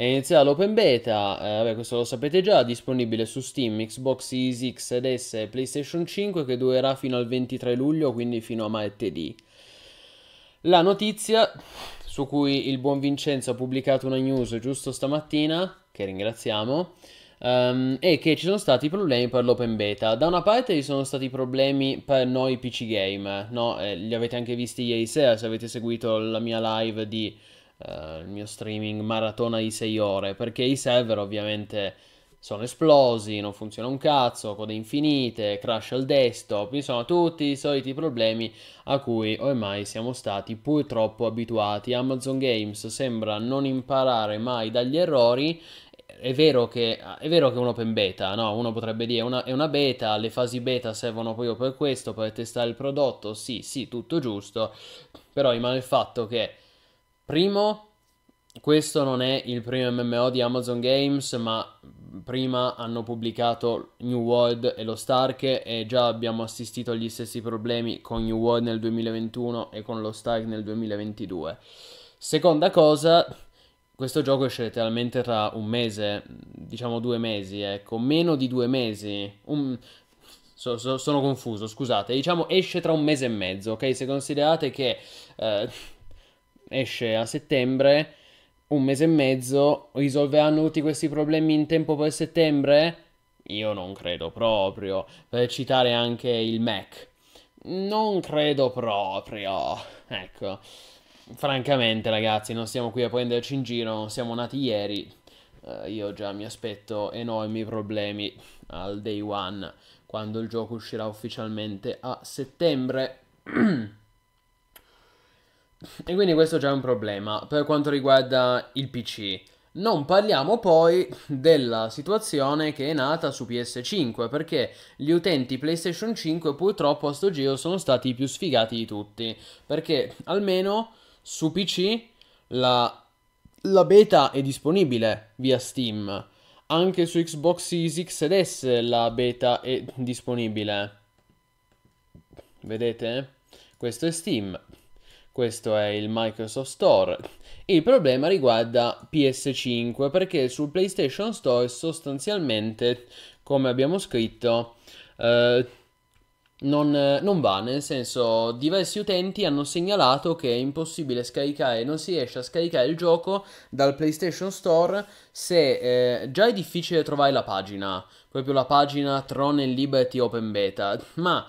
È iniziata l'open beta, eh, vabbè, questo lo sapete già, disponibile su Steam, Xbox Series X ed S e PlayStation 5 che durerà fino al 23 luglio, quindi fino a martedì. La notizia su cui il buon Vincenzo ha pubblicato una news giusto stamattina, che ringraziamo, um, è che ci sono stati problemi per l'open beta. Da una parte ci sono stati problemi per noi PC Game, no? eh, li avete anche visti ieri sera se avete seguito la mia live di eh, il mio streaming maratona di 6 ore, perché i server ovviamente sono esplosi, non funziona un cazzo, code infinite, crash al desktop, insomma tutti i soliti problemi a cui ormai siamo stati purtroppo abituati. Amazon Games sembra non imparare mai dagli errori è vero, che, è vero che, è un open beta, no? Uno potrebbe dire una, è una beta, le fasi beta servono proprio per questo, per testare il prodotto, sì, sì, tutto giusto, però rimane il fatto che Primo, questo non è il primo MMO di Amazon Games, ma prima hanno pubblicato New World e lo Stark e già abbiamo assistito agli stessi problemi con New World nel 2021 e con lo Stark nel 2022. Seconda cosa, questo gioco esce letteralmente tra un mese, diciamo due mesi, ecco, meno di due mesi. Un... So, so, sono confuso, scusate. Diciamo esce tra un mese e mezzo, ok? Se considerate che eh, esce a settembre, un mese e mezzo, risolveranno tutti questi problemi in tempo per settembre? Io non credo proprio, per citare anche il Mac. Non credo proprio. Ecco, francamente ragazzi, non siamo qui a prenderci in giro, non siamo nati ieri. Uh, io già mi aspetto enormi problemi al day one, quando il gioco uscirà ufficialmente a settembre. E quindi questo già è un problema per quanto riguarda il PC. Non parliamo poi della situazione che è nata su PS5 perché gli utenti PlayStation 5 purtroppo a sto giro sono stati i più sfigati di tutti perché almeno su PC la, la beta è disponibile via Steam, anche su Xbox Series X ed S la beta è disponibile. Vedete? Questo è Steam. Questo è il Microsoft Store. Il problema riguarda PS5 perché sul PlayStation Store sostanzialmente, come abbiamo scritto, eh, non, eh, non, va, nel senso diversi utenti hanno segnalato che è impossibile scaricare, non si riesce a scaricare il gioco dal PlayStation Store se eh, già è difficile trovare la pagina, proprio la pagina Tron and Liberty Open Beta, ma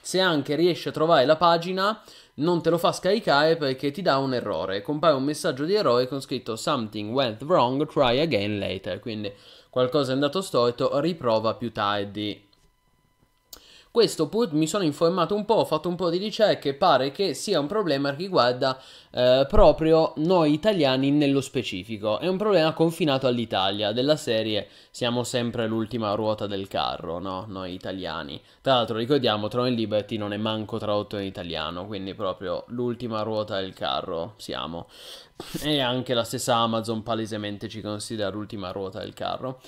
se anche riesce a trovare la pagina non te lo fa scaricare perché ti dà un errore. Compare un messaggio di errore con scritto Something went wrong, try again later. Quindi qualcosa è andato storto, riprova più tardi. Questo put mi sono informato un po', ho fatto un po' di ricerche, pare che sia un problema che riguarda eh, proprio noi italiani nello specifico. È un problema confinato all'Italia, della serie siamo sempre l'ultima ruota del carro, no? Noi italiani. Tra l'altro ricordiamo, Tron e Liberty non è manco tradotto in italiano, quindi proprio l'ultima ruota del carro siamo. E anche la stessa Amazon palesemente ci considera l'ultima ruota del carro.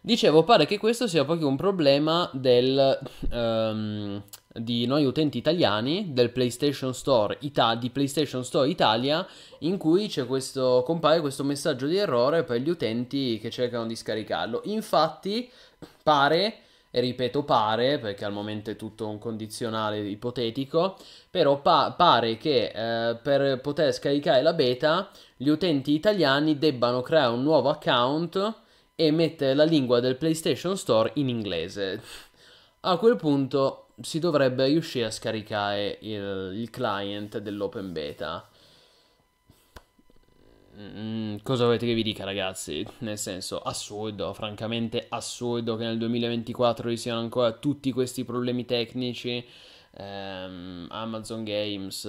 Dicevo, pare che questo sia proprio un problema del, um, di noi utenti italiani, del PlayStation Store Ita- di PlayStation Store Italia, in cui questo, compare questo messaggio di errore per gli utenti che cercano di scaricarlo. Infatti, pare e ripeto pare, perché al momento è tutto un condizionale ipotetico, però pa- pare che eh, per poter scaricare la beta gli utenti italiani debbano creare un nuovo account e mette la lingua del PlayStation Store in inglese. A quel punto si dovrebbe riuscire a scaricare il, il client dell'open beta. Mm, cosa volete che vi dica, ragazzi? Nel senso, assurdo, francamente assurdo che nel 2024 ci siano ancora tutti questi problemi tecnici. Ehm, Amazon Games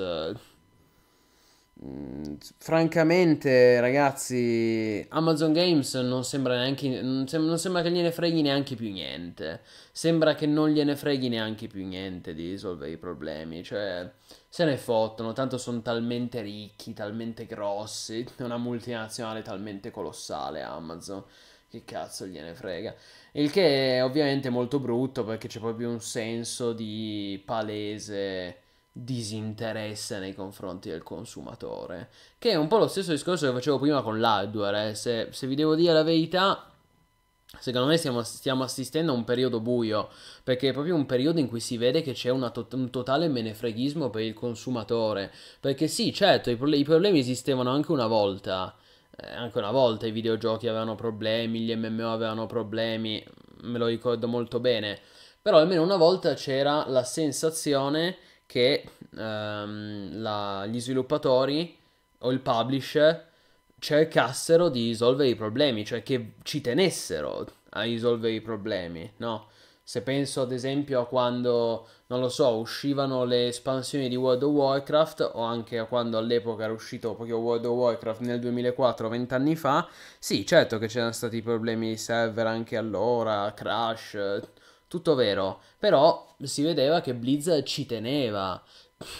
Mm, francamente, ragazzi, Amazon Games non sembra neanche. Non, sem non, sembra che gliene freghi neanche più niente. Sembra che non gliene freghi neanche più niente di risolvere i problemi. Cioè, se ne fottono, tanto sono talmente ricchi, talmente grossi. è Una multinazionale talmente colossale, Amazon. Che cazzo gliene frega. Il che è ovviamente molto brutto perché c'è proprio un senso di palese disinteresse nei confronti del consumatore. Che è un po' lo stesso discorso che facevo prima con l'hardware. Eh. Se, se, vi devo dire la verità, secondo me stiamo, stiamo, assistendo a un periodo buio, perché è proprio un periodo in cui si vede che c'è to- un totale menefreghismo per il consumatore. Perché sì, certo, i, pro- i problemi esistevano anche una volta. Eh, anche una volta i videogiochi avevano problemi, gli MMO avevano problemi, me lo ricordo molto bene. Però almeno una volta c'era la sensazione che ehm, la, gli sviluppatori o il publisher cercassero di risolvere i problemi, cioè che ci tenessero a risolvere i problemi, no? Se penso ad esempio a quando, non lo so, uscivano le espansioni di World of Warcraft o anche a quando all'epoca era uscito proprio World of Warcraft nel 2004, vent'anni fa, sì, certo che c'erano stati problemi di server anche allora, crash, tutto vero, però si vedeva che Blizzard ci teneva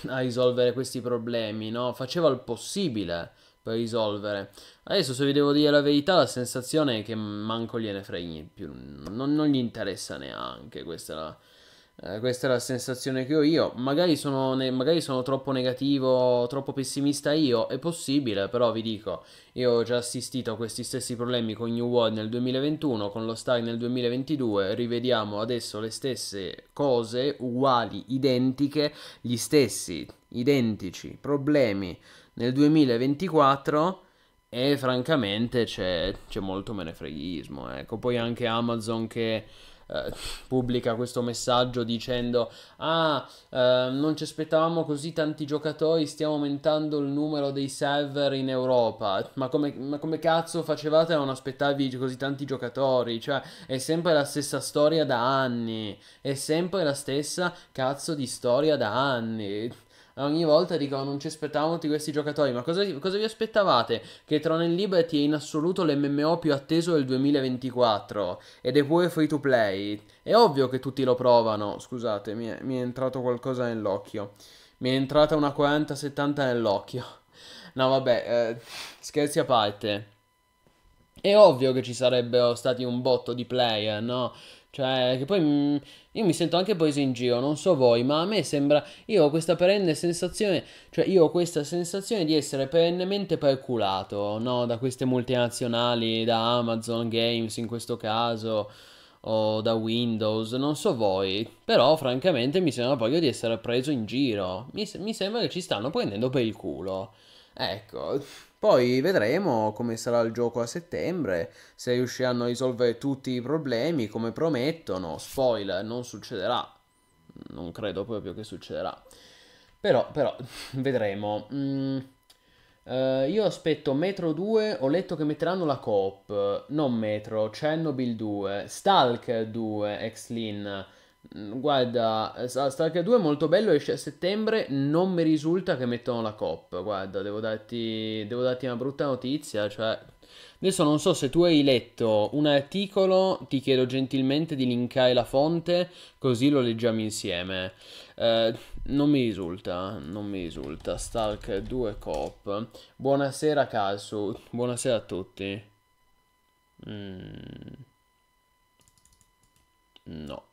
a risolvere questi problemi, no? Faceva il possibile per risolvere. Adesso, se vi devo dire la verità, la sensazione è che manco gliene freghi più. Non, non gli interessa neanche. Questa è la, eh, questa è la sensazione che ho io. Magari sono, ne- magari sono, troppo negativo, troppo pessimista io. È possibile, però vi dico, io ho già assistito a questi stessi problemi con New World nel 2021, con lo Star nel 2022. Rivediamo adesso le stesse cose, uguali, identiche, gli stessi, identici problemi nel 2024. E francamente c'è, c'è molto menefreghismo. Ecco, poi anche Amazon che eh, pubblica questo messaggio dicendo ah eh, non ci aspettavamo così tanti giocatori stiamo aumentando il numero dei server in Europa ma come, ma come cazzo facevate a non aspettarvi così tanti giocatori cioè è sempre la stessa storia da anni è sempre la stessa cazzo di storia da anni ogni volta dico non ci aspettavamo tutti questi giocatori, ma cosa, cosa vi aspettavate? Che Tron and Liberty è in assoluto l'MMO più atteso del 2024 ed è pure free to play. È ovvio che tutti lo provano, scusate, mi è, mi è entrato qualcosa nell'occhio. Mi è entrata una 40-70 nell'occhio. No vabbè, eh, scherzi a parte. È ovvio che ci sarebbero stati un botto di player, no? Cioè, che poi mh, mm, io mi sento anche preso in giro, non so voi, ma a me sembra. Io ho questa perenne sensazione, cioè, io ho questa sensazione di essere perennemente perculato, no? Da queste multinazionali, da Amazon Games in questo caso, o da Windows, non so voi. Però, francamente, mi sembra proprio di essere preso in giro. Mi, mi sembra che ci stanno prendendo per il culo. Ecco. Poi vedremo come sarà il gioco a settembre, se riusciranno a risolvere tutti i problemi come promettono. Spoiler, non succederà. Non credo proprio che succederà. Però, però, vedremo. Mm. Uh, io aspetto Metro 2, ho letto che metteranno la coop, non Metro, Chernobyl 2, Stalk 2, Exlin Guarda, Stalker 2 è molto bello, esce a settembre, non mi risulta che mettano la coppa, guarda, devo darti, devo darti una brutta notizia, cioè... Adesso non so se tu hai letto un articolo, ti chiedo gentilmente di linkare la fonte, così lo leggiamo insieme. Eh, non mi risulta, non mi risulta, Stalker 2 Cop. Buonasera Calsu, buonasera a tutti. Mm. No.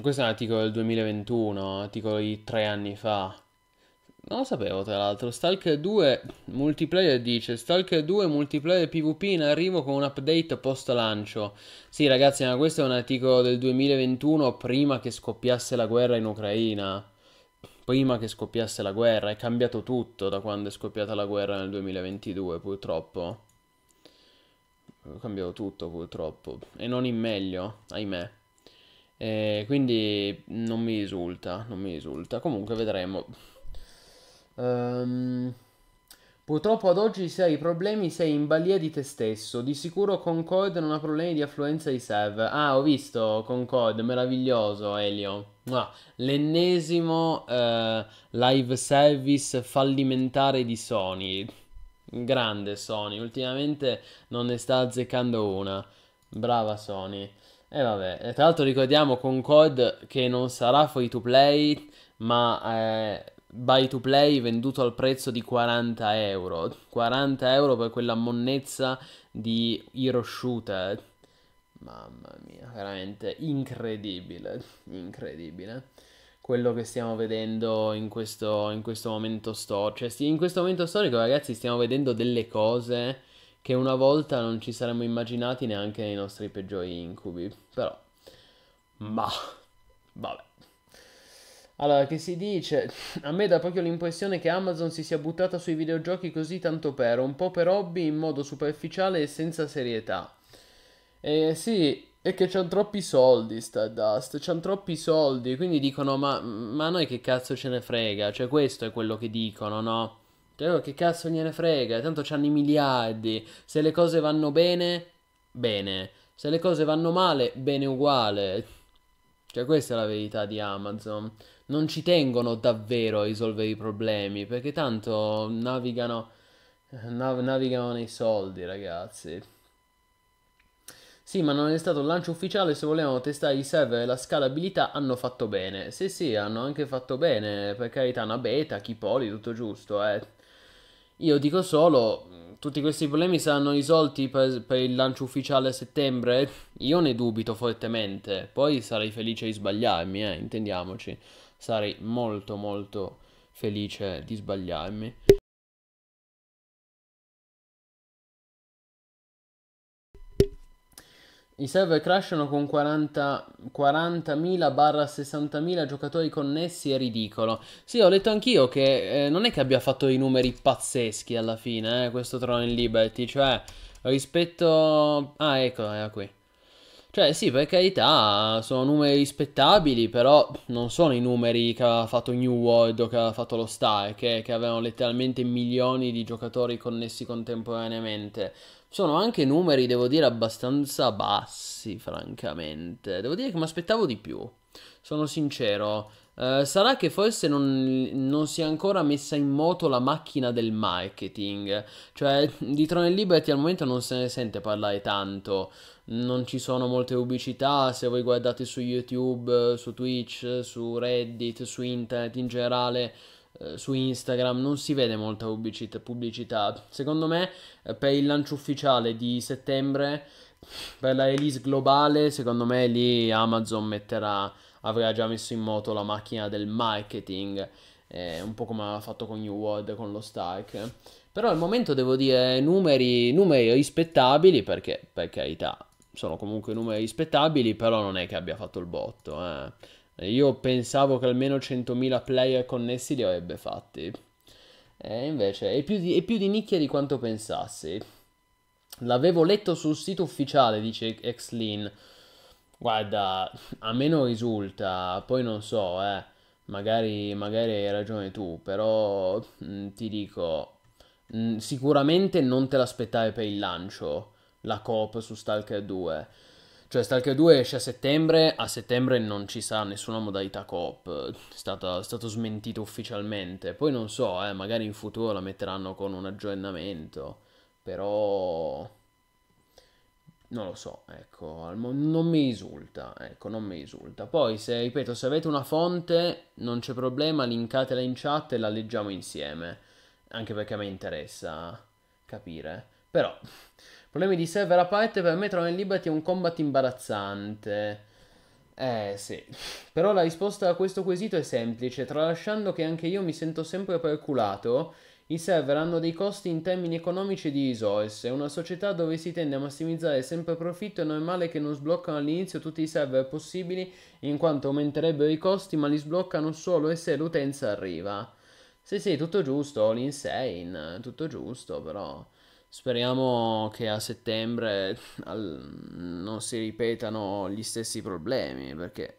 Questo è un articolo del 2021, articolo di tre anni fa. Non lo sapevo tra l'altro. Stalker 2 multiplayer dice: Stalker 2 multiplayer PvP in arrivo con un update post lancio. Sì, ragazzi, ma questo è un articolo del 2021 prima che scoppiasse la guerra in Ucraina. Prima che scoppiasse la guerra, è cambiato tutto da quando è scoppiata la guerra nel 2022, purtroppo. È cambiato tutto, purtroppo. E non in meglio, ahimè. Eh, quindi non mi risulta, non mi risulta. Comunque vedremo. Um, purtroppo ad oggi se hai problemi sei in balia di te stesso. Di sicuro Concord non ha problemi di affluenza di server. Ah, ho visto Concord, meraviglioso Elio. l'ennesimo eh, live service fallimentare di Sony. Grande Sony, ultimamente non ne sta azzeccando una. Brava Sony. E eh vabbè, eh, tra l'altro ricordiamo con COD che non sarà free to play, ma eh, buy to play venduto al prezzo di 40 euro. 40 euro per quella monnezza di hero shooter. Mamma mia, veramente incredibile, incredibile quello che stiamo vedendo in questo, in questo momento storico. Cioè, in questo momento storico, ragazzi, stiamo vedendo delle cose che una volta non ci saremmo immaginati neanche nei nostri peggiori incubi, però... Ma... Vabbè. Allora, che si dice? A me dà proprio l'impressione che Amazon si sia buttata sui videogiochi così tanto per, un po' per hobby, in modo superficiale e senza serietà. Eh sì, è che c'hanno troppi soldi Stardust, c'hanno troppi soldi, quindi dicono ma, ma noi che cazzo ce ne frega, cioè questo è quello che dicono, no? Cioè, oh, che cazzo gliene frega? Tanto c'hanno i miliardi. Se le cose vanno bene, bene. Se le cose vanno male, bene uguale. Cioè, questa è la verità di Amazon. Non ci tengono davvero a risolvere i problemi, perché tanto navigano, nav navigano nei soldi, ragazzi. Sì, ma non è stato il lancio ufficiale, se volevano testare i server e la scalabilità hanno fatto bene. Sì, sì, hanno anche fatto bene, per carità, una beta, chi poli, tutto giusto, eh. Io dico solo, tutti questi problemi saranno risolti per, per, il lancio ufficiale a settembre? Io ne dubito fortemente, poi sarei felice di sbagliarmi, eh, intendiamoci. Sarei molto molto felice di sbagliarmi. I server crashano con 40, 40.000 barra 60.000 giocatori connessi, è ridicolo. Sì, ho letto anch'io che eh, non è che abbia fatto i numeri pazzeschi alla fine, eh, questo Tron Liberty, cioè rispetto... Ah, ecco, era qui. Cioè, sì, per carità, sono numeri rispettabili, però non sono i numeri che aveva fatto New World o che aveva fatto lo Star, che, che avevano letteralmente milioni di giocatori connessi contemporaneamente. Sono anche numeri, devo dire, abbastanza bassi, francamente. Devo dire che mi aspettavo di più. Sono sincero. Uh, sarà che forse non, non, si è ancora messa in moto la macchina del marketing. Cioè, di Tron Liberty al momento non se ne sente parlare tanto. Non ci sono molte pubblicità. Se voi guardate su YouTube, su Twitch, su Reddit, su internet in generale eh, su Instagram non si vede molta pubblicità, Secondo me eh, per il lancio ufficiale di settembre, per la release globale, secondo me lì Amazon metterà, avrà già messo in moto la macchina del marketing, eh, un po' come ha fatto con New World, con lo Stark. Però al momento devo dire numeri, numeri rispettabili perché, per carità, sono comunque numeri rispettabili, però non è che abbia fatto il botto. Eh. Io pensavo che almeno 100.000 player connessi li avrebbe fatti. E invece è più, di, è più di nicchia di quanto pensassi. L'avevo letto sul sito ufficiale, dice Exlin. Guarda, a me non risulta, poi non so, eh. Magari, magari hai ragione tu, però mh, mm, ti dico, mh, mm, sicuramente non te l'aspettare per il lancio, la coop su Stalker 2. Cioè, Stalker 2 esce a settembre, a settembre non ci sarà nessuna modalità coop, è, stata, è stato smentito ufficialmente. Poi non so, eh, magari in futuro la metteranno con un aggiornamento, però... Non lo so, ecco, non mi risulta, ecco, non mi risulta. Poi, se, ripeto, se avete una fonte, non c'è problema, linkatela in chat e la leggiamo insieme. Anche perché a me interessa capire. Però, Problemi di server a parte, per me Tron Liberty è un combat imbarazzante. Eh sì, però la risposta a questo quesito è semplice, tralasciando che anche io mi sento sempre perculato, i server hanno dei costi in termini economici e di risorse, una società dove si tende a massimizzare sempre profitto è normale che non sbloccano all'inizio tutti i server possibili in quanto aumenterebbero i costi ma li sbloccano solo e se l'utenza arriva. Sì sì, tutto giusto, l'insane, tutto giusto però... Speriamo che a settembre al, non si ripetano gli stessi problemi, perché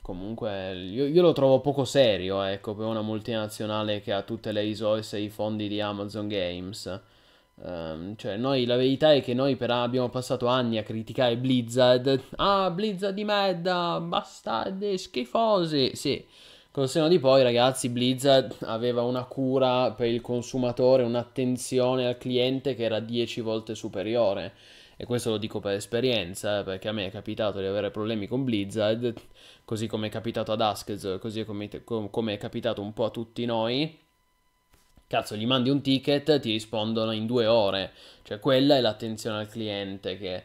comunque io, io, lo trovo poco serio, ecco, per una multinazionale che ha tutte le risorse e i fondi di Amazon Games. Um, cioè, noi, la verità è che noi però abbiamo passato anni a criticare Blizzard. Ah, Blizzard di merda, bastardi, schifosi. Sì Col seno di poi, ragazzi, Blizzard aveva una cura per il consumatore, un'attenzione al cliente che era 10 volte superiore. E questo lo dico per esperienza, eh, perché a me è capitato di avere problemi con Blizzard, così come è capitato ad Askez, così come, come è capitato un po' a tutti noi. Cazzo, gli mandi un ticket, ti rispondono in due ore. Cioè, quella è l'attenzione al cliente che,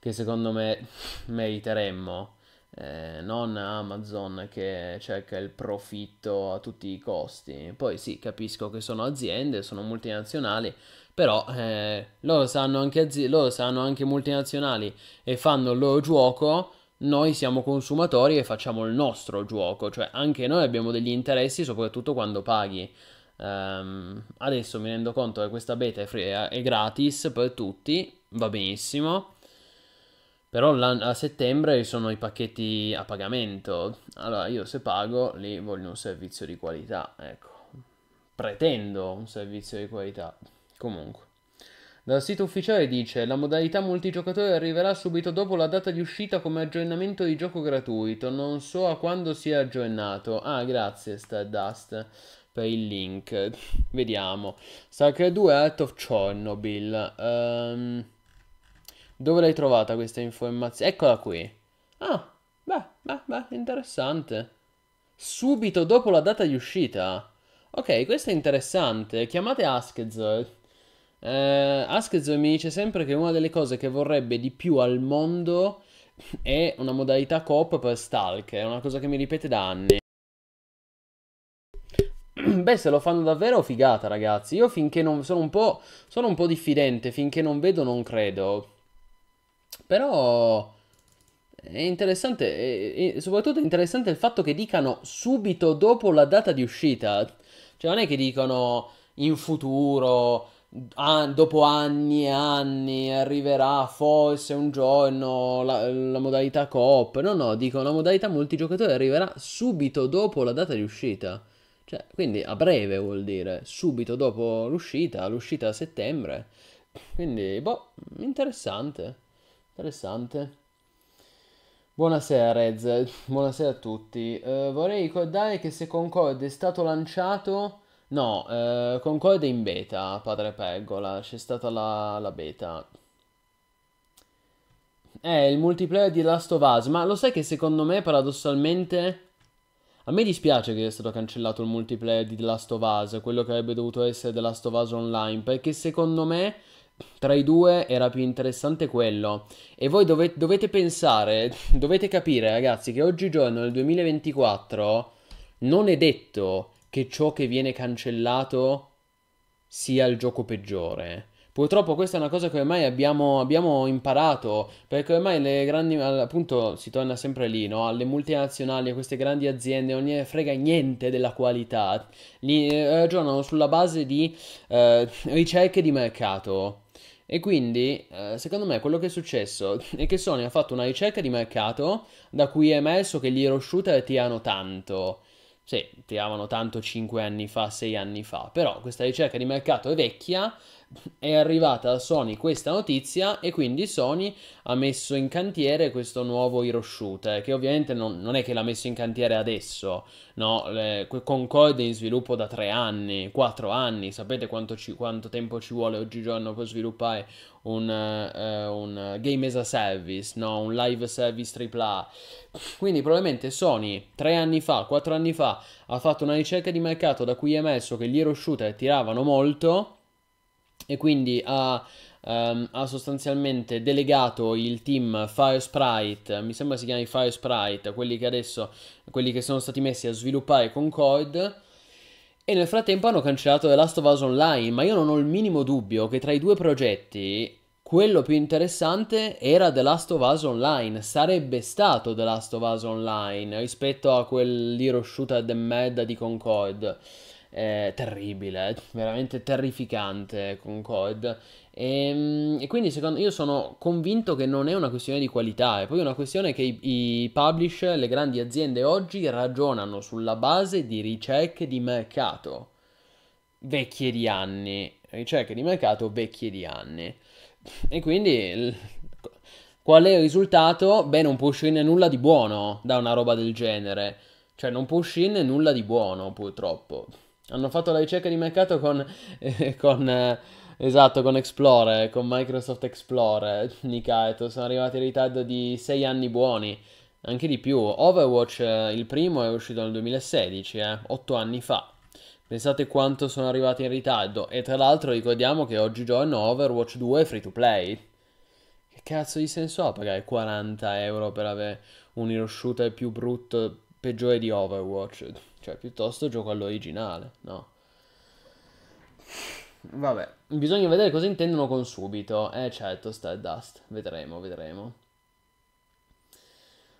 che secondo me meriteremmo eh, non Amazon che cerca il profitto a tutti i costi. Poi sì, capisco che sono aziende, sono multinazionali, però eh, loro, sanno anche azi- loro sanno anche multinazionali e fanno il loro gioco. Noi siamo consumatori e facciamo il nostro gioco, cioè anche noi abbiamo degli interessi, soprattutto quando paghi. Um, adesso mi rendo conto che questa beta è, free, è gratis per tutti, va benissimo però a settembre sono i pacchetti a pagamento. Allora io se pago lì voglio un servizio di qualità, ecco. Pretendo un servizio di qualità. Comunque. Dal sito ufficiale dice la modalità multigiocatore arriverà subito dopo la data di uscita come aggiornamento di gioco gratuito, non so a quando sia aggiornato. Ah, grazie Stardust per il link. Vediamo. Sacred 2 Out of Chernobyl. Ehm um... Dove l'hai trovata questa informazione? Eccola qui. Ah, beh, beh, beh, interessante. Subito dopo la data di uscita. Ok, questo è interessante. Chiamate Askez. Eh, Askez mi dice sempre che una delle cose che vorrebbe di più al mondo è una modalità coop per Stalk. È una cosa che mi ripete da anni. Beh, se lo fanno davvero, figata, ragazzi. Io finché non sono un po', sono un po diffidente, finché non vedo, non credo. Però è interessante, e soprattutto è interessante il fatto che dicano subito dopo la data di uscita. Cioè non è che dicono in futuro, an- dopo anni e anni, arriverà forse un giorno la, la modalità coop. No, no, dicono la modalità multigiocatore arriverà subito dopo la data di uscita. Cioè, quindi a breve vuol dire, subito dopo l'uscita, l'uscita a settembre. Quindi, boh, interessante. Interessante. Buonasera Rez, buonasera a tutti. Uh, vorrei ricordare che se Concorde è stato lanciato... No, uh, Concorde è in beta, padre Pergola, c'è stata la, la beta. Eh, il multiplayer di Last of Us, ma lo sai che secondo me paradossalmente... A me dispiace che sia stato cancellato il multiplayer di The Last of Us, quello che avrebbe dovuto essere The Last of Us Online, perché secondo me tra i due era più interessante quello. E voi dove, dovete pensare, dovete capire ragazzi che oggigiorno nel 2024 non è detto che ciò che viene cancellato sia il gioco peggiore. Purtroppo questa è una cosa che ormai abbiamo, abbiamo, imparato, perché ormai le grandi, appunto si torna sempre lì, no? alle multinazionali, a queste grandi aziende, non ne frega niente della qualità, eh, ragionano sulla base di eh, ricerche di mercato. E quindi, eh, secondo me, quello che è successo è che Sony ha fatto una ricerca di mercato da cui è emerso che gli Hero Shooter tirano tanto. Sì, tiravano tanto 5 anni fa, 6 anni fa, però questa ricerca di mercato è vecchia è arrivata a Sony questa notizia e quindi Sony ha messo in cantiere questo nuovo Hero Shooter che ovviamente non, non è che l'ha messo in cantiere adesso, no? Le, con code in sviluppo da 3 anni, 4 anni, sapete quanto, ci, quanto tempo ci vuole oggigiorno per sviluppare un, uh, un, game as a service, no? un live service AAA. Quindi probabilmente Sony tre anni fa, quattro anni fa, ha fatto una ricerca di mercato da cui è emesso che gli Hero Shooter tiravano molto e quindi ha, um, ha, sostanzialmente delegato il team Fire Sprite, mi sembra si chiami Fire Sprite, quelli che adesso, quelli che sono stati messi a sviluppare Concord, e nel frattempo hanno cancellato The Last of Us Online, ma io non ho il minimo dubbio che tra i due progetti quello più interessante era The Last of Us Online, sarebbe stato The Last of Us Online rispetto a quell'Hero Shooter the Mad di Concord eh, terribile, veramente terrificante con COD. E, ehm, e, quindi secondo, io sono convinto che non è una questione di qualità, è poi una questione che i, i publisher, le grandi aziende oggi ragionano sulla base di ricerche di mercato vecchie di anni, ricerche di mercato vecchie di anni. E quindi qual è il risultato? Beh, non può uscirne nulla di buono da una roba del genere. Cioè, non può uscirne nulla di buono, purtroppo. Hanno fatto la ricerca di mercato con, eh, con eh, esatto, con Explorer, con Microsoft Explorer, Nikaeto, sono arrivati in ritardo di 6 anni buoni, anche di più. Overwatch, eh, il primo, è uscito nel 2016, eh, 8 anni fa. Pensate quanto sono arrivati in ritardo. E tra l'altro ricordiamo che oggigiorno Overwatch 2 è free to play. Che cazzo di senso ha pagare 40 euro per avere un hero shooter più brutto, peggiore di Overwatch? Cioè, piuttosto gioco all'originale, no? Vabbè, bisogna vedere cosa intendono con subito. Eh certo, Stardust, vedremo, vedremo.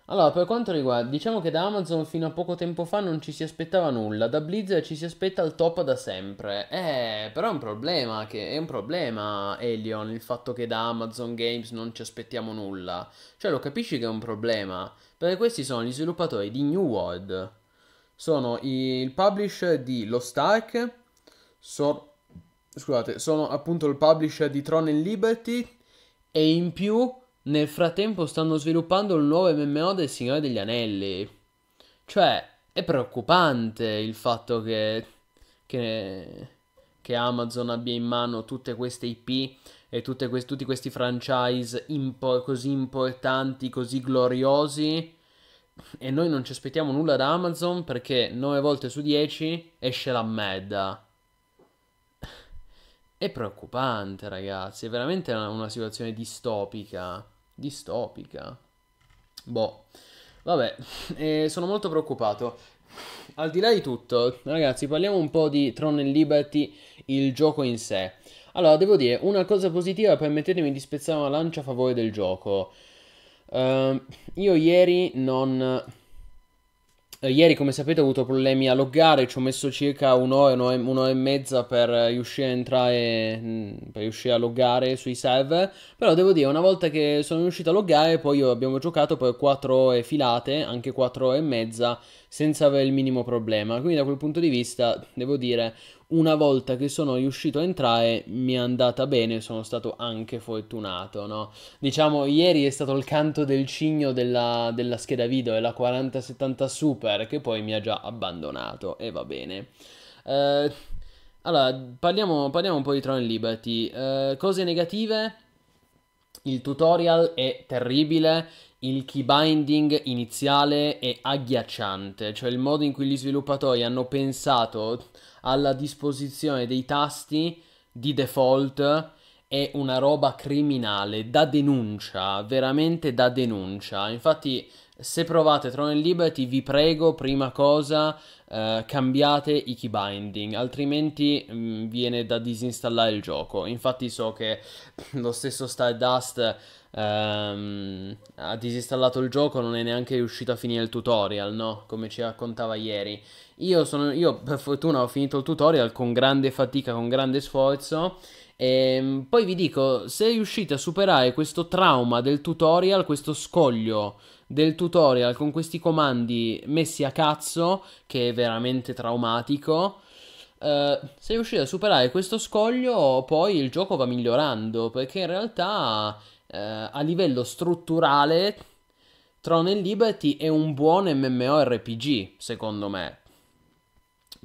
Allora, per quanto riguarda, diciamo che da Amazon fino a poco tempo fa non ci si aspettava nulla, da Blizzard ci si aspetta il top da sempre. Eh, però è un problema, che, è un problema, Elion, il fatto che da Amazon Games non ci aspettiamo nulla. Cioè, lo capisci che è un problema? Perché questi sono gli sviluppatori di New World sono il publish di Lo Stark, so, scusate, sono appunto il publish di Tron and Liberty e in più nel frattempo stanno sviluppando il nuovo MMO del Signore degli Anelli. Cioè, è preoccupante il fatto che, che, che Amazon abbia in mano tutte queste IP e que- tutti questi franchise impo- così importanti, così gloriosi e noi non ci aspettiamo nulla da Amazon perché 9 volte su 10 esce la merda. È preoccupante, ragazzi, è veramente una, una situazione distopica, distopica. Boh. Vabbè, eh, sono molto preoccupato. Al di là di tutto, ragazzi, parliamo un po' di Tron Liberty, il gioco in sé. Allora, devo dire, una cosa positiva, permettetemi di spezzare una lancia a favore del gioco. Uh, io ieri non... Eh, ieri, come sapete, ho avuto problemi a loggare, ci ho messo circa un'ora, un'ora e mezza per riuscire a entrare, per riuscire a loggare sui server, però devo dire, una volta che sono riuscito a loggare, poi abbiamo giocato per 4 ore filate, anche 4 ore e mezza, senza avere il minimo problema, quindi da quel punto di vista, devo dire, una volta che sono riuscito a entrare mi è andata bene, sono stato anche fortunato, no? Diciamo, ieri è stato il canto del cigno della, della scheda video, è la 4070 Super, che poi mi ha già abbandonato, e va bene. Eh, allora, parliamo, parliamo, un po' di Tron Liberty. Eh, cose negative? Il tutorial è terribile, il keybinding iniziale è agghiacciante, cioè il modo in cui gli sviluppatori hanno pensato alla disposizione dei tasti di default è una roba criminale, da denuncia, veramente da denuncia. Infatti se provate Tron Liberty vi prego, prima cosa, eh, cambiate i key binding, altrimenti mh, mm, viene da disinstallare il gioco. Infatti so che lo stesso Stardust ehm, ha disinstallato il gioco, non è neanche riuscito a finire il tutorial, no? Come ci raccontava ieri. Io, sono, io per fortuna ho finito il tutorial con grande fatica, con grande sforzo. E ehm, poi vi dico, se riuscite a superare questo trauma del tutorial, questo scoglio del tutorial con questi comandi messi a cazzo, che è veramente traumatico. Uh, eh, se riuscite a superare questo scoglio, poi il gioco va migliorando, perché in realtà uh, a livello strutturale Tron and Liberty è un buon MMORPG, secondo me.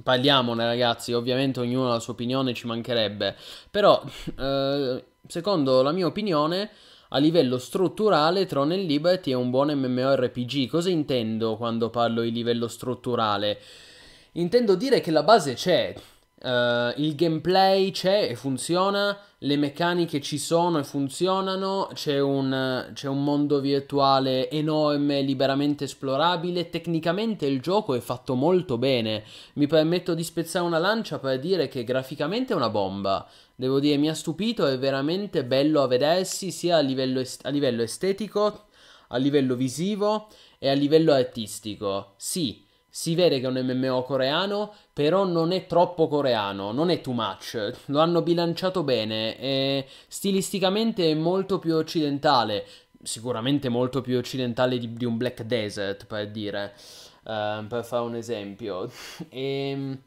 Parliamone ragazzi, ovviamente ognuno ha la sua opinione, ci mancherebbe, però uh, secondo la mia opinione a livello strutturale Tron and Liberty è un buon MMORPG. Cosa intendo quando parlo di livello strutturale? Intendo dire che la base c'è, Uh, il gameplay c'è e funziona, le meccaniche ci sono e funzionano, c'è un, c'è un, mondo virtuale enorme, liberamente esplorabile, tecnicamente il gioco è fatto molto bene, mi permetto di spezzare una lancia per dire che graficamente è una bomba, Devo dire, mi ha stupito, è veramente bello a vedersi sia a livello, est- a livello estetico, a livello visivo e a livello artistico. Sì, si vede che è un MMO coreano, però non è troppo coreano, non è too much. Lo hanno bilanciato bene. E stilisticamente è molto più occidentale, sicuramente molto più occidentale di, di un Black Desert, per dire, uh, per fare un esempio. E ehm,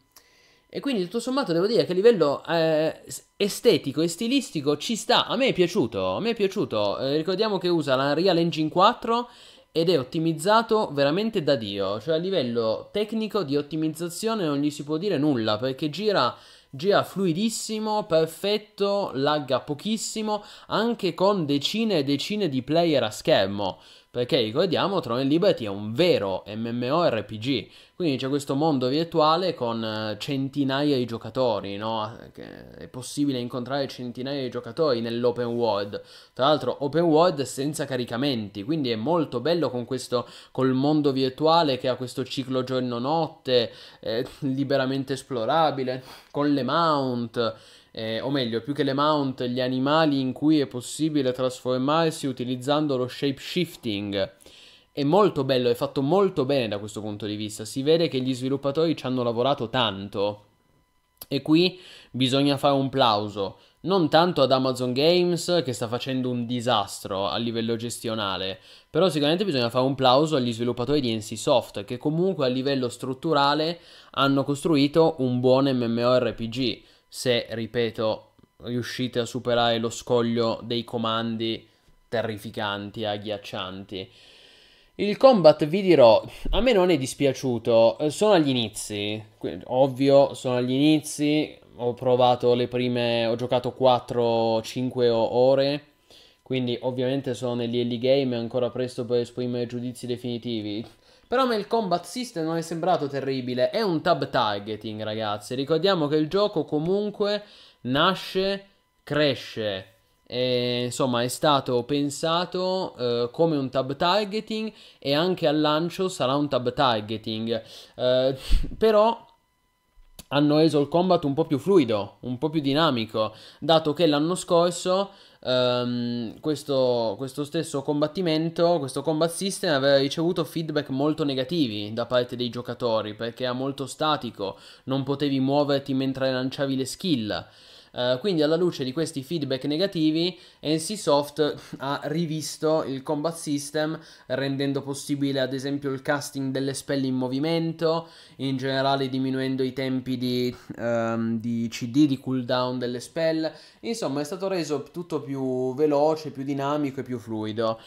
e quindi tutto sommato devo dire che a livello eh, estetico e stilistico ci sta. A me è piaciuto, a me è piaciuto. Eh, ricordiamo che usa la Real Engine 4 ed è ottimizzato veramente da Dio. Cioè a livello tecnico di ottimizzazione non gli si può dire nulla perché gira gira fluidissimo, perfetto, lagga pochissimo, anche con decine e decine di player a schermo. Perché ricordiamo, Tron Liberty è un vero MMORPG, quindi c'è questo mondo virtuale con eh, centinaia di giocatori, no? È possibile incontrare centinaia di giocatori nell'open world. Tra l'altro, open world senza caricamenti, quindi è molto bello con questo col mondo virtuale che ha questo ciclo giorno-notte, eh, liberamente esplorabile, con le mount eh, o meglio, più che le mount, gli animali in cui è possibile trasformarsi utilizzando lo shape shifting. È molto bello, è fatto molto bene da questo punto di vista. Si vede che gli sviluppatori ci hanno lavorato tanto. E qui bisogna fare un plauso, non tanto ad Amazon Games che sta facendo un disastro a livello gestionale, però sicuramente bisogna fare un plauso agli sviluppatori di NCSoft che comunque a livello strutturale hanno costruito un buon MMORPG se, ripeto, riuscite a superare lo scoglio dei comandi terrificanti, agghiaccianti. Il combat, vi dirò, a me non è dispiaciuto, sono agli inizi, ovvio, sono agli inizi, ho provato le prime, ho giocato 4-5 ore, quindi ovviamente sono negli early game, è ancora presto per esprimere giudizi definitivi. Però a me il combat system non è sembrato terribile. È un tab targeting, ragazzi. Ricordiamo che il gioco comunque nasce, cresce. E, insomma, è stato pensato eh, come un tab targeting e anche al lancio sarà un tab targeting. Eh, però hanno reso il combat un po' più fluido, un po' più dinamico, dato che l'anno scorso ehm, questo, questo, stesso combattimento, questo combat system aveva ricevuto feedback molto negativi da parte dei giocatori perché era molto statico, non potevi muoverti mentre lanciavi le skill. Eh, quindi alla luce di questi feedback negativi, NC Soft ha rivisto il combat system rendendo possibile ad esempio il casting delle spell in movimento, in generale diminuendo i tempi di, um, di CD, di cooldown delle spell, insomma è stato reso tutto più veloce, più dinamico e più fluido.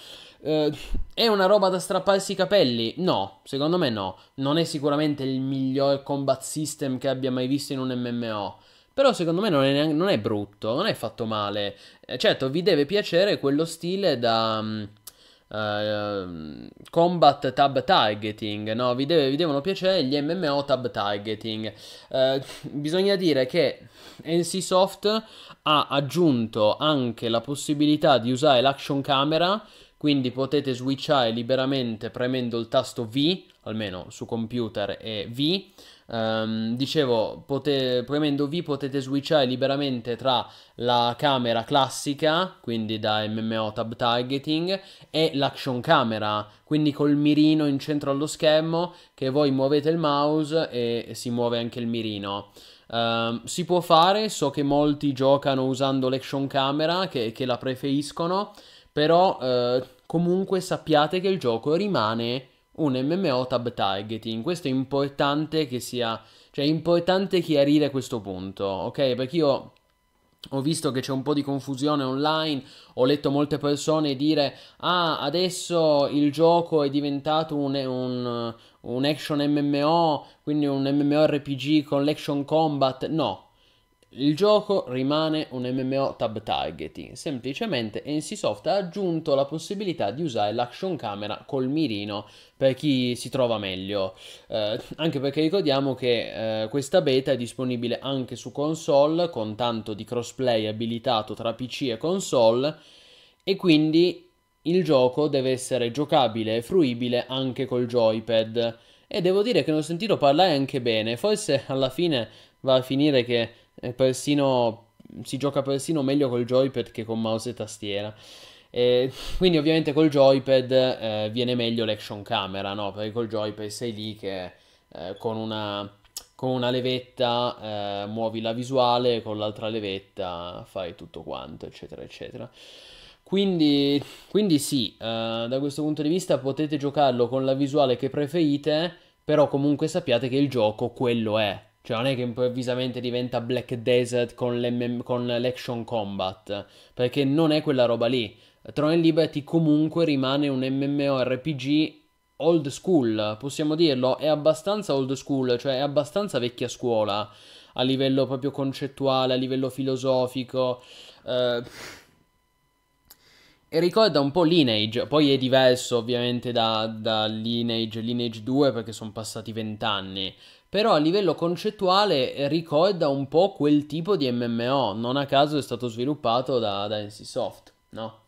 Uh, è una roba da strapparsi i capelli? No, secondo me no. Non è sicuramente il miglior combat system che abbia mai visto in un MMO però secondo me non è, neanche, non è brutto, non è fatto male. Eh, certo, vi deve piacere quello stile da... Uh, combat tab targeting, no? Vi, deve, vi, devono piacere gli MMO tab targeting. Uh, bisogna dire che NCSoft ha aggiunto anche la possibilità di usare l'action camera, quindi potete switchare liberamente premendo il tasto V, almeno su computer è V, Um, dicevo, pote- premendo V potete switchare liberamente tra la camera classica, quindi da MMO Tab Targeting, e l'action camera, quindi col mirino in centro allo schermo che voi muovete il mouse e si muove anche il mirino. Um, si può fare, so che molti giocano usando l'action camera, che, che la preferiscono, però uh, comunque sappiate che il gioco rimane un MMO tab targeting. Questo è importante che sia, cioè è importante chiarire questo punto, ok? Perché io ho visto che c'è un po' di confusione online, ho letto molte persone dire ah adesso il gioco è diventato un, un, un action MMO, quindi un MMORPG con l'action combat. No, il gioco rimane un MMO tab targeting, semplicemente NCSoft ha aggiunto la possibilità di usare l'action camera col mirino per chi si trova meglio, eh, anche perché ricordiamo che eh, questa beta è disponibile anche su console con tanto di crossplay abilitato tra PC e console e quindi il gioco deve essere giocabile e fruibile anche col joypad e devo dire che ne ho sentito parlare anche bene, forse alla fine va a finire che persino, si gioca persino meglio col joypad che con mouse e tastiera. E quindi ovviamente col joypad eh, viene meglio l'action camera, no? Perché col joypad sei lì che eh, con, una, con, una, levetta eh, muovi la visuale, con l'altra levetta fai tutto quanto, eccetera, eccetera. Quindi, quindi sì, eh, da questo punto di vista potete giocarlo con la visuale che preferite, però comunque sappiate che il gioco quello è, cioè non è che improvvisamente diventa Black Desert con, con l'action combat, perché non è quella roba lì. Tron Liberty comunque rimane un MMORPG old school, possiamo dirlo, è abbastanza old school, cioè è abbastanza vecchia scuola a livello proprio concettuale, a livello filosofico. Eh, e ricorda un po' Lineage, poi è diverso ovviamente da, da Lineage, Lineage 2 perché sono passati vent'anni, però a livello concettuale eh, ricorda un po' quel tipo di MMO, non a caso è stato sviluppato da, da NCSoft, no?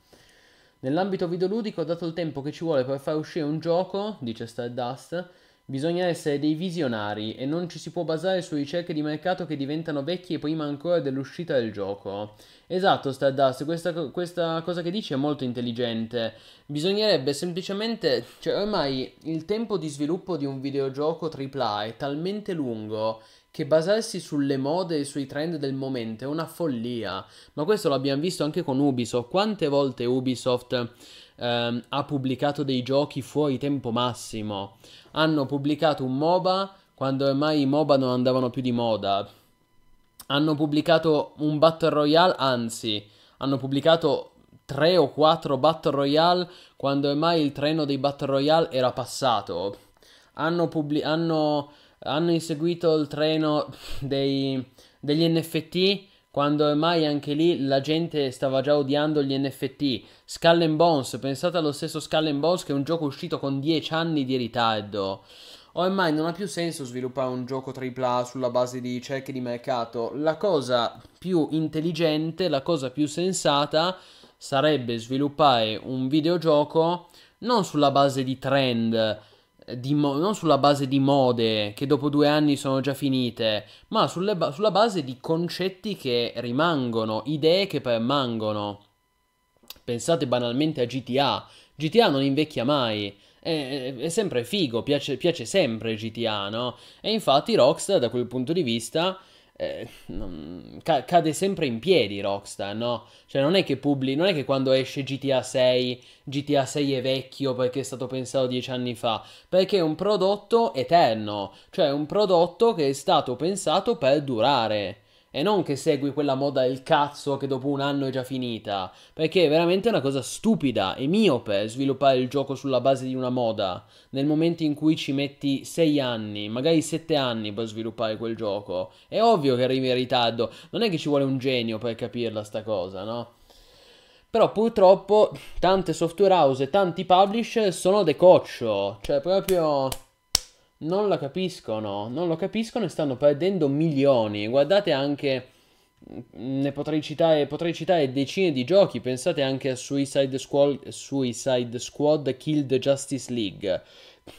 Nell'ambito videoludico, dato il tempo che ci vuole per far uscire un gioco, dice Stardust, Bisogna essere dei visionari e non ci si può basare su ricerche di mercato che diventano vecchie prima ancora dell'uscita del gioco. Esatto, Stardust, questa, questa cosa che dici è molto intelligente. Bisognerebbe semplicemente, cioè ormai il tempo di sviluppo di un videogioco AAA è talmente lungo che basarsi sulle mode e sui trend del momento è una follia. Ma questo l'abbiamo visto anche con Ubisoft. Quante volte Ubisoft ehm, ha pubblicato dei giochi fuori tempo massimo. Hanno pubblicato un MOBA quando ormai i MOBA non andavano più di moda. Hanno pubblicato un Battle Royale, anzi, hanno pubblicato 3 o 4 Battle Royale quando ormai il treno dei Battle Royale era passato. Hanno, pubblic- hanno, hanno inseguito il treno dei, degli NFT quando ormai anche lì la gente stava già odiando gli NFT. Skull and Bones, pensate allo stesso Skull and Bones che è un gioco uscito con 10 anni di ritardo. Ormai non ha più senso sviluppare un gioco AAA sulla base di cerche di mercato. La cosa più intelligente, la cosa più sensata sarebbe sviluppare un videogioco non sulla base di trend, Mo- non sulla base di mode che dopo due anni sono già finite, ma ba- sulla base di concetti che rimangono, idee che permangono. Pensate banalmente a GTA. GTA non invecchia mai. È, è, è sempre figo, piace, piace sempre GTA, no? E infatti Rockstar da quel punto di vista eh, non, ca- cade sempre in piedi Rockstar, no? Cioè non è che pubblica, non è che quando esce GTA 6, GTA 6 è vecchio perché è stato pensato dieci anni fa, perché è un prodotto eterno, cioè è un prodotto che è stato pensato per durare. E non che segui quella moda del cazzo che dopo un anno è già finita. Perché è veramente una cosa stupida e miope sviluppare il gioco sulla base di una moda. Nel momento in cui ci metti 6 anni, magari 7 anni per sviluppare quel gioco. È ovvio che arrivi in ritardo. Non è che ci vuole un genio per capirla sta cosa, no? Però purtroppo tante software house e tanti publisher sono de coccio. Cioè proprio non la capiscono, non lo capiscono e stanno perdendo milioni. Guardate anche, mm, ne potrei citare, potrei citare decine di giochi, pensate anche a Suicide Squad, Suicide Squad Kill the Justice League,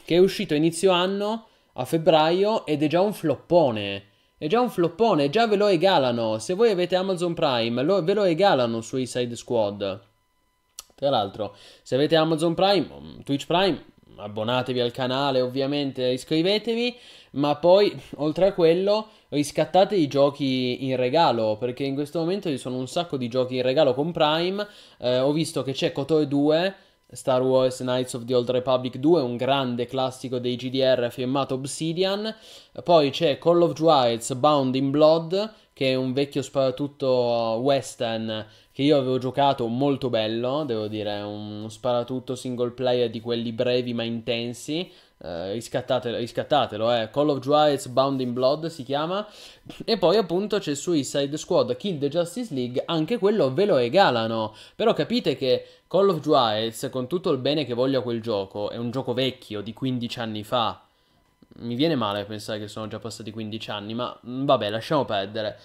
che è uscito inizio anno, a febbraio, ed è già un floppone. È già un floppone, già ve lo regalano. Se voi avete Amazon Prime, lo, ve lo regalano Suicide Squad. Tra l'altro, se avete Amazon Prime, mm, Twitch Prime, abbonatevi al canale ovviamente, iscrivetevi, ma poi oltre a quello riscattate i giochi in regalo, perché in questo momento ci sono un sacco di giochi in regalo con Prime, eh, ho visto che c'è Kotoe 2 Star Wars Knights of the Old Republic 2, un grande classico dei GDR firmato Obsidian. Poi c'è Call of Juarez Bound in Blood, che è un vecchio sparatutto uh, western che io avevo giocato molto bello, devo dire, uno sparatutto single player di quelli brevi ma intensi, Uh, eh, riscattatelo, riscattatelo eh. Call of Juarez Bounding Blood si chiama. E poi appunto c'è Suicide Squad Kill the Justice League, anche quello ve lo regalano. Però capite che Call of Juarez, con tutto il bene che voglia quel gioco, è un gioco vecchio di 15 anni fa. Mi viene male pensare che sono già passati 15 anni, ma mm, vabbè, lasciamo perdere.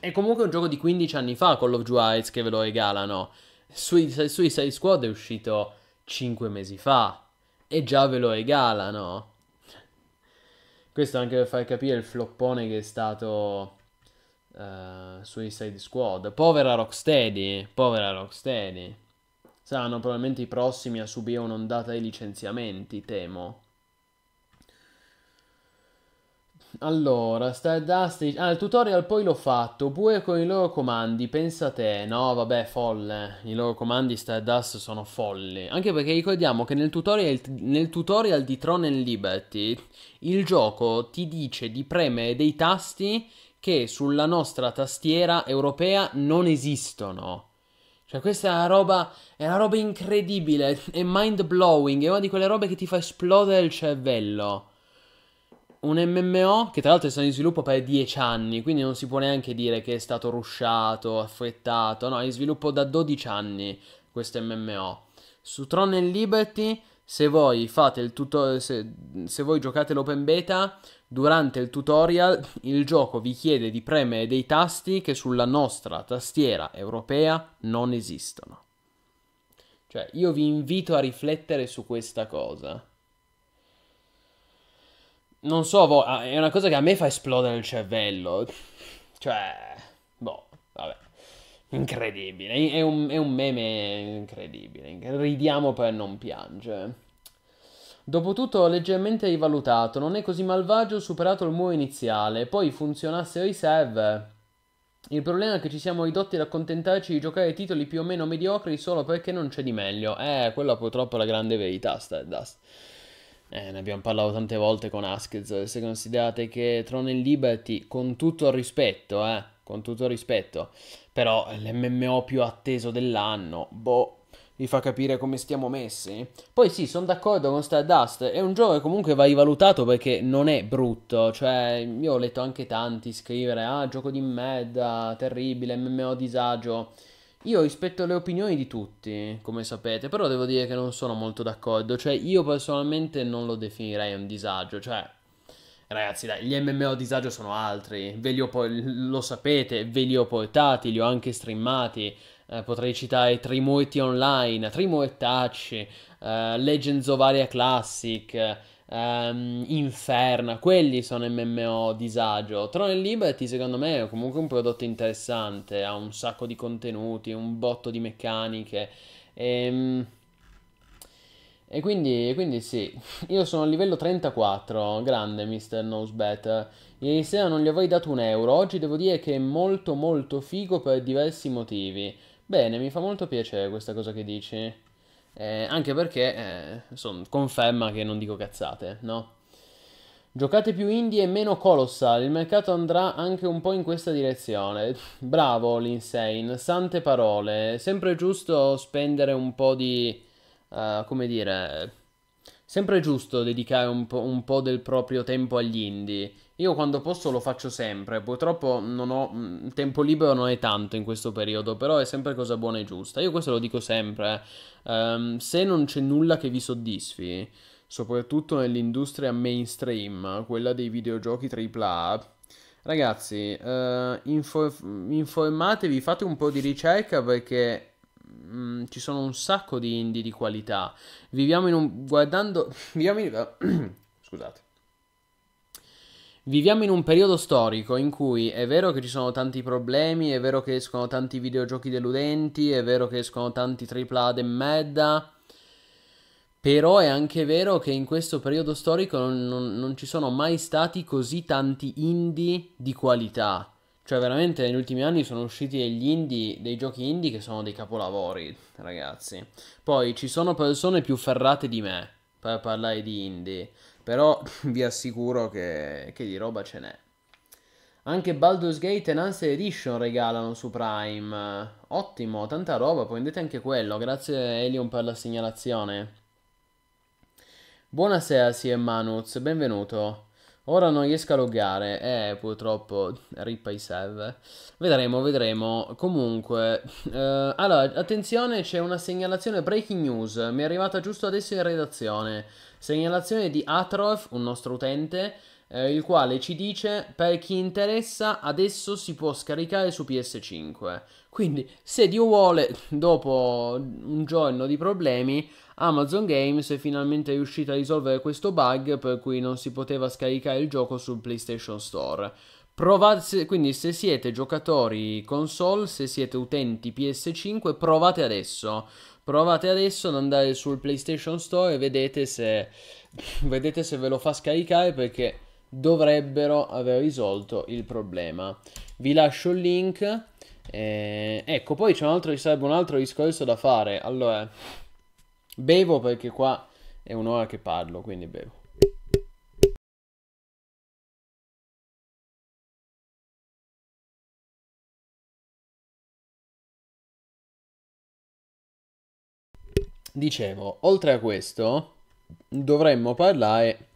È comunque un gioco di 15 anni fa Call of Juarez che ve lo regalano. Suicide, Suicide Squad è uscito 5 mesi fa e già ve lo regalano. Questo anche per far capire il floppone che è stato uh, eh, Suicide Squad. Povera Rocksteady, povera Rocksteady. Saranno probabilmente i prossimi a subire un'ondata di licenziamenti, temo. Allora, Stardust... Ah, il tutorial poi l'ho fatto, pure con i loro comandi, pensa te. No, vabbè, folle. I loro comandi Stardust sono folli. Anche perché ricordiamo che nel tutorial, nel tutorial di Tron and Liberty il gioco ti dice di premere dei tasti che sulla nostra tastiera europea non esistono. Cioè, questa è una roba. È una roba incredibile. È mind blowing. È una di quelle robe che ti fa esplodere il cervello un MMO che tra l'altro è stato in sviluppo per 10 anni, quindi non si può neanche dire che è stato rusciato, affrettato, no, è in sviluppo da 12 anni questo MMO. Su Tron and Liberty, se voi fate il tutorial, se, se voi giocate l'open beta, durante il tutorial il gioco vi chiede di premere dei tasti che sulla nostra tastiera europea non esistono. Cioè, io vi invito a riflettere su questa cosa non so, ah, è una cosa che a me fa esplodere il cervello. Cioè, boh, vabbè. Incredibile, è un, è un meme incredibile. Ridiamo per non piangere. Dopotutto leggermente rivalutato, non è così malvagio, ho superato il muro iniziale, poi funzionassero i server. Il problema è che ci siamo ridotti ad accontentarci di giocare titoli più o meno mediocri solo perché non c'è di meglio. Eh, quella purtroppo è la grande verità, Stardust. Eh, ne abbiamo parlato tante volte con Askez, se considerate che Tron in Liberty, con tutto il rispetto, eh, con tutto il rispetto, però l'MMO più atteso dell'anno, boh, vi fa capire come stiamo messi. Poi sì, sono d'accordo con Stardust, è un gioco che comunque va rivalutato perché non è brutto, cioè io ho letto anche tanti scrivere, ah, gioco di merda, terribile, MMO disagio... Io rispetto le opinioni di tutti, come sapete, però devo dire che non sono molto d'accordo, cioè io personalmente non lo definirei un disagio, cioè ragazzi dai, gli MMO disagio sono altri, ve li ho po- lo sapete, ve li ho portati, li ho anche streamati, eh, potrei citare Trimurti Online, Trimurtacci, eh, Legends of Aria Classic, um, Inferna, quelli sono MMO disagio. Tron e Liberty secondo me è comunque un prodotto interessante, ha un sacco di contenuti, un botto di meccaniche. E, ehm, e quindi, quindi, sì, io sono a livello 34, grande Mr. Nosebet. Ieri sera non gli avrei dato un euro, oggi devo dire che è molto molto figo per diversi motivi. Bene, mi fa molto piacere questa cosa che dici. Eh, anche perché, eh, insomma, conferma che non dico cazzate, no? Giocate più indie e meno colossal, il mercato andrà anche un po' in questa direzione. Bravo l'insane, sante parole, sempre giusto spendere un po' di, uh, come dire, sempre giusto dedicare un po', un po', del proprio tempo agli indie. Io quando posso lo faccio sempre, purtroppo non ho mm, tempo libero non è tanto in questo periodo, però è sempre cosa buona e giusta. Io questo lo dico sempre. Um, se non c'è nulla che vi soddisfi, soprattutto nell'industria mainstream, quella dei videogiochi AAA, ragazzi, uh, eh, infor- informatevi, fate un po' di ricerca perché Mm, ci sono un sacco di indie di qualità. Viviamo in un... guardando... Viviamo in... scusate. Viviamo in un periodo storico in cui è vero che ci sono tanti problemi, è vero che escono tanti videogiochi deludenti, è vero che escono tanti AAA de merda, però è anche vero che in questo periodo storico non, non, non ci sono mai stati così tanti indie di qualità cioè, veramente negli ultimi anni sono usciti degli indie, dei giochi indie che sono dei capolavori, ragazzi. Poi ci sono persone più ferrate di me per parlare di indie. Però vi assicuro che, che di roba ce n'è. Anche Baldur's Gate Enhanced Edition regalano su Prime. Ottimo, tanta roba, prendete anche quello. Grazie Elion per la segnalazione. Buonasera, si è Manuz, benvenuto. Ora non riesco a loggare, eh, purtroppo, rip i server. Vedremo, vedremo. Comunque, eh, allora, attenzione, c'è una segnalazione breaking news. Mi è arrivata giusto adesso in redazione. Segnalazione di Atrof, un nostro utente, eh, il quale ci dice, per chi interessa, adesso si può scaricare su PS5. Quindi, se Dio vuole, dopo un giorno di problemi, Amazon Games è finalmente riuscita a risolvere questo bug per cui non si poteva scaricare il gioco sul PlayStation Store. Provate, quindi se siete giocatori console, se siete utenti PS5, provate adesso. Provate adesso ad andare sul PlayStation Store e vedete se, vedete se ve lo fa scaricare perché dovrebbero aver risolto il problema. Vi lascio il link. Eh, ecco, poi c'è un altro, ci sarebbe un altro discorso da fare. Allora, Bevo perché qua è un'ora che parlo, quindi bevo. Dicevo, oltre a questo, dovremmo parlare...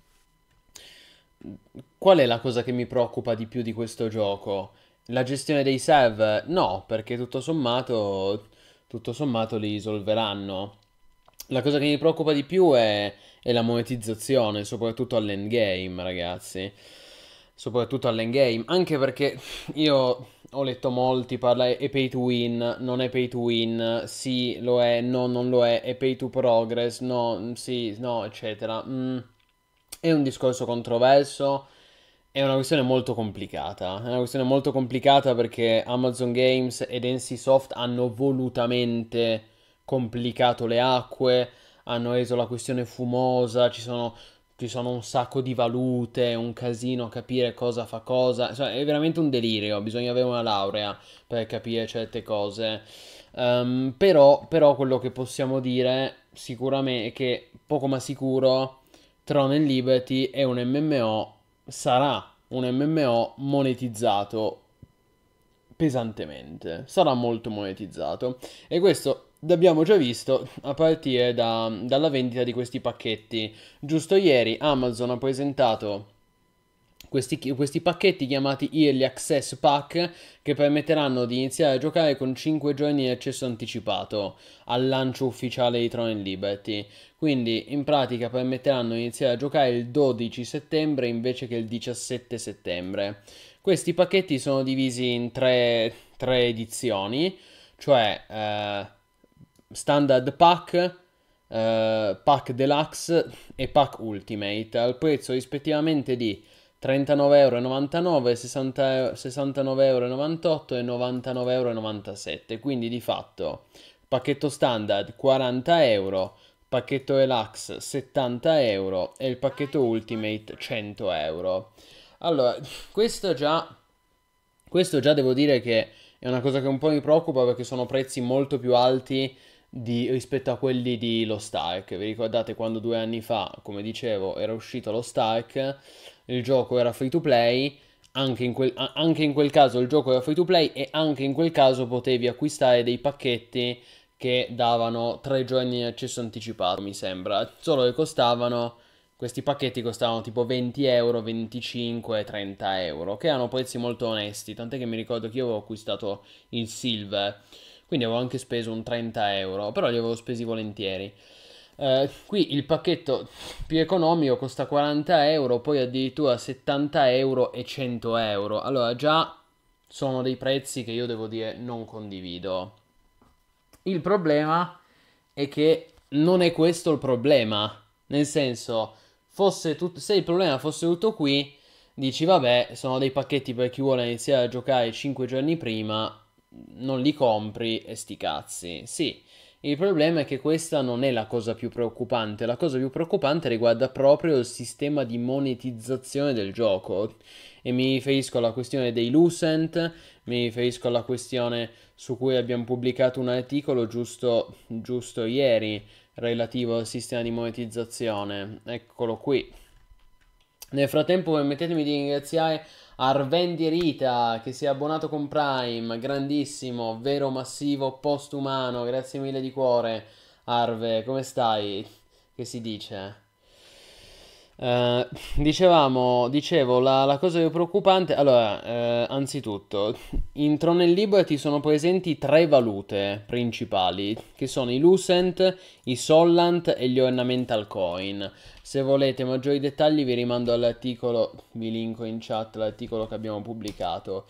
Qual è la cosa che mi preoccupa di più di questo gioco? La gestione dei server? No, perché tutto sommato, tutto sommato li risolveranno la cosa che mi preoccupa di più è, è la monetizzazione, soprattutto all'endgame, ragazzi. Soprattutto all'endgame, anche perché io ho letto molti parlare è pay to win, non è pay to win, sì lo è, no non lo è, è pay to progress, no, sì, no, eccetera. Mm. È un discorso controverso, è una questione molto complicata, è una questione molto complicata perché Amazon Games ed NC Soft hanno volutamente complicato le acque, hanno reso la questione fumosa, ci sono, ci sono un sacco di valute, un casino, capire cosa fa cosa, insomma cioè, è veramente un delirio, bisogna avere una laurea per capire certe cose. Um, però, però quello che possiamo dire sicuramente è che poco ma sicuro Tron and Liberty è un MMO, sarà un MMO monetizzato pesantemente, sarà molto monetizzato e questo l'abbiamo già visto a partire da, dalla vendita di questi pacchetti. Giusto ieri Amazon ha presentato questi, questi, pacchetti chiamati Early Access Pack che permetteranno di iniziare a giocare con 5 giorni di accesso anticipato al lancio ufficiale di Tron Liberty. Quindi in pratica permetteranno di iniziare a giocare il 12 settembre invece che il 17 settembre. Questi pacchetti sono divisi in tre, tre edizioni, cioè... Eh, standard pack, eh, pack deluxe e pack ultimate al prezzo rispettivamente di 39,99€, 60, 69,98€ e 99,97€, quindi di fatto pacchetto standard 40 euro, pacchetto relax 70 euro e il pacchetto ultimate 100 euro. Allora, questo già, questo già devo dire che è una cosa che un po' mi preoccupa perché sono prezzi molto più alti di, rispetto a quelli di Lo Stark. Vi ricordate quando due anni fa, come dicevo, era uscito Lo Stark, il gioco era free to play, anche in, quel, anche in quel caso il gioco era free to play e anche in quel caso potevi acquistare dei pacchetti che davano tre giorni di accesso anticipato, mi sembra, solo che costavano... Questi pacchetti costavano tipo 20 euro, 25, 30 euro, che erano prezzi molto onesti, tant'è che mi ricordo che io avevo acquistato il Silver quindi avevo anche speso un 30 euro, però li avevo spesi volentieri. Uh, qui il pacchetto più economico costa 40 euro, poi addirittura 70 euro e 100 euro. Allora già sono dei prezzi che io devo dire non condivido. Il problema è che non è questo il problema. Nel senso, tut- se il problema fosse tutto qui, dici vabbè, sono dei pacchetti per chi vuole iniziare a giocare 5 giorni prima, non li compri e sti cazzi. Sì, il problema è che questa non è la cosa più preoccupante, la cosa più preoccupante riguarda proprio il sistema di monetizzazione del gioco e mi riferisco alla questione dei Lucent, mi riferisco alla questione su cui abbiamo pubblicato un articolo giusto, giusto ieri relativo al sistema di monetizzazione. Eccolo qui. Nel frattempo permettetemi di ringraziare Arvendi Rita che si è abbonato con Prime, grandissimo, vero, massivo, postumano, grazie mille di cuore. Arve, come stai? Che si dice? Eh, dicevamo, dicevo, la, la, cosa più preoccupante, allora, eh, anzitutto, in Tron e Liberty sono presenti tre valute principali, che sono i Lucent, i Solant e gli Ornamental Coin. Se volete maggiori dettagli vi rimando all'articolo, vi linko in chat l'articolo che abbiamo pubblicato.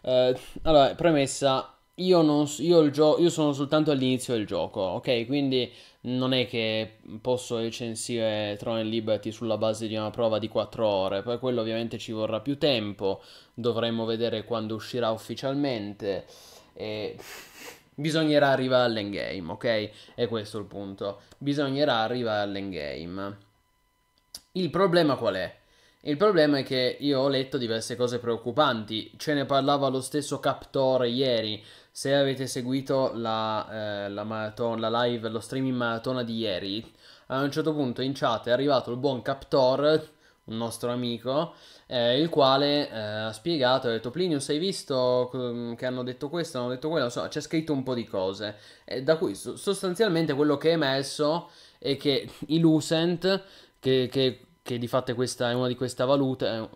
Uh, allora, premessa, io, non, io, gio- io, sono soltanto all'inizio del gioco, ok? Quindi non è che posso recensire Tron Liberty sulla base di una prova di 4 ore, poi quello ovviamente ci vorrà più tempo, dovremmo vedere quando uscirà ufficialmente e bisognerà arrivare all'endgame, ok? E questo è il punto, bisognerà arrivare all'endgame. Il problema qual è? Il problema è che io ho letto diverse cose preoccupanti, ce ne parlava lo stesso Captore ieri se avete seguito la, eh, la, maraton, la live, lo streaming maratona di ieri, a un certo punto in chat è arrivato il buon Captor, un nostro amico, eh, il quale eh, ha spiegato, ha detto Plinius hai visto mm, che hanno detto questo, hanno detto quello, insomma c'è scritto un po' di cose, eh, da cui sostanzialmente quello che è emerso è che i Lucent che, che che di fatto questa è una di queste valute,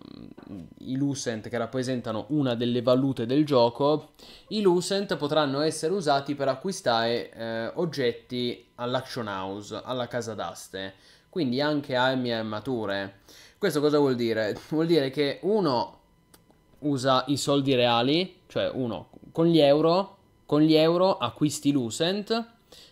i Lucent che rappresentano una delle valute del gioco, i Lucent potranno essere usati per acquistare eh, oggetti all'Action House, alla casa d'aste, quindi anche armi e armature. Questo cosa vuol dire? Vuol dire che uno usa i soldi reali, cioè uno con gli euro, con gli euro acquisti Lucent,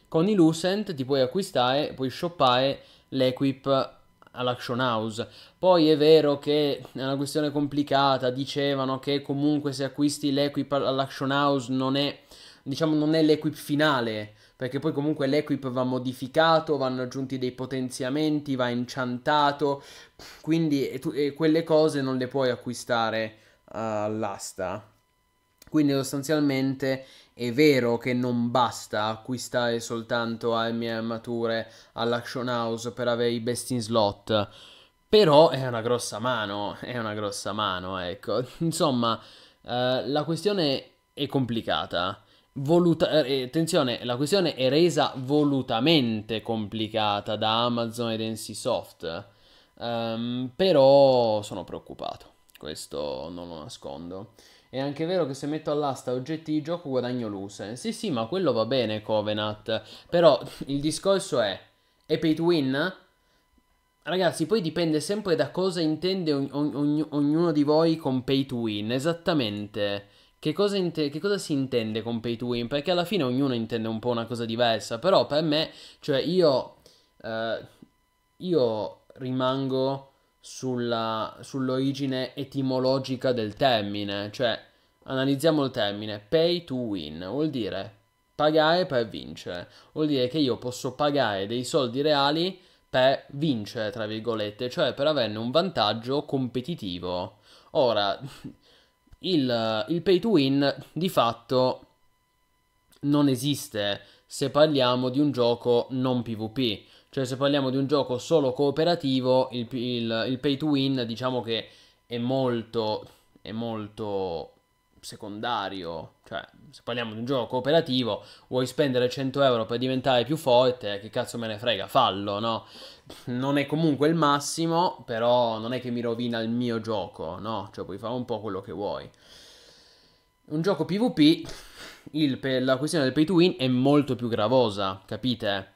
con i Lucent ti puoi acquistare, puoi shoppare l'equip all'Action House. Poi è vero che è una questione complicata, dicevano che comunque se acquisti l'equip all'Action House non è, diciamo, non è l'equip finale, perché poi comunque l'equip va modificato, vanno aggiunti dei potenziamenti, va enchantato, quindi e tu, e quelle cose non le puoi acquistare all'asta. Quindi sostanzialmente è vero che non basta acquistare soltanto armi e armature all'Action House per avere i best in slot, però è una grossa mano, è una grossa mano, ecco. Insomma, eh, la questione è complicata. Voluta, eh, eh, attenzione, la questione è resa volutamente complicata da Amazon ed NC Soft. Um, però sono preoccupato, questo non lo nascondo. È anche vero che se metto all'asta oggetti di gioco guadagno l'use. Sì, sì, ma quello va bene, Covenant. Però il discorso è: è pay to win? Ragazzi, poi dipende sempre da cosa intende ogn- ogn- ognuno di voi con pay to win. Esattamente. Che cosa, inte- che cosa, si intende con pay to win? Perché alla fine ognuno intende un po' una cosa diversa. Però per me, cioè io. Eh, io rimango sulla, sull'origine etimologica del termine, cioè analizziamo il termine pay to win, vuol dire pagare per vincere, vuol dire che io posso pagare dei soldi reali per vincere, tra virgolette, cioè per averne un vantaggio competitivo. Ora, il, il pay to win di fatto non esiste se parliamo di un gioco non PvP cioè se parliamo di un gioco solo cooperativo, il, il, il pay to win diciamo che è molto, è molto secondario. Cioè, se parliamo di un gioco cooperativo, vuoi spendere 100 euro per diventare più forte, che cazzo me ne frega, fallo, no? Non è comunque il massimo, però non è che mi rovina il mio gioco, no? Cioè, puoi fare un po' quello che vuoi. Un gioco PvP, il, la questione del pay to win è molto più gravosa, capite?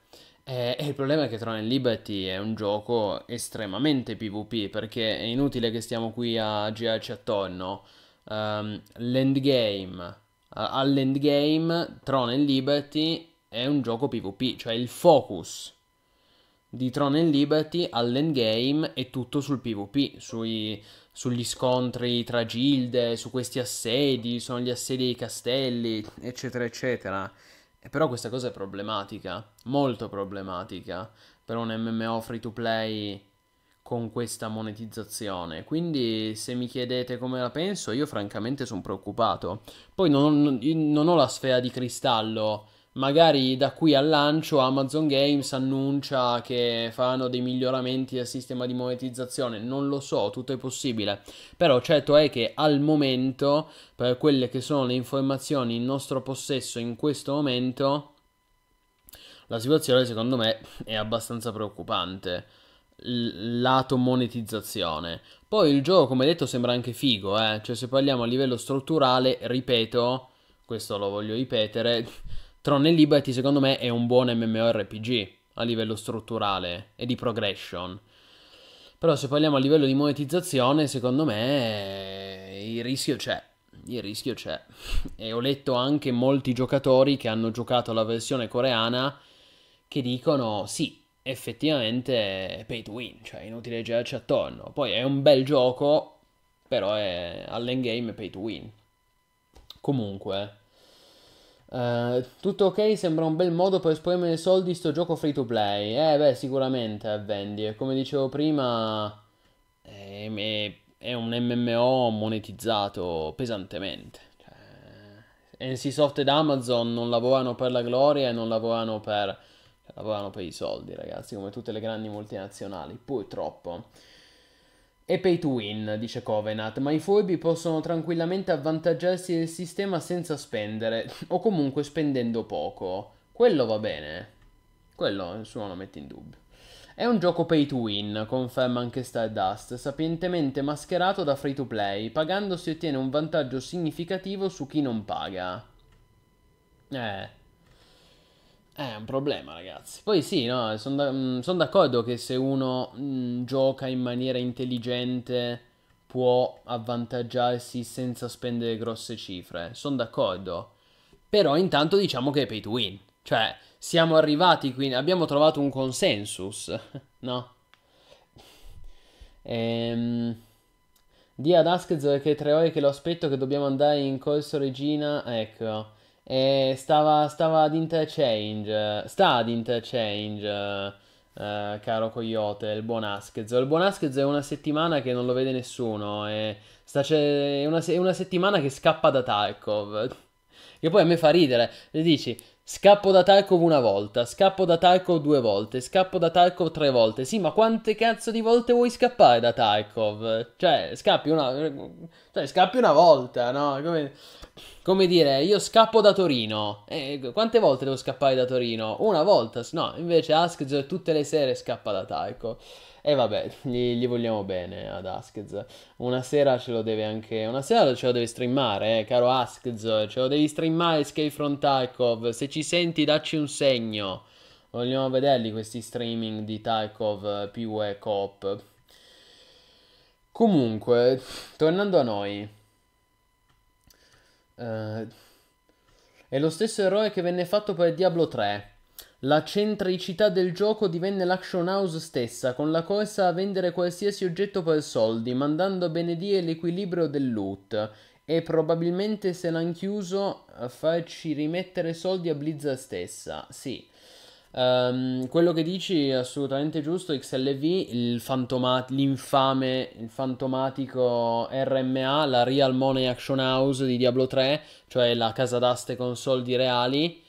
Eh, e il problema è che Tron Liberty è un gioco estremamente PvP, perché è inutile che stiamo qui a girarci attorno. Um, l'endgame, uh, all'endgame Tron Liberty è un gioco PvP, cioè il focus di Tron Liberty all'endgame è tutto sul PvP, sui, sugli scontri tra gilde, su questi assedi, sono gli assedi ai castelli, eccetera, eccetera. Però questa cosa è problematica, molto problematica, per un MMO free to play con questa monetizzazione. Quindi se mi chiedete come la penso, io francamente sono preoccupato. Poi non, non ho la sfera di cristallo magari da qui al lancio Amazon Games annuncia che faranno dei miglioramenti al sistema di monetizzazione, non lo so, tutto è possibile, però certo è che al momento, per quelle che sono le informazioni in nostro possesso in questo momento, la situazione secondo me è abbastanza preoccupante. lato monetizzazione. Poi il gioco, come detto, sembra anche figo, eh? cioè se parliamo a livello strutturale, ripeto, questo lo voglio ripetere, Tron e Liberty secondo me è un buon MMORPG a livello strutturale e di progression. Però se parliamo a livello di monetizzazione, secondo me eh, il rischio c'è. Il rischio c'è. E ho letto anche molti giocatori che hanno giocato la versione coreana che dicono sì, effettivamente è pay to win, cioè inutile girarci attorno. Poi è un bel gioco, però è all'endgame pay to win. Comunque, Uh, tutto ok sembra un bel modo per spremere soldi sto gioco free to play. Eh beh, sicuramente vendi. Come dicevo prima, eh, è, è un MMO monetizzato pesantemente. Cioè, eh, NCSoft ed Amazon non lavorano per la gloria e non lavorano per, lavorano per i soldi, ragazzi, come tutte le grandi multinazionali, purtroppo. È pay to win, dice Covenant, ma i foibi possono tranquillamente avvantaggiarsi del sistema senza spendere, o comunque spendendo poco. Quello va bene. Quello nessuno lo mette in dubbio. È un gioco pay to win, conferma anche Stardust, sapientemente mascherato da free to play. Pagando si ottiene un vantaggio significativo su chi non paga. Eh. È un problema, ragazzi. Poi sì, no, sono da, mm, son d'accordo che se uno mh, mm, gioca in maniera intelligente può avvantaggiarsi senza spendere grosse cifre. Sono d'accordo. Però intanto diciamo che è pay to win. Cioè, siamo arrivati qui, abbiamo trovato un consensus, no? Ehm... Dia ad Askez che tre ore che lo aspetto che dobbiamo andare in corso regina, ecco. E stava, stava ad interchange. Sta ad interchange. Eh, caro Coyote, il buon Askez. Il buon Askez è una settimana che non lo vede nessuno. e sta, è, una, è una settimana che scappa da Tarkov. Che poi a me fa ridere. Le dici, Scappo da Tarkov una volta, scappo da Tarkov due volte, scappo da Tarkov tre volte. Sì, ma quante cazzo di volte vuoi scappare da Tarkov? Cioè, scappi una, cioè, scappi una volta, no? Come, come dire, io scappo da Torino. Eh, quante volte devo scappare da Torino? Una volta, no, invece Ask tutte le sere scappa da Tarkov. E vabbè, gli, gli, vogliamo bene ad Askez. Una sera ce lo deve anche. Una sera ce lo deve streamare, eh, caro Askez. Ce lo devi streamare, Sky from Tarkov. Se ci senti, dacci un segno. Vogliamo vederli questi streaming di Tarkov, PUE Coop. Comunque, tornando a noi. Eh, è lo stesso errore che venne fatto per Diablo 3. La centricità del gioco divenne l'action house stessa, con la corsa a vendere qualsiasi oggetto per soldi, mandando a benedire l'equilibrio del loot. E probabilmente se l'han chiuso farci rimettere soldi a Blizzard stessa. Sì. Um, quello che dici è assolutamente giusto, XLV, il fantomat- l'infame, il fantomatico RMA, la Real Money Action House di Diablo 3, cioè la casa d'aste con soldi reali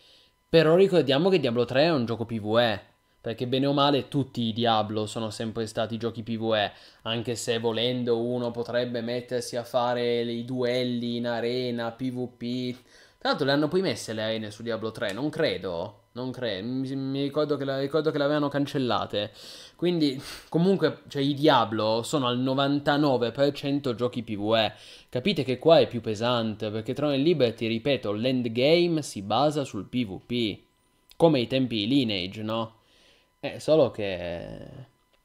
però ricordiamo che Diablo 3 è un gioco PvE, perché bene o male tutti i Diablo sono sempre stati giochi PvE, anche se volendo uno potrebbe mettersi a fare i duelli in arena, PvP. Tra l'altro le hanno poi messe le arene su Diablo 3, non credo, non credo, mi, mi ricordo, che la, ricordo che le avevano cancellate. Quindi, comunque, cioè, i Diablo sono al 99% giochi PvE. Capite che qua è più pesante, perché Tron e Liberty, ripeto, l'endgame si basa sul PvP. Come i tempi Lineage, no? È eh, solo che...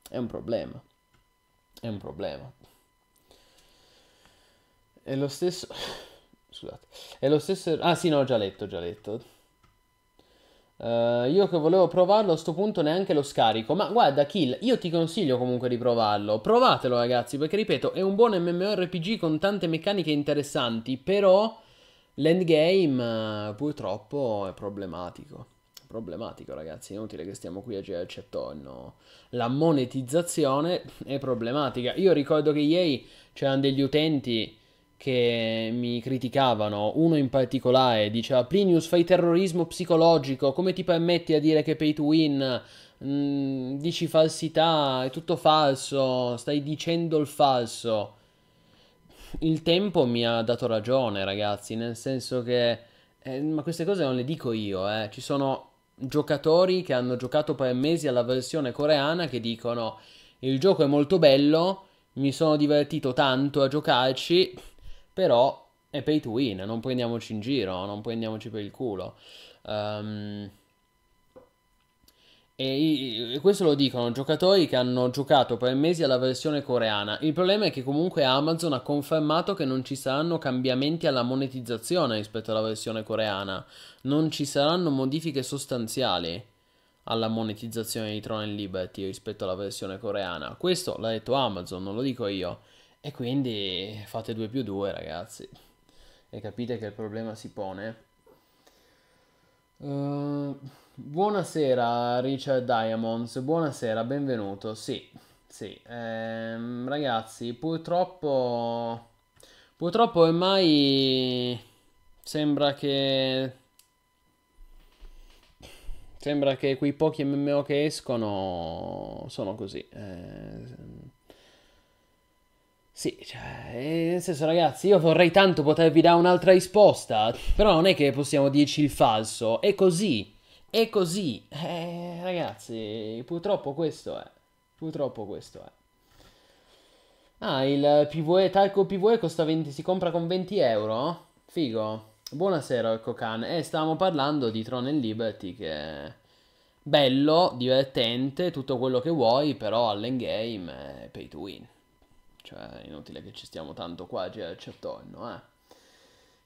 è un problema. È un problema. È lo stesso... Scusate. È lo stesso... Er-, ah sì, no, ho già letto, ho già letto. Uh, io che volevo provarlo a sto punto neanche lo scarico. Ma guarda, Kill, io ti consiglio comunque di provarlo. Provatelo, ragazzi, perché ripeto, è un buon MMORPG con tante meccaniche interessanti. Però l'endgame uh, purtroppo è problematico. Problematico, ragazzi. inutile che stiamo qui a girarci attorno. La monetizzazione è problematica. Io ricordo che ieri c'erano degli utenti che mi criticavano, uno in particolare diceva Plinius fai terrorismo psicologico, come ti permetti a dire che pay to win, mh, mm, dici falsità, è tutto falso, stai dicendo il falso. Il tempo mi ha dato ragione ragazzi, nel senso che... Eh, ma queste cose non le dico io, eh. ci sono giocatori che hanno giocato per mesi alla versione coreana che dicono il gioco è molto bello, mi sono divertito tanto a giocarci, però è pay to win, non prendiamoci in giro, non prendiamoci per il culo. Um, e, e questo lo dicono giocatori che hanno giocato per mesi alla versione coreana. Il problema è che comunque Amazon ha confermato che non ci saranno cambiamenti alla monetizzazione rispetto alla versione coreana. Non ci saranno modifiche sostanziali alla monetizzazione di Tron Liberty rispetto alla versione coreana. Questo l'ha detto Amazon, non lo dico io. E quindi fate 2 più 2 ragazzi. E capite che il problema si pone. Uh, buonasera Richard Diamonds, buonasera, benvenuto. Sì, sì. Ehm, ragazzi, purtroppo... Purtroppo ormai sembra che... Sembra che quei pochi MMO che escono sono così. Eh, sì, cioè, eh, nel senso ragazzi, io vorrei tanto potervi dare un'altra risposta, però non è che possiamo dirci il falso, è così, è così. Eh, ragazzi, purtroppo questo è, purtroppo questo è. Ah, il PVE, talco PVE costa 20, si compra con 20 euro? Figo. Buonasera, Kokan. Eh, stavamo parlando di Tron and Liberty che... Bello, divertente, tutto quello che vuoi, però all'endgame è pay to win. Cioè, inutile che ci stiamo tanto qua già cioè, a certonno, eh.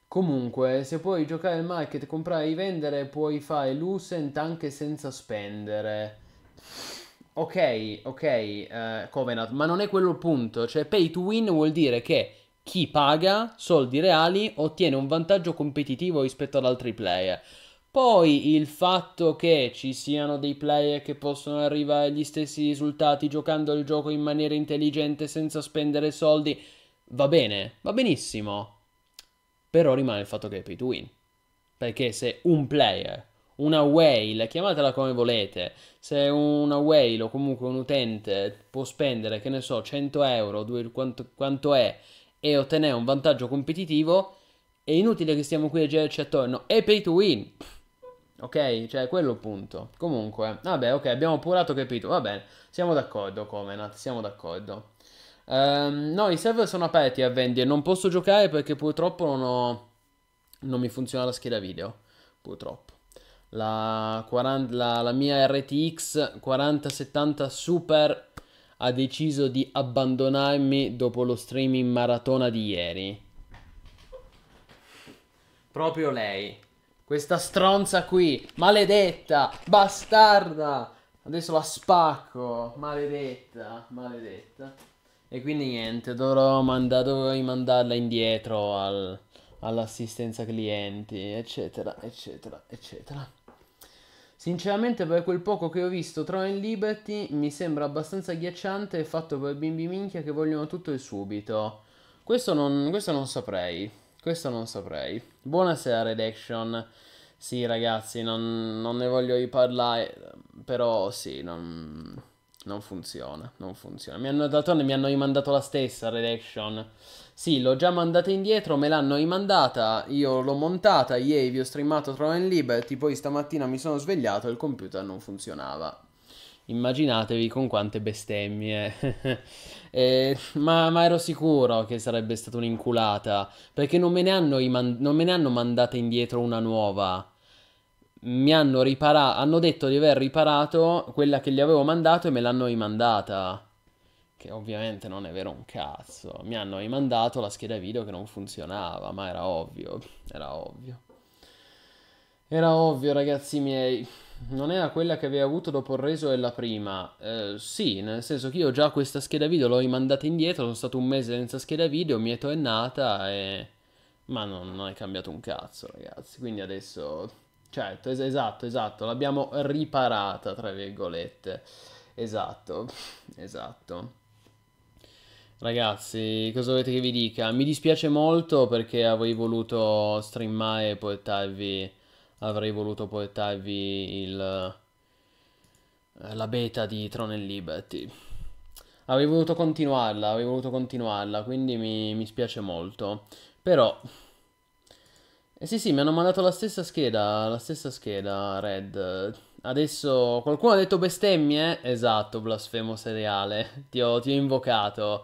Comunque, se puoi giocare al market, comprare e vendere, puoi fare Lucent anche senza spendere. Ok, ok, eh, Covenant, ma non è quello il punto. Cioè, pay to win vuol dire che chi paga soldi reali ottiene un vantaggio competitivo rispetto ad altri player. Poi il fatto che ci siano dei player che possono arrivare agli stessi risultati giocando il gioco in maniera intelligente senza spendere soldi, va bene, va benissimo. Però rimane il fatto che è pay to win. Perché se un player, una whale, chiamatela come volete, se una whale o comunque un utente può spendere, che ne so, 100 euro, quanto, quanto è, e ottenere un vantaggio competitivo, è inutile che stiamo qui a girarci attorno. È pay to win. Ok? Cioè, quello punto. Comunque, vabbè, ok, abbiamo appurato, capito. Va bene, siamo d'accordo, Comenat, siamo d'accordo. Um, no, i server sono aperti a vendere. non posso giocare perché purtroppo non ho... Non mi funziona la scheda video, purtroppo. La, 40, la, la mia RTX 4070 Super ha deciso di abbandonarmi dopo lo streaming maratona di ieri. Proprio lei. Questa stronza qui, maledetta, bastarda. Adesso la spacco, maledetta, maledetta. E quindi niente, dovrò, manda dovrò mandarla indietro al all'assistenza clienti, eccetera, eccetera, eccetera. Sinceramente per quel poco che ho visto Tron in Liberty mi sembra abbastanza agghiacciante e fatto per bimbi minchia che vogliono tutto e subito. Questo non, questo non saprei. Questo non saprei. Buonasera, Redaction. Sì, ragazzi, non, non ne voglio parlare, però sì, non, non funziona, non funziona. Mi hanno, d'altronde mi hanno rimandato la stessa Redaction. Sì, l'ho già mandata indietro, me l'hanno rimandata, io l'ho montata, ieri vi ho streamato in Liberty, poi stamattina mi sono svegliato e il computer non funzionava. Immaginatevi con quante bestemmie. eh, ma, ma, ero sicuro che sarebbe stata un'inculata, perché non me, man- non me ne hanno, mandata indietro una nuova. Mi hanno riparato, hanno detto di aver riparato quella che gli avevo mandato e me l'hanno rimandata. Che ovviamente non è vero un cazzo. Mi hanno rimandato la scheda video che non funzionava, ma era ovvio, era ovvio. Era ovvio, ragazzi miei non era quella che avevi avuto dopo il reso della prima. Eh, sì, nel senso che io già questa scheda video l'ho rimandata indietro, sono stato un mese senza scheda video, Mieto è nata e... Ma non, non è cambiato un cazzo, ragazzi. Quindi adesso... Certo, es- esatto, esatto, l'abbiamo riparata, tra virgolette. Esatto, esatto. Ragazzi, cosa volete che vi dica? Mi dispiace molto perché avrei voluto streamare e portarvi avrei voluto portarvi il, la beta di Tron and Liberty. Avrei voluto continuarla, avrei voluto continuarla, quindi mi, mi spiace molto. Però... Eh sì sì, mi hanno mandato la stessa scheda, la stessa scheda, Red. Adesso qualcuno ha detto bestemmie? Esatto, blasfemo seriale, ti ho, ti ho invocato.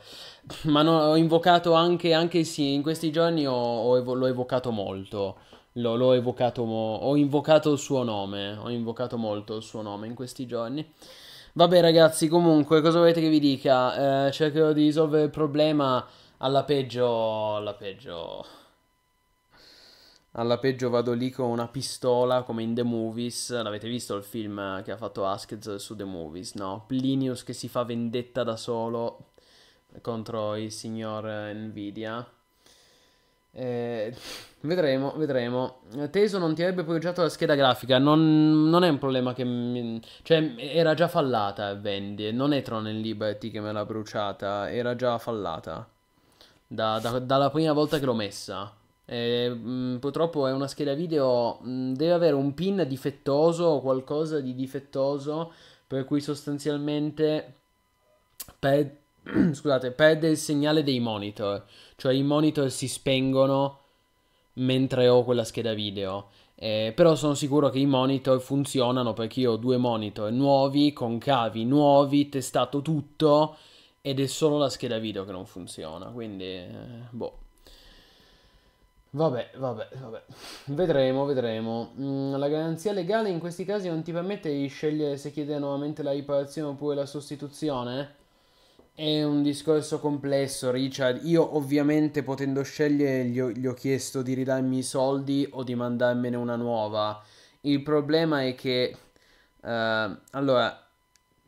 Ma no, ho invocato anche, anche sì, in questi giorni ho, ho, l'ho evocato molto. L'ho, l'ho evocato, mo- ho invocato il suo nome, ho invocato molto il suo nome in questi giorni. Vabbè ragazzi, comunque, cosa volete che vi dica? Eh, cercherò di risolvere il problema alla peggio, alla peggio... Alla peggio vado lì con una pistola come in The Movies. L'avete visto il film che ha fatto Asked su The Movies, no? Plinius che si fa vendetta da solo contro il signor Nvidia. Eh, vedremo, vedremo. Teso non ti avrebbe poggiato la scheda grafica. Non, non è un problema che. Mi... Cioè, era già fallata. Vendi. Non è Tron in Liberty che me l'ha bruciata. Era già fallata. Da, da, dalla prima volta che l'ho messa. E, mh, mm, purtroppo è una scheda video. Mh, mm, deve avere un pin difettoso o qualcosa di difettoso. Per cui sostanzialmente. Per... Scusate, perde il segnale dei monitor. Cioè i monitor si spengono mentre ho quella scheda video. Eh, però sono sicuro che i monitor funzionano perché io ho due monitor nuovi, con cavi nuovi, testato tutto ed è solo la scheda video che non funziona. Quindi, eh, boh. Vabbè, vabbè, vabbè. Vedremo, vedremo. Mm, la garanzia legale in questi casi non ti permette di scegliere se chiedere nuovamente la riparazione oppure la sostituzione? È un discorso complesso, Richard. Io ovviamente potendo scegliere gli ho, gli ho, chiesto di ridarmi i soldi o di mandarmene una nuova. Il problema è che... Uh, allora,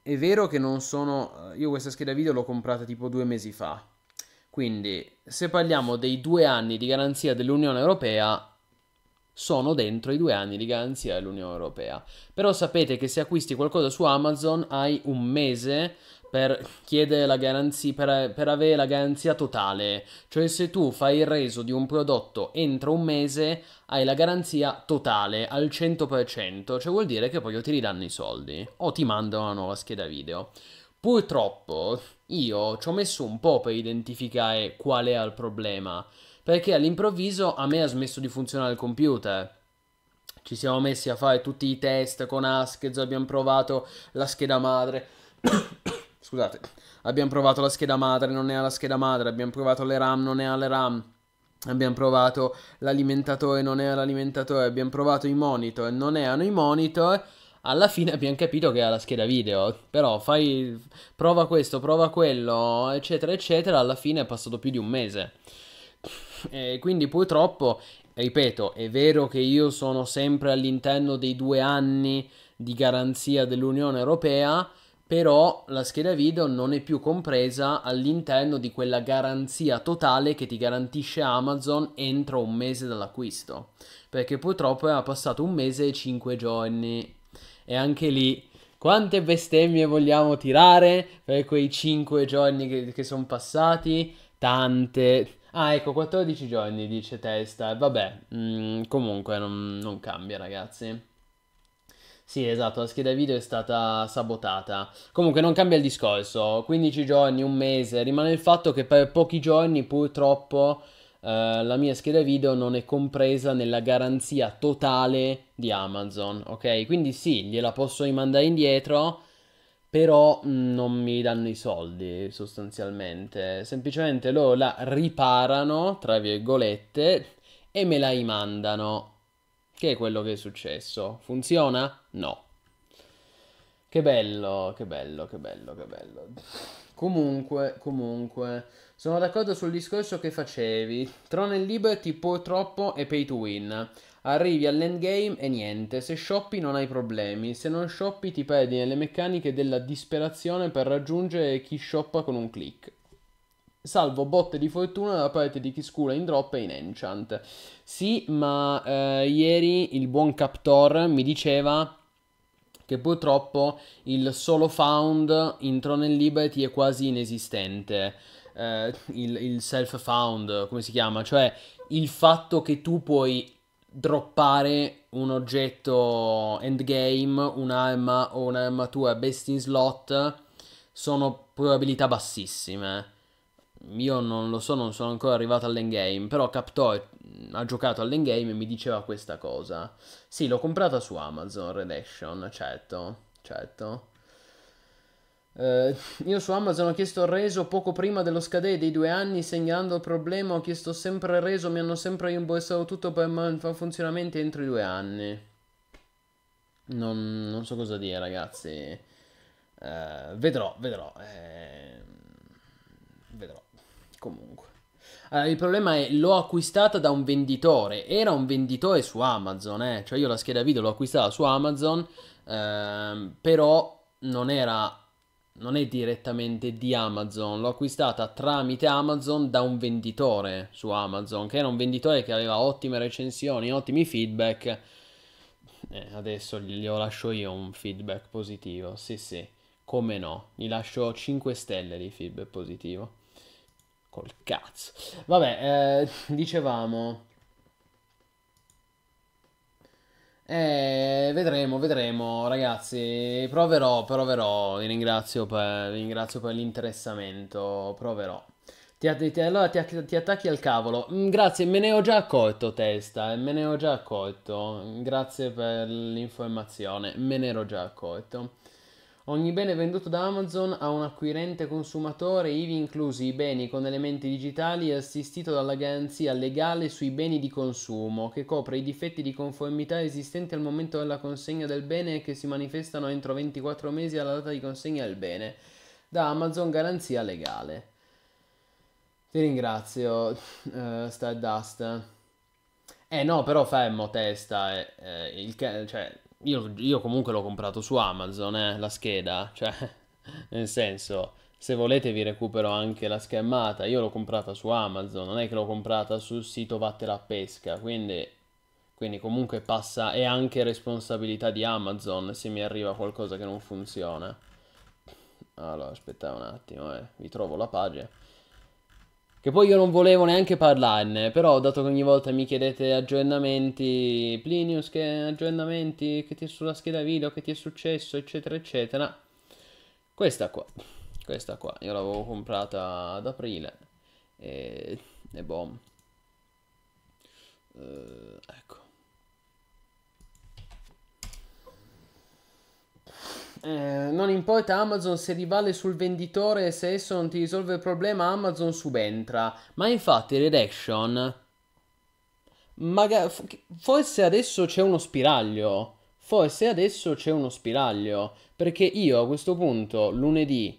è vero che non sono... Eh, io questa scheda video l'ho comprata tipo due mesi fa. Quindi, se parliamo dei due anni di garanzia dell'Unione Europea, sono dentro i due anni di garanzia dell'Unione Europea. Però sapete che se acquisti qualcosa su Amazon hai un mese per, chiedere la garanzia, per, per, avere la garanzia totale. Cioè se tu fai il reso di un prodotto entro un mese hai la garanzia totale al 100%, cioè vuol dire che poi o ti ridanno i soldi o ti mandano una nuova scheda video. Purtroppo io ci ho messo un po' per identificare qual era il problema, perché all'improvviso a me ha smesso di funzionare il computer ci siamo messi a fare tutti i test con Askeds, abbiamo provato la scheda madre, Scusate, abbiamo provato la scheda madre, non è alla scheda madre, abbiamo provato le RAM, non è alle RAM. Abbiamo provato l'alimentatore, non è all'alimentatore, abbiamo provato i monitor, non erano i monitor. Alla fine abbiamo capito che è alla scheda video, però fai prova questo, prova quello, eccetera, eccetera, alla fine è passato più di un mese. E quindi purtroppo, ripeto, è vero che io sono sempre all'interno dei due anni di garanzia dell'Unione Europea, però la scheda video non è più compresa all'interno di quella garanzia totale che ti garantisce Amazon entro un mese dall'acquisto, perché purtroppo è passato un mese e cinque giorni e anche lì quante bestemmie vogliamo tirare per quei cinque giorni che, che sono passati? Tante. Ah, ecco, 14 giorni dice testa. Vabbè, mm, comunque non, non cambia, ragazzi. Sì, esatto, la scheda video è stata sabotata. Comunque non cambia il discorso, 15 giorni, un mese, rimane il fatto che per pochi giorni purtroppo eh, la mia scheda video non è compresa nella garanzia totale di Amazon, ok? Quindi sì, gliela posso rimandare indietro, però mm, non mi danno i soldi sostanzialmente, semplicemente loro la riparano, tra virgolette, e me la rimandano che è quello che è successo? Funziona? No. Che bello, che bello, che bello, che bello. Comunque, comunque, sono d'accordo sul discorso che facevi. Tron and Liberty purtroppo è pay to win. Arrivi all'endgame e niente, se shoppi non hai problemi, se non shoppi ti perdi nelle meccaniche della disperazione per raggiungere chi shoppa con un click salvo botte di fortuna da parte di chi scura in drop e in enchant. Sì, ma eh, ieri il buon Captor mi diceva che purtroppo il solo found in Tron Liberty è quasi inesistente. Eh, il, il self found, come si chiama? Cioè il fatto che tu puoi droppare un oggetto endgame, un'arma o un'armatura best in slot sono probabilità bassissime io non lo so, non sono ancora arrivato all'endgame, però captò mm, ha giocato all'endgame e mi diceva questa cosa. Sì, l'ho comprata su Amazon Redemption, certo, certo. Eh, io su Amazon ho chiesto reso poco prima dello scadere dei due anni, segnalando il problema, ho chiesto sempre reso, mi hanno sempre rimborsato tutto per malfunzionamenti entro i due anni. Non, non so cosa dire ragazzi. Eh, vedrò, vedrò. Eh Comunque. Allora, il problema è l'ho acquistata da un venditore. Era un venditore su Amazon, eh. Cioè io la scheda video l'ho acquistata su Amazon, ehm, però non era non è direttamente di Amazon, l'ho acquistata tramite Amazon da un venditore su Amazon, che era un venditore che aveva ottime recensioni, ottimi feedback. Eh, adesso glielo lascio io un feedback positivo, sì sì, come no, gli lascio 5 stelle di feedback positivo. Col cazzo. Vabbè, eh, dicevamo... Eh, vedremo, vedremo, ragazzi. Proverò, proverò. Vi ringrazio per, vi ringrazio per l'interessamento. Proverò. Ti, ti, allora ti, ti, attacchi al cavolo. Mm, grazie, me ne ho già accolto testa, eh, me ne ho già accolto. Grazie per l'informazione, me ne ero già accolto. Ogni bene venduto da Amazon a un acquirente consumatore, ivi inclusi i beni con elementi digitali, è assistito dalla garanzia legale sui beni di consumo, che copre i difetti di conformità esistenti al momento della consegna del bene e che si manifestano entro 24 mesi alla data di consegna del bene. Da Amazon garanzia legale. Ti ringrazio, uh, Stardust. Eh no, però fermo testa, eh, eh, il, cioè, io, io comunque l'ho comprato su Amazon, eh, la scheda, cioè, nel senso, se volete vi recupero anche la schermata, io l'ho comprata su Amazon, non è che l'ho comprata sul sito Vattela Pesca, quindi quindi comunque passa, è anche responsabilità di Amazon se mi arriva qualcosa che non funziona. Allora, aspetta un attimo, eh. vi trovo la pagina. Che poi io non volevo neanche parlarne, però dato che ogni volta mi chiedete aggiornamenti, Plinius che aggiornamenti, che ti è sulla scheda video, che ti è successo, eccetera, eccetera. Questa qua, questa qua, io l'avevo comprata ad aprile e, e bom. Eh, ecco. Eh, non importa Amazon se rivale sul venditore e se esso non ti risolve il problema Amazon subentra. Ma infatti Redaction maga- forse adesso c'è uno spiraglio. Forse adesso c'è uno spiraglio, perché io a questo punto lunedì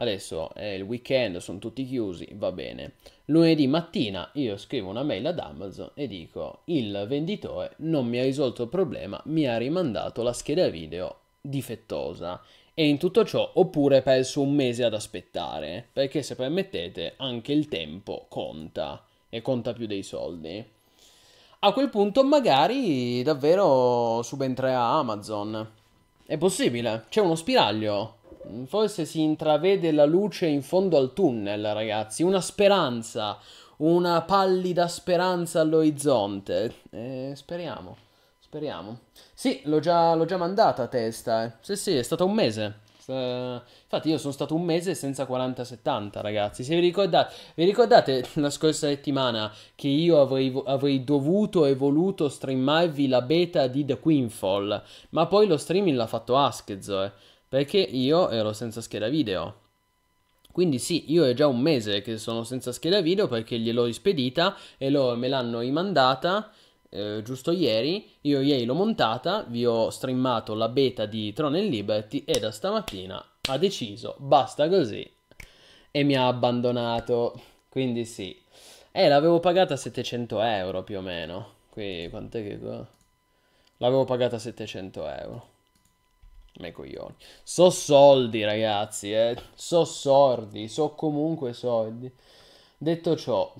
Adesso è il weekend, sono tutti chiusi, va bene. Lunedì mattina io scrivo una mail ad Amazon e dico il venditore non mi ha risolto il problema, mi ha rimandato la scheda video difettosa e in tutto ciò oppure perso un mese ad aspettare, perché se permettete anche il tempo conta e conta più dei soldi. A quel punto magari davvero subentrerà Amazon. È possibile, c'è uno spiraglio. Forse si intravede la luce in fondo al tunnel, ragazzi, una speranza, una pallida speranza all'orizzonte. Eh, speriamo, speriamo. Sì, l'ho già, l'ho già mandata a testa. Eh. Sì, sì, è stato un mese. Uh, infatti io sono stato un mese senza 40-70 ragazzi se vi ricordate, vi ricordate la scorsa settimana che io avrei, avrei, dovuto e voluto streamarvi la beta di The Queenfall ma poi lo streaming l'ha fatto Askezo eh, perché io ero senza scheda video quindi sì, io è già un mese che sono senza scheda video perché gliel'ho rispedita e loro me l'hanno rimandata eh, giusto ieri, io ieri l'ho montata, vi ho streamato la beta di Tron and Liberty e da stamattina ha deciso basta così e mi ha abbandonato, quindi sì. Eh, l'avevo pagata 700 euro più o meno, qui quant'è che L'avevo pagata 700 euro. Me coglioni. So soldi ragazzi, eh. So sordi, so comunque soldi. Detto ciò,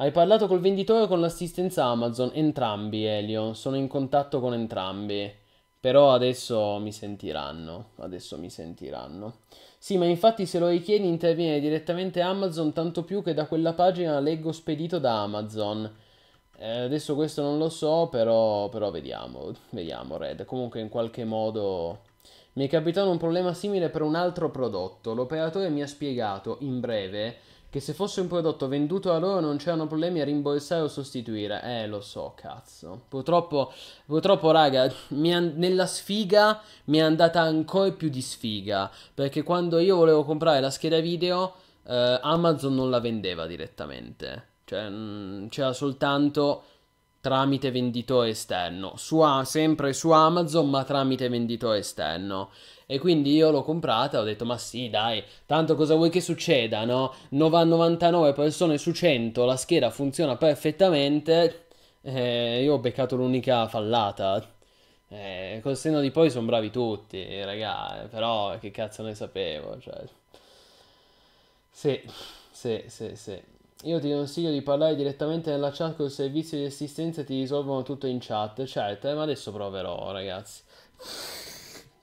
hai parlato col venditore o con l'assistenza Amazon? Entrambi, Elio. Sono in contatto con entrambi. Però adesso mi sentiranno. Adesso mi sentiranno. Sì, ma infatti se lo richiedi interviene direttamente Amazon, tanto più che da quella pagina leggo spedito da Amazon. Eh, adesso questo non lo so, però, però vediamo. Vediamo, Red. Comunque in qualche modo... Mi è capitato un problema simile per un altro prodotto. L'operatore mi ha spiegato, in breve, che se fosse un prodotto venduto a loro non c'erano problemi a rimborsare o sostituire. Eh, lo so, cazzo. Purtroppo, purtroppo raga, è, nella sfiga mi è andata ancora più di sfiga. Perché quando io volevo comprare la scheda video, eh, Amazon non la vendeva direttamente. Cioè, mh, mm, c'era soltanto tramite venditore esterno. Su, sempre su Amazon, ma tramite venditore esterno. E quindi io l'ho comprata, e ho detto ma sì dai, tanto cosa vuoi che succeda, no? 99 persone su 100, la scheda funziona perfettamente, eh, io ho beccato l'unica fallata. Eh, col senno di poi sono bravi tutti, raga, eh, però che cazzo ne sapevo, cioè... Sì, sì, sì, sì. Io ti consiglio di parlare direttamente nella chat con il servizio di assistenza ti risolvono tutto in chat, certo, eh, ma adesso proverò, ragazzi.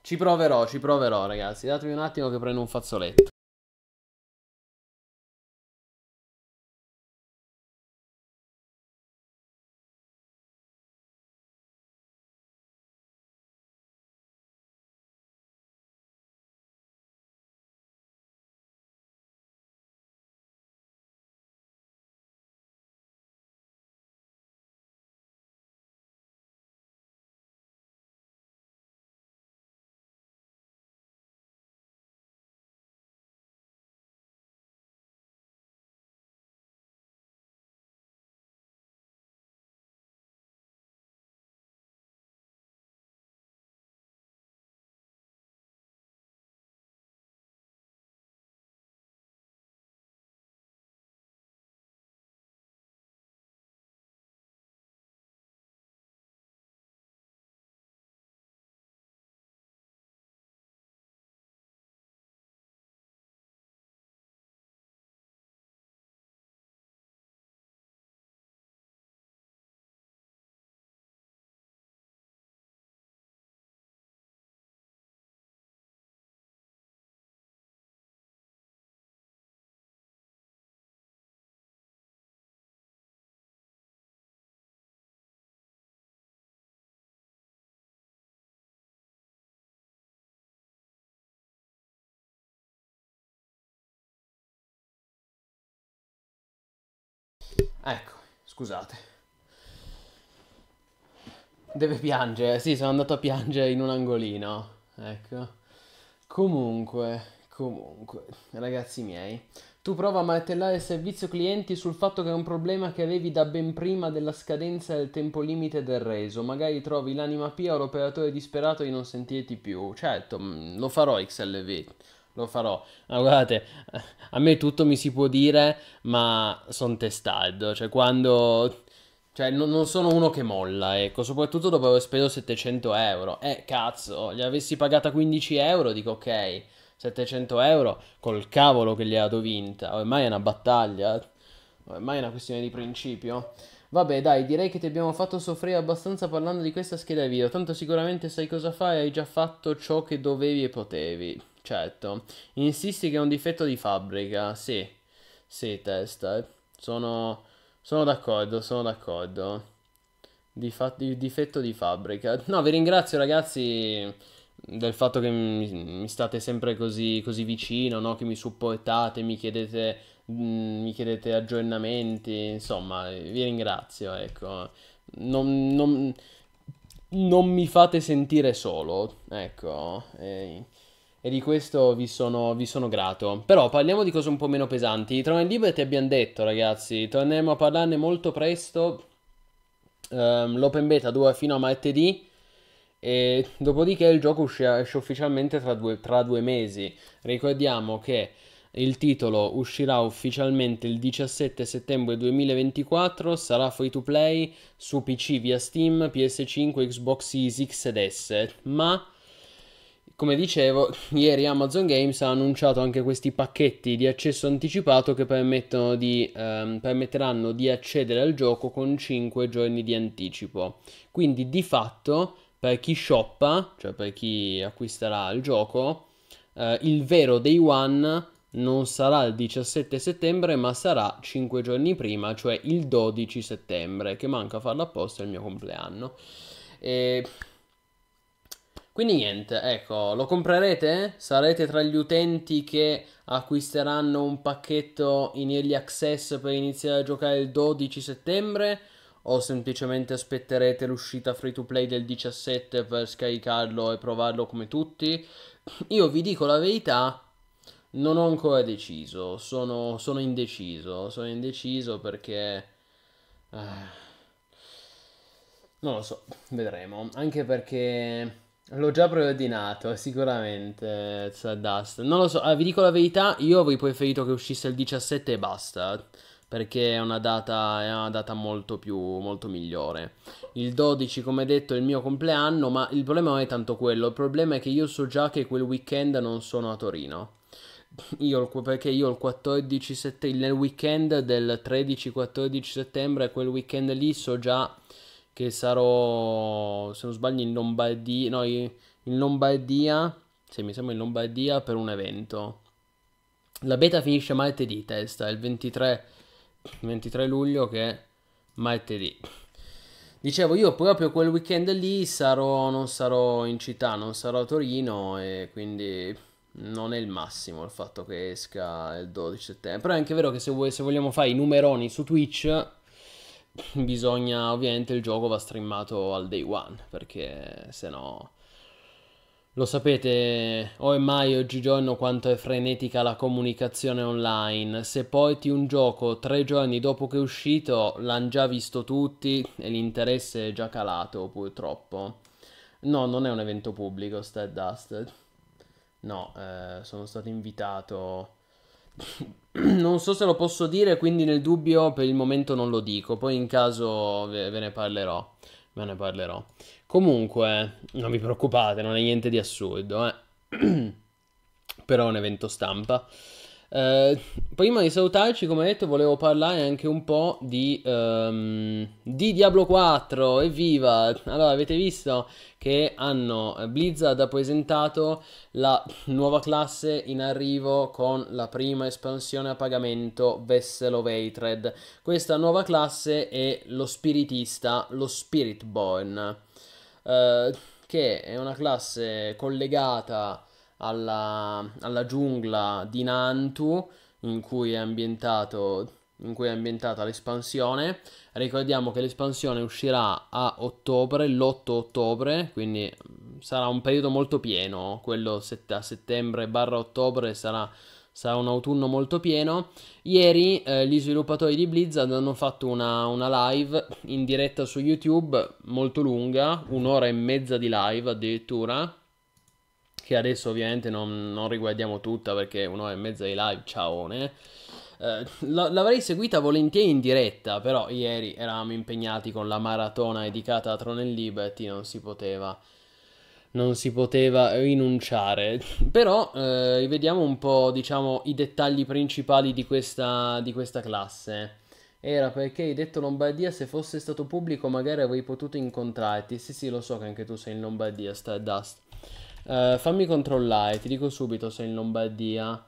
Ci proverò, ci proverò, ragazzi. Datemi un attimo che prendo un fazzoletto. Ecco, scusate. Deve piangere, sì, sono andato a piangere in un angolino. Ecco. Comunque, comunque, ragazzi miei, tu prova a martellare il servizio clienti sul fatto che è un problema che avevi da ben prima della scadenza del tempo limite del reso. Magari trovi l'anima pia o l'operatore disperato di non sentirti più. Certo, mm, lo farò XLV lo farò. Ma guardate, a me tutto mi si può dire, ma sono testardo. Cioè, quando... Cioè, non, non sono uno che molla, ecco, soprattutto dopo aver speso 700 euro. Eh, cazzo, gli avessi pagata 15 euro, dico ok, 700 euro, col cavolo che gliela do vinta. Ormai è una battaglia, ormai è una questione di principio. Vabbè, dai, direi che ti abbiamo fatto soffrire abbastanza parlando di questa scheda video. Tanto sicuramente sai cosa fai, hai già fatto ciò che dovevi e potevi. Certo. Insisti che è un difetto di fabbrica. Sì. Sì, testa. Sono, sono d'accordo, sono d'accordo. Di fa- di difetto di fabbrica. No, vi ringrazio ragazzi del fatto che mi, mi state sempre così, così vicino, no? che mi supportate, mi chiedete, mh, mm, mi chiedete aggiornamenti, insomma, vi ringrazio, ecco. Non, non, non mi fate sentire solo, ecco. Ehi e di questo vi sono, vi sono grato. Però parliamo di cose un po' meno pesanti. Trono e Libero ti abbiamo detto ragazzi, torneremo a parlarne molto presto. Um, l'open beta dura fino a martedì. E dopodiché il gioco uscirà, esce ufficialmente tra due, tra due mesi. Ricordiamo che il titolo uscirà ufficialmente il 17 settembre 2024, sarà free to play su PC via Steam, PS5, Xbox Series X ed S, ma come dicevo, ieri Amazon Games ha annunciato anche questi pacchetti di accesso anticipato che di, ehm, permetteranno di accedere al gioco con 5 giorni di anticipo. Quindi di fatto per chi shoppa, cioè per chi acquisterà il gioco, eh, il vero day one non sarà il 17 settembre ma sarà 5 giorni prima, cioè il 12 settembre, che manca a farla apposta il mio compleanno. E quindi niente, ecco, lo comprerete? Sarete tra gli utenti che acquisteranno un pacchetto in early access per iniziare a giocare il 12 settembre? O semplicemente aspetterete l'uscita free to play del 17 per scaricarlo e provarlo come tutti? Io vi dico la verità, non ho ancora deciso, sono, sono indeciso, sono indeciso perché... Eh, non lo so, vedremo, anche perché L'ho già preordinato, sicuramente cioè, Stardust. Non lo so, ah, vi dico la verità, io avrei preferito che uscisse il 17 e basta, perché è una data, è una data molto, più, molto migliore. Il 12, come detto, è il mio compleanno, ma il problema non è tanto quello, il problema è che io so già che quel weekend non sono a Torino. Io, perché io il 14 settembre, nel weekend del 13-14 settembre, quel weekend lì so già che sarò, se non sbaglio, in Lombardia, no, in Lombardia, se mi sembra in Lombardia per un evento. La beta finisce martedì, testa, il 23, 23 luglio che è martedì. Dicevo, io proprio quel weekend lì sarò, non sarò in città, non sarò a Torino e quindi non è il massimo il fatto che esca il 12 settembre. Però è anche vero che se, vuoi, se vogliamo fare i numeroni su Twitch bisogna, ovviamente il gioco va streamato al day one, perché se no... Lo sapete ormai oggigiorno quanto è frenetica la comunicazione online. Se poi ti un gioco tre giorni dopo che è uscito, l'hanno già visto tutti e l'interesse è già calato, purtroppo. No, non è un evento pubblico, Stead Dusted No, eh, sono stato invitato non so se lo posso dire, quindi nel dubbio per il momento non lo dico, poi in caso ve, ve ne parlerò. Ve ne parlerò. Comunque, non vi preoccupate, non è niente di assurdo, eh. però è un evento stampa. Eh, prima di salutarci, come detto, volevo parlare anche un po' di, um, di Diablo 4. Evviva! Allora, avete visto che hanno, eh, Blizzard ha presentato la nuova classe in arrivo con la prima espansione a pagamento Vessel of Hatred. Questa nuova classe è lo spiritista, lo Spiritborn, eh, che è una classe collegata alla, alla giungla di Nantu in cui è ambientato in cui è ambientata l'espansione. Ricordiamo che l'espansione uscirà a ottobre, l'8 ottobre, quindi mm, sarà un periodo molto pieno, quello set- a settembre barra ottobre sarà, sarà, un autunno molto pieno. Ieri eh, gli sviluppatori di Blizzard hanno fatto una, una live in diretta su YouTube molto lunga, un'ora e mezza di live addirittura, che adesso ovviamente non, non riguardiamo tutta perché un'ora e mezza di live, ciao. Eh, l'avrei seguita volentieri in diretta, però ieri eravamo impegnati con la maratona dedicata a Tron Liberty, non si poteva non si poteva rinunciare. Però eh, vediamo un po', diciamo, i dettagli principali di questa, di questa classe. Era perché hai detto Lombardia, se fosse stato pubblico magari avrei potuto incontrarti. Sì, sì, lo so che anche tu sei in Lombardia, Stardust. Uh, fammi controllare, ti dico subito se in Lombardia.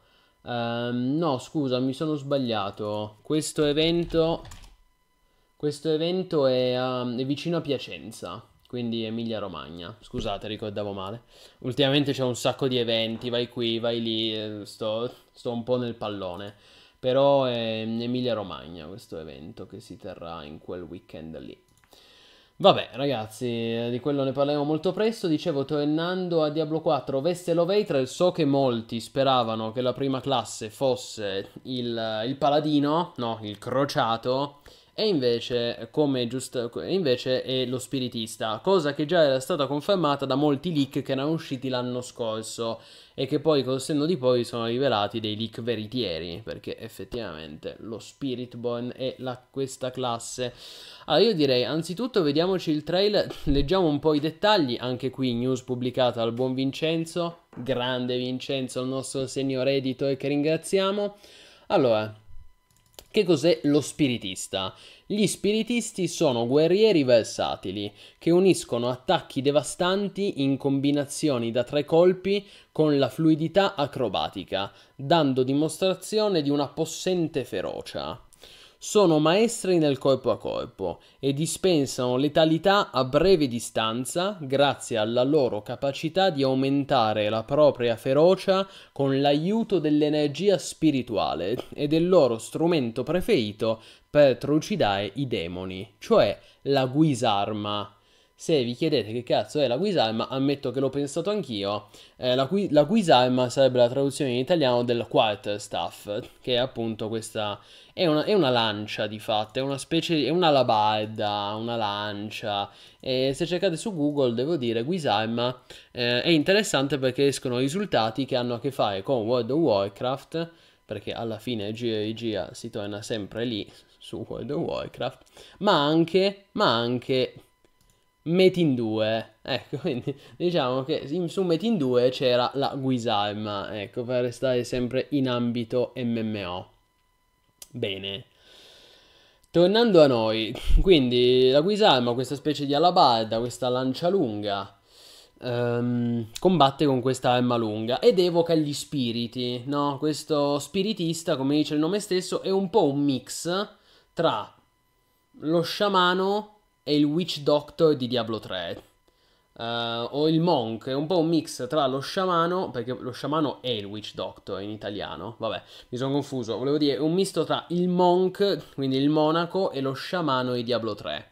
Uh, ehm, no, scusa, mi sono sbagliato. Questo evento, questo evento è, uh, è vicino a Piacenza, quindi Emilia-Romagna. Scusate, ricordavo male. Ultimamente c'è un sacco di eventi, vai qui, vai lì, eh, sto, sto un po' nel pallone. Però è Emilia-Romagna questo evento che si terrà in quel weekend lì. Vabbè, ragazzi, eh, di quello ne parliamo molto presto. Dicevo, tornando a Diablo 4, Veste Lovatra, so che molti speravano che la prima classe fosse il, il paladino, no, il crociato e invece, giusto, invece, è lo spiritista, cosa che già era stata confermata da molti leak che erano usciti l'anno scorso e che poi col senno di poi sono rivelati dei leak veritieri, perché effettivamente lo Spiritborn è la, questa classe. Allora io direi, anzitutto vediamoci il trailer, leggiamo un po' i dettagli, anche qui news pubblicata dal buon Vincenzo, grande Vincenzo, il nostro senior editor che ringraziamo. Allora... Che cos'è lo spiritista? Gli spiritisti sono guerrieri versatili che uniscono attacchi devastanti in combinazioni da tre colpi con la fluidità acrobatica, dando dimostrazione di una possente ferocia sono maestri nel corpo a corpo e dispensano letalità a breve distanza grazie alla loro capacità di aumentare la propria ferocia con l'aiuto dell'energia spirituale e del loro strumento preferito per trucidare i demoni, cioè la guisarma se vi chiedete che cazzo è la guisalma, ammetto che l'ho pensato anch'io. Eh, la, gui- la, guisalma sarebbe la traduzione in italiano del quiet stuff, che è appunto questa. È una, è una lancia di fatto, è una specie. è una labarda, una lancia. E se cercate su Google, devo dire, guisalma eh, è interessante perché escono risultati che hanno a che fare con World of Warcraft perché alla fine gira e gira si torna sempre lì su World of Warcraft, ma anche, ma anche Metin 2. Ecco, quindi diciamo che su Metin 2 c'era la Guisalma, ecco, per restare sempre in ambito MMO. Bene. Tornando a noi, quindi la Guisalma, questa specie di alabarda, questa lancia lunga, Um, combatte con questa arma lunga ed evoca gli spiriti, no? Questo spiritista, come dice il nome stesso, è un po' un mix tra lo sciamano e il Witch Doctor di Diablo 3. Uh, eh, o il Monk, è un po' un mix tra lo sciamano, perché lo sciamano è il Witch Doctor in italiano, vabbè, mi sono confuso, volevo dire un misto tra il Monk, quindi il monaco, e lo sciamano di Diablo 3.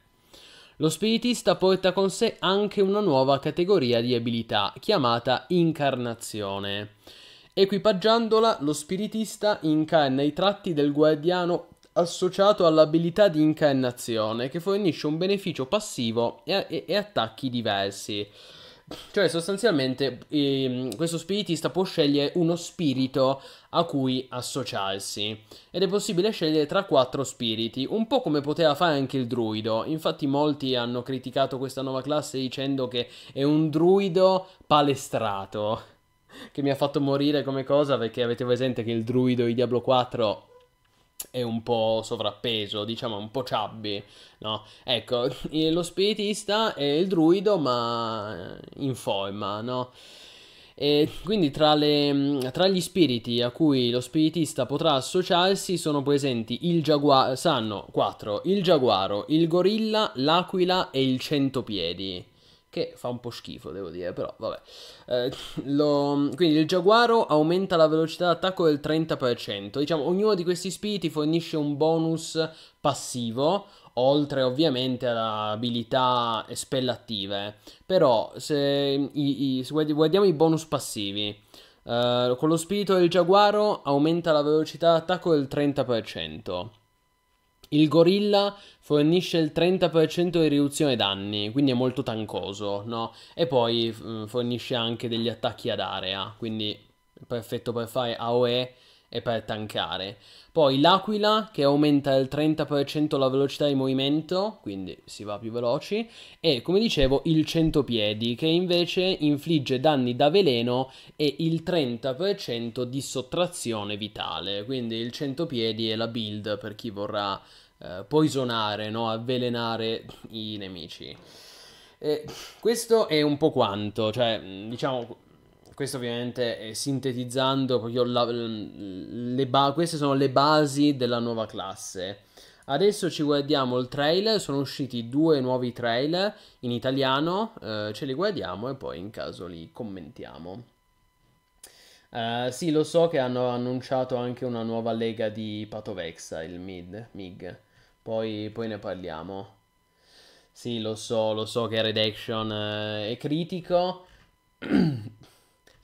Lo spiritista porta con sé anche una nuova categoria di abilità, chiamata incarnazione. Equipaggiandola, lo spiritista incarna i tratti del guardiano associato all'abilità di incannazione che fornisce un beneficio passivo e, e, e attacchi diversi. Cioè, sostanzialmente, ehm, questo spiritista può scegliere uno spirito a cui associarsi. Ed è possibile scegliere tra quattro spiriti, un po' come poteva fare anche il druido. Infatti, molti hanno criticato questa nuova classe dicendo che è un druido palestrato. Che mi ha fatto morire come cosa perché avete presente che il druido di Diablo 4 è un po' sovrappeso, diciamo un po' chubby, no? Ecco, lo spiritista è il druido ma in forma, no? E quindi tra, le, tra, gli spiriti a cui lo spiritista potrà associarsi sono presenti il giaguaro, sanno 4, il giaguaro, il gorilla, l'aquila e il centopiedi che fa un po' schifo, devo dire, però vabbè. Eh, lo, quindi il giaguaro aumenta la velocità d'attacco del 30%. Diciamo, ognuno di questi spiriti fornisce un bonus passivo, oltre ovviamente alle abilità spellative. Però se, i, i, se guardiamo i bonus passivi, eh, con lo spirito del giaguaro aumenta la velocità d'attacco del 30%. Il gorilla fornisce il 30% di riduzione danni, quindi è molto tancoso, no? E poi mm, fornisce anche degli attacchi ad area, quindi perfetto per fare AOE e per tankare. Poi l'aquila che aumenta del 30% la velocità di movimento, quindi si va più veloci, e come dicevo il centopiedi che invece infligge danni da veleno e il 30% di sottrazione vitale, quindi il centopiedi è la build per chi vorrà eh, poisonare, no? avvelenare i nemici. E questo è un po' quanto, cioè diciamo questo ovviamente è sintetizzando proprio la, le ba- queste sono le basi della nuova classe. Adesso ci guardiamo il trailer, sono usciti due nuovi trailer in italiano, eh, ce li guardiamo e poi in caso li commentiamo. Uh, sì, lo so che hanno annunciato anche una nuova lega di Patovexa, il mid, MIG, poi, poi ne parliamo. Sì, lo so, lo so che Redaction eh, è critico.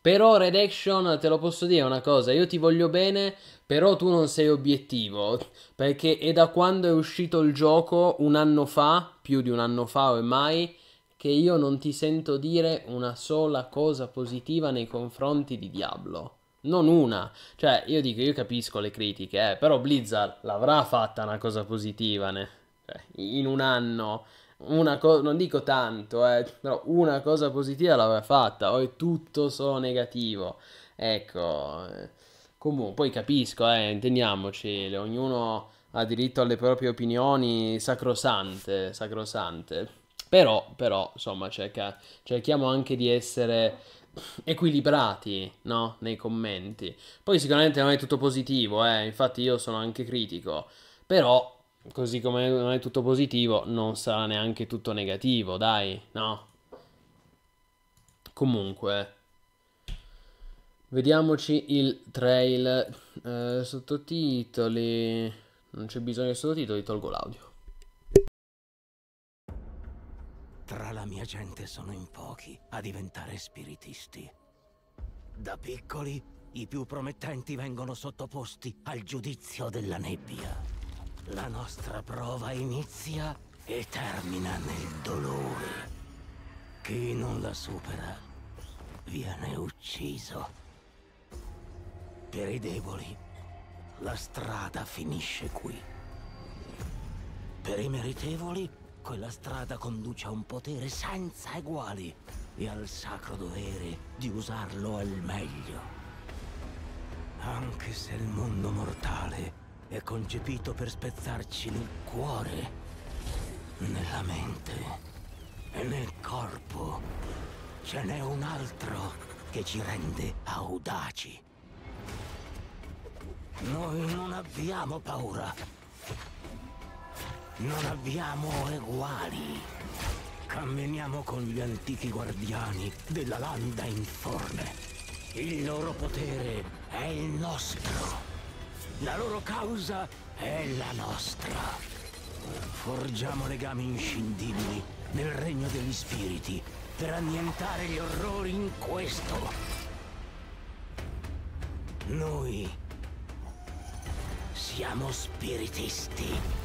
Però Red Action, te lo posso dire una cosa, io ti voglio bene, però tu non sei obiettivo, perché è da quando è uscito il gioco, un anno fa, più di un anno fa ormai, che io non ti sento dire una sola cosa positiva nei confronti di Diablo. Non una. Cioè, io dico, io capisco le critiche, eh, però Blizzard l'avrà fatta una cosa positiva, ne? Cioè, in un anno una cosa, non dico tanto, eh, però una cosa positiva l'aveva fatta, o è tutto solo negativo. Ecco, eh, comunque, poi capisco, eh, intendiamoci, ognuno ha diritto alle proprie opinioni sacrosante, sacrosante. Però, però, insomma, cerca, cerchiamo anche di essere equilibrati, no? Nei commenti. Poi sicuramente non è tutto positivo, eh, infatti io sono anche critico, però così come non è tutto positivo, non sarà neanche tutto negativo, dai, no? Comunque, vediamoci il trail, eh, sottotitoli, non c'è bisogno di sottotitoli, tolgo l'audio. Tra la mia gente sono in pochi a diventare spiritisti. Da piccoli, i più promettenti vengono sottoposti al giudizio della nebbia. La nostra prova inizia e termina nel dolore. Chi non la supera viene ucciso. Per i deboli la strada finisce qui. Per i meritevoli quella strada conduce a un potere senza eguali e al sacro dovere di usarlo al meglio. Anche se il mondo mortale è concepito per spezzarci nel cuore, nella mente e nel corpo. Ce n'è un altro che ci rende audaci. Noi non abbiamo paura. Non abbiamo eguali. Camminiamo con gli antichi guardiani della landa informe. Il loro potere è il nostro. La loro causa è la nostra. Forgiamo legami inscindibili nel regno degli spiriti per annientare gli orrori in questo. Noi siamo spiritisti.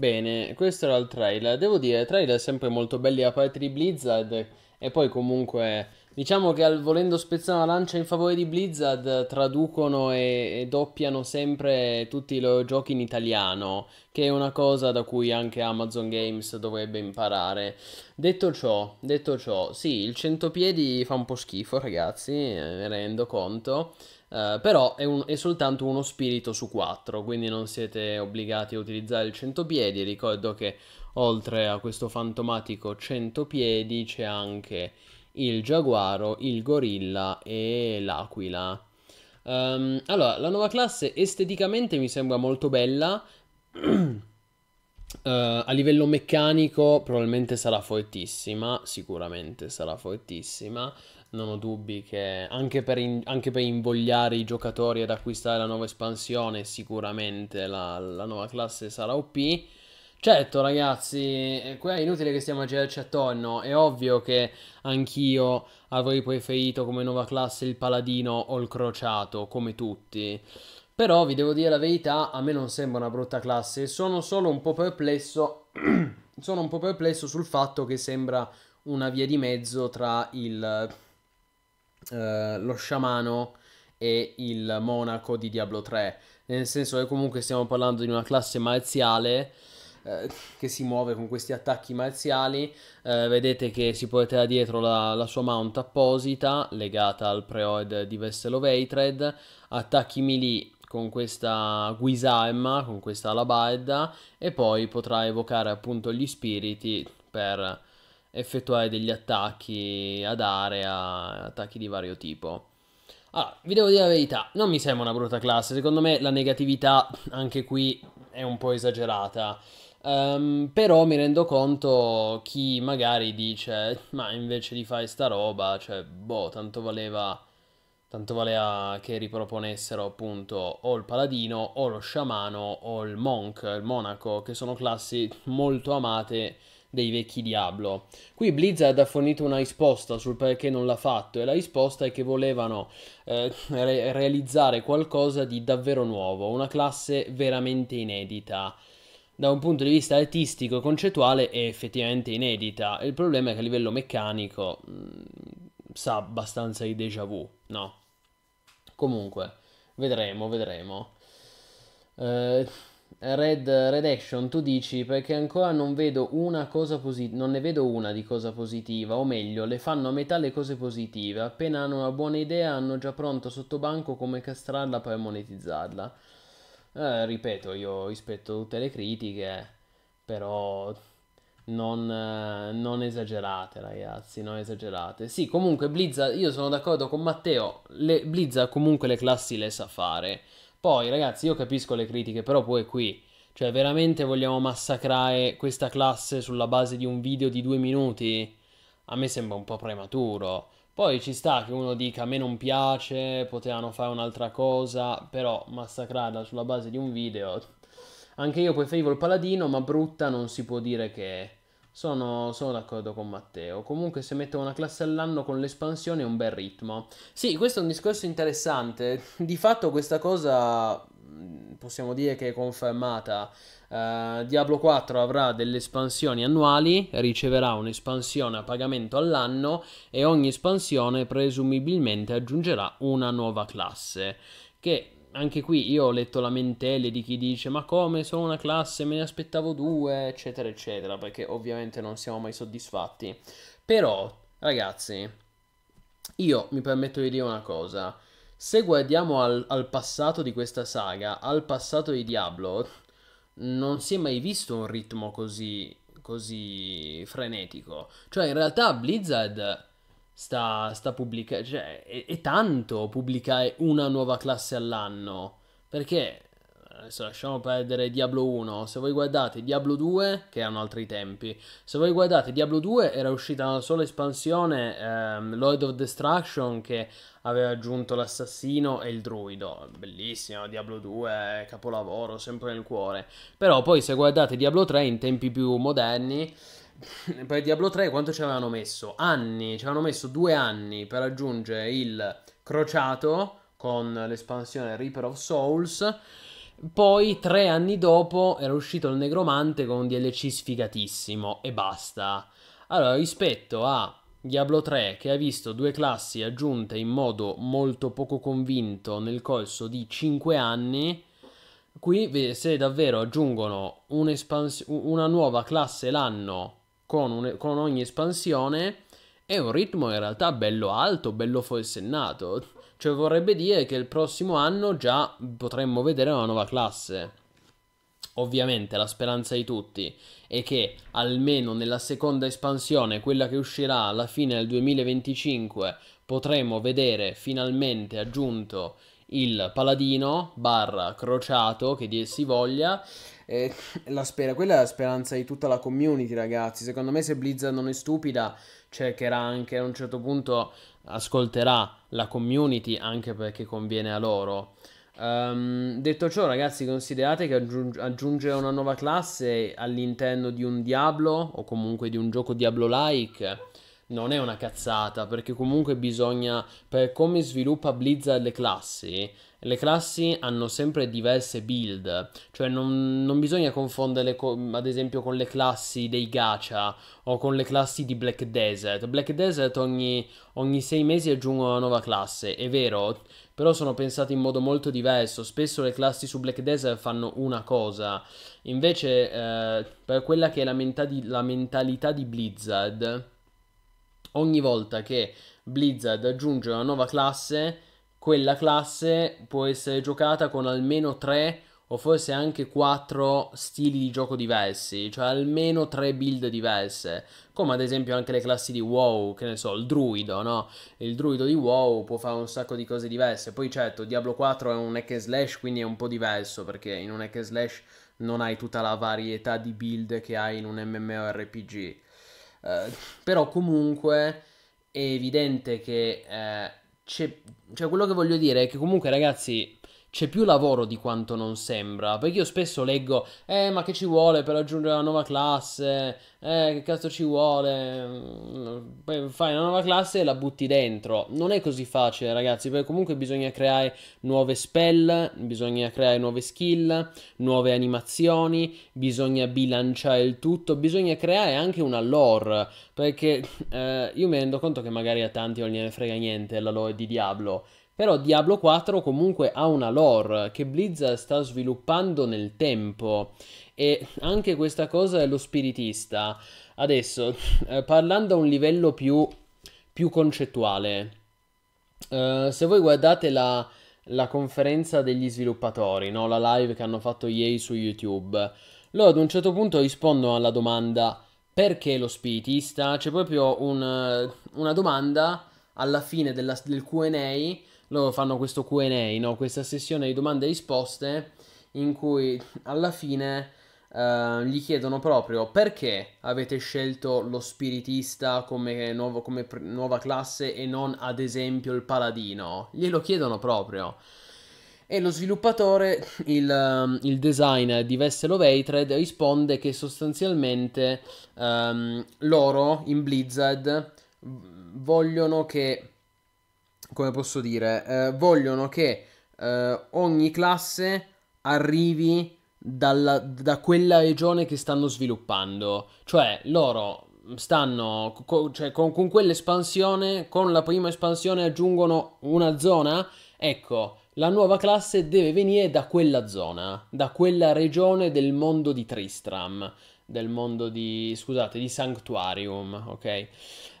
Bene, questo era il trailer. Devo dire, trailer sempre molto belli da parte di Blizzard. E poi comunque, diciamo che al volendo spezzare una lancia in favore di Blizzard, traducono e, e doppiano sempre tutti i loro giochi in italiano, che è una cosa da cui anche Amazon Games dovrebbe imparare. Detto ciò, detto ciò sì, il centopiedi fa un po' schifo, ragazzi, eh, me ne rendo conto. Eh, però è, un, è, soltanto uno spirito su quattro, quindi non siete obbligati a utilizzare il 100 piedi. Ricordo che oltre a questo fantomatico 100 piedi c'è anche il giaguaro, il gorilla e l'aquila. Um, allora, la nuova classe esteticamente mi sembra molto bella. uh, a livello meccanico probabilmente sarà fortissima, sicuramente sarà fortissima non ho dubbi che anche per, in, anche per, invogliare i giocatori ad acquistare la nuova espansione, sicuramente la, la nuova classe sarà OP. Certo ragazzi, eh, qua è inutile che stiamo a girarci attorno, è ovvio che anch'io avrei preferito come nuova classe il paladino o il crociato, come tutti. Però vi devo dire la verità, a me non sembra una brutta classe, sono solo un po' perplesso, sono un po' perplesso sul fatto che sembra una via di mezzo tra il eh, lo sciamano e il monaco di Diablo 3. Nel senso che comunque stiamo parlando di una classe marziale eh, che si muove con questi attacchi marziali. Eh, vedete che si porterà dietro la, la sua mount apposita legata al preord di Vessel of Hatred, attacchi melee con questa guisarma, con questa alabarda e poi potrà evocare appunto gli spiriti per effettuare degli attacchi ad area, attacchi di vario tipo. Allora, ah, vi devo dire la verità, non mi sembra una brutta classe, secondo me la negatività anche qui è un po' esagerata. Um, però mi rendo conto chi magari dice ma invece di fare sta roba, cioè boh, tanto valeva tanto valeva che riproponessero appunto o il paladino o lo sciamano o il monk, il monaco, che sono classi molto amate dei vecchi Diablo. Qui Blizzard ha fornito una risposta sul perché non l'ha fatto e la risposta è che volevano eh, re- realizzare qualcosa di davvero nuovo, una classe veramente inedita. Da un punto di vista artistico e concettuale è effettivamente inedita, il problema è che a livello meccanico mh, mm, sa abbastanza di déjà vu, no? Comunque, vedremo, vedremo. Eh, Red, Red Action, tu dici perché ancora non vedo una cosa positiva, non ne vedo una di cosa positiva, o meglio, le fanno a metà le cose positive, appena hanno una buona idea hanno già pronto sotto banco come castrarla per monetizzarla. Eh, ripeto, io rispetto tutte le critiche, però non, eh, non, esagerate ragazzi, non esagerate. Sì, comunque Blizzard, io sono d'accordo con Matteo, le, Blizzard comunque le classi le sa fare. Poi, ragazzi, io capisco le critiche, però poi qui, cioè, veramente vogliamo massacrare questa classe sulla base di un video di due minuti? A me sembra un po' prematuro. Poi ci sta che uno dica a me non piace, potevano fare un'altra cosa, però massacrarla sulla base di un video. Anche io poi preferivo il paladino, ma brutta non si può dire che sono, sono, d'accordo con Matteo. Comunque, se mette una classe all'anno con l'espansione è un bel ritmo. Sì, questo è un discorso interessante. Di fatto, questa cosa mm, possiamo dire che è confermata. Uh, Diablo 4 avrà delle espansioni annuali, riceverà un'espansione a pagamento all'anno e ogni espansione presumibilmente aggiungerà una nuova classe che anche qui io ho letto lamentele di chi dice ma come sono una classe, me ne aspettavo due, eccetera, eccetera, perché ovviamente non siamo mai soddisfatti. Però, ragazzi, io mi permetto di dire una cosa. Se guardiamo al, al passato di questa saga, al passato di Diablo, non si è mai visto un ritmo così, così frenetico. Cioè, in realtà Blizzard sta, sta pubblicando. Cioè, è, è, tanto pubblicare una nuova classe all'anno. Perché adesso lasciamo perdere Diablo 1. Se voi guardate Diablo 2, che erano altri tempi. Se voi guardate Diablo 2 era uscita una sola espansione, ehm, Lord of Destruction, che aveva aggiunto l'assassino e il druido. Bellissimo, Diablo 2, capolavoro, sempre nel cuore. Però poi se guardate Diablo 3 in tempi più moderni per Diablo 3 quanto ci avevano messo? Anni, ci avevano messo due anni per aggiungere il crociato con l'espansione Reaper of Souls. Poi tre anni dopo era uscito il Negromante con un DLC sfigatissimo e basta. Allora, rispetto a Diablo 3 che ha visto due classi aggiunte in modo molto poco convinto nel corso di 5 anni, qui se davvero aggiungono una nuova classe l'anno con, un, con ogni espansione è un ritmo in realtà bello alto, bello forsennato. Cioè vorrebbe dire che il prossimo anno già potremmo vedere una nuova classe. Ovviamente la speranza di tutti è che almeno nella seconda espansione, quella che uscirà alla fine del 2025, potremo vedere finalmente aggiunto il paladino barra crociato che dir si voglia la spera, quella è la speranza di tutta la community, ragazzi. Secondo me, se Blizzard non è stupida, cercherà anche a un certo punto ascolterà la community anche perché conviene a loro. Um, detto ciò, ragazzi, considerate che aggiung- aggiungere una nuova classe all'interno di un Diablo o comunque di un gioco Diablo-like non è una cazzata perché comunque bisogna, per come sviluppa Blizzard le classi, le classi hanno sempre diverse build, cioè non, non bisogna confonderle con, ad esempio con le classi dei gacha o con le classi di Black Desert. Black Desert ogni, ogni sei mesi aggiungono una nuova classe, è vero, però sono pensate in modo molto diverso, spesso le classi su Black Desert fanno una cosa, invece eh, per quella che è la, menta di, la mentalità di Blizzard, ogni volta che Blizzard aggiunge una nuova classe quella classe può essere giocata con almeno 3 o forse anche 4 stili di gioco diversi, cioè almeno 3 build diverse, come ad esempio anche le classi di WoW, che ne so, il druido, no? Il druido di WoW può fare un sacco di cose diverse, poi certo Diablo 4 è un hack and slash, quindi è un po' diverso, perché in un hack and slash non hai tutta la varietà di build che hai in un MMORPG. Eh, però comunque è evidente che eh, cioè, quello che voglio dire è che comunque, ragazzi, c'è più lavoro di quanto non sembra. Perché io spesso leggo, eh, ma che ci vuole per aggiungere la nuova classe? Eh, che cazzo ci vuole? Mm, fai una nuova classe e la butti dentro. Non è così facile, ragazzi, perché comunque bisogna creare nuove spell, bisogna creare nuove skill, nuove animazioni, bisogna bilanciare il tutto, bisogna creare anche una lore. Perché eh, io mi rendo conto che magari a tanti non gliene frega niente la lore di Diablo però Diablo 4 comunque ha una lore che Blizzard sta sviluppando nel tempo e anche questa cosa è lo spiritista. Adesso, eh, parlando a un livello più, più concettuale, eh, se voi guardate la, la conferenza degli sviluppatori, no? la live che hanno fatto ieri su YouTube, loro ad un certo punto rispondono alla domanda perché lo spiritista? C'è proprio un, una domanda alla fine della, del QA loro fanno questo QA, no? questa sessione di domande e risposte in cui alla fine eh, gli chiedono proprio perché avete scelto lo spiritista come, nuovo, come pr- nuova classe e non ad esempio il paladino. Glielo chiedono proprio. E lo sviluppatore, il, ehm, il designer di Vessel of Hatred, risponde che sostanzialmente ehm, loro in Blizzard vogliono che come posso dire, eh, vogliono che eh, ogni classe arrivi dalla, da quella regione che stanno sviluppando. Cioè, loro stanno co- cioè, con, con, quell'espansione, con la prima espansione aggiungono una zona. Ecco, la nuova classe deve venire da quella zona, da quella regione del mondo di Tristram, del mondo di, scusate, di Sanctuarium, ok?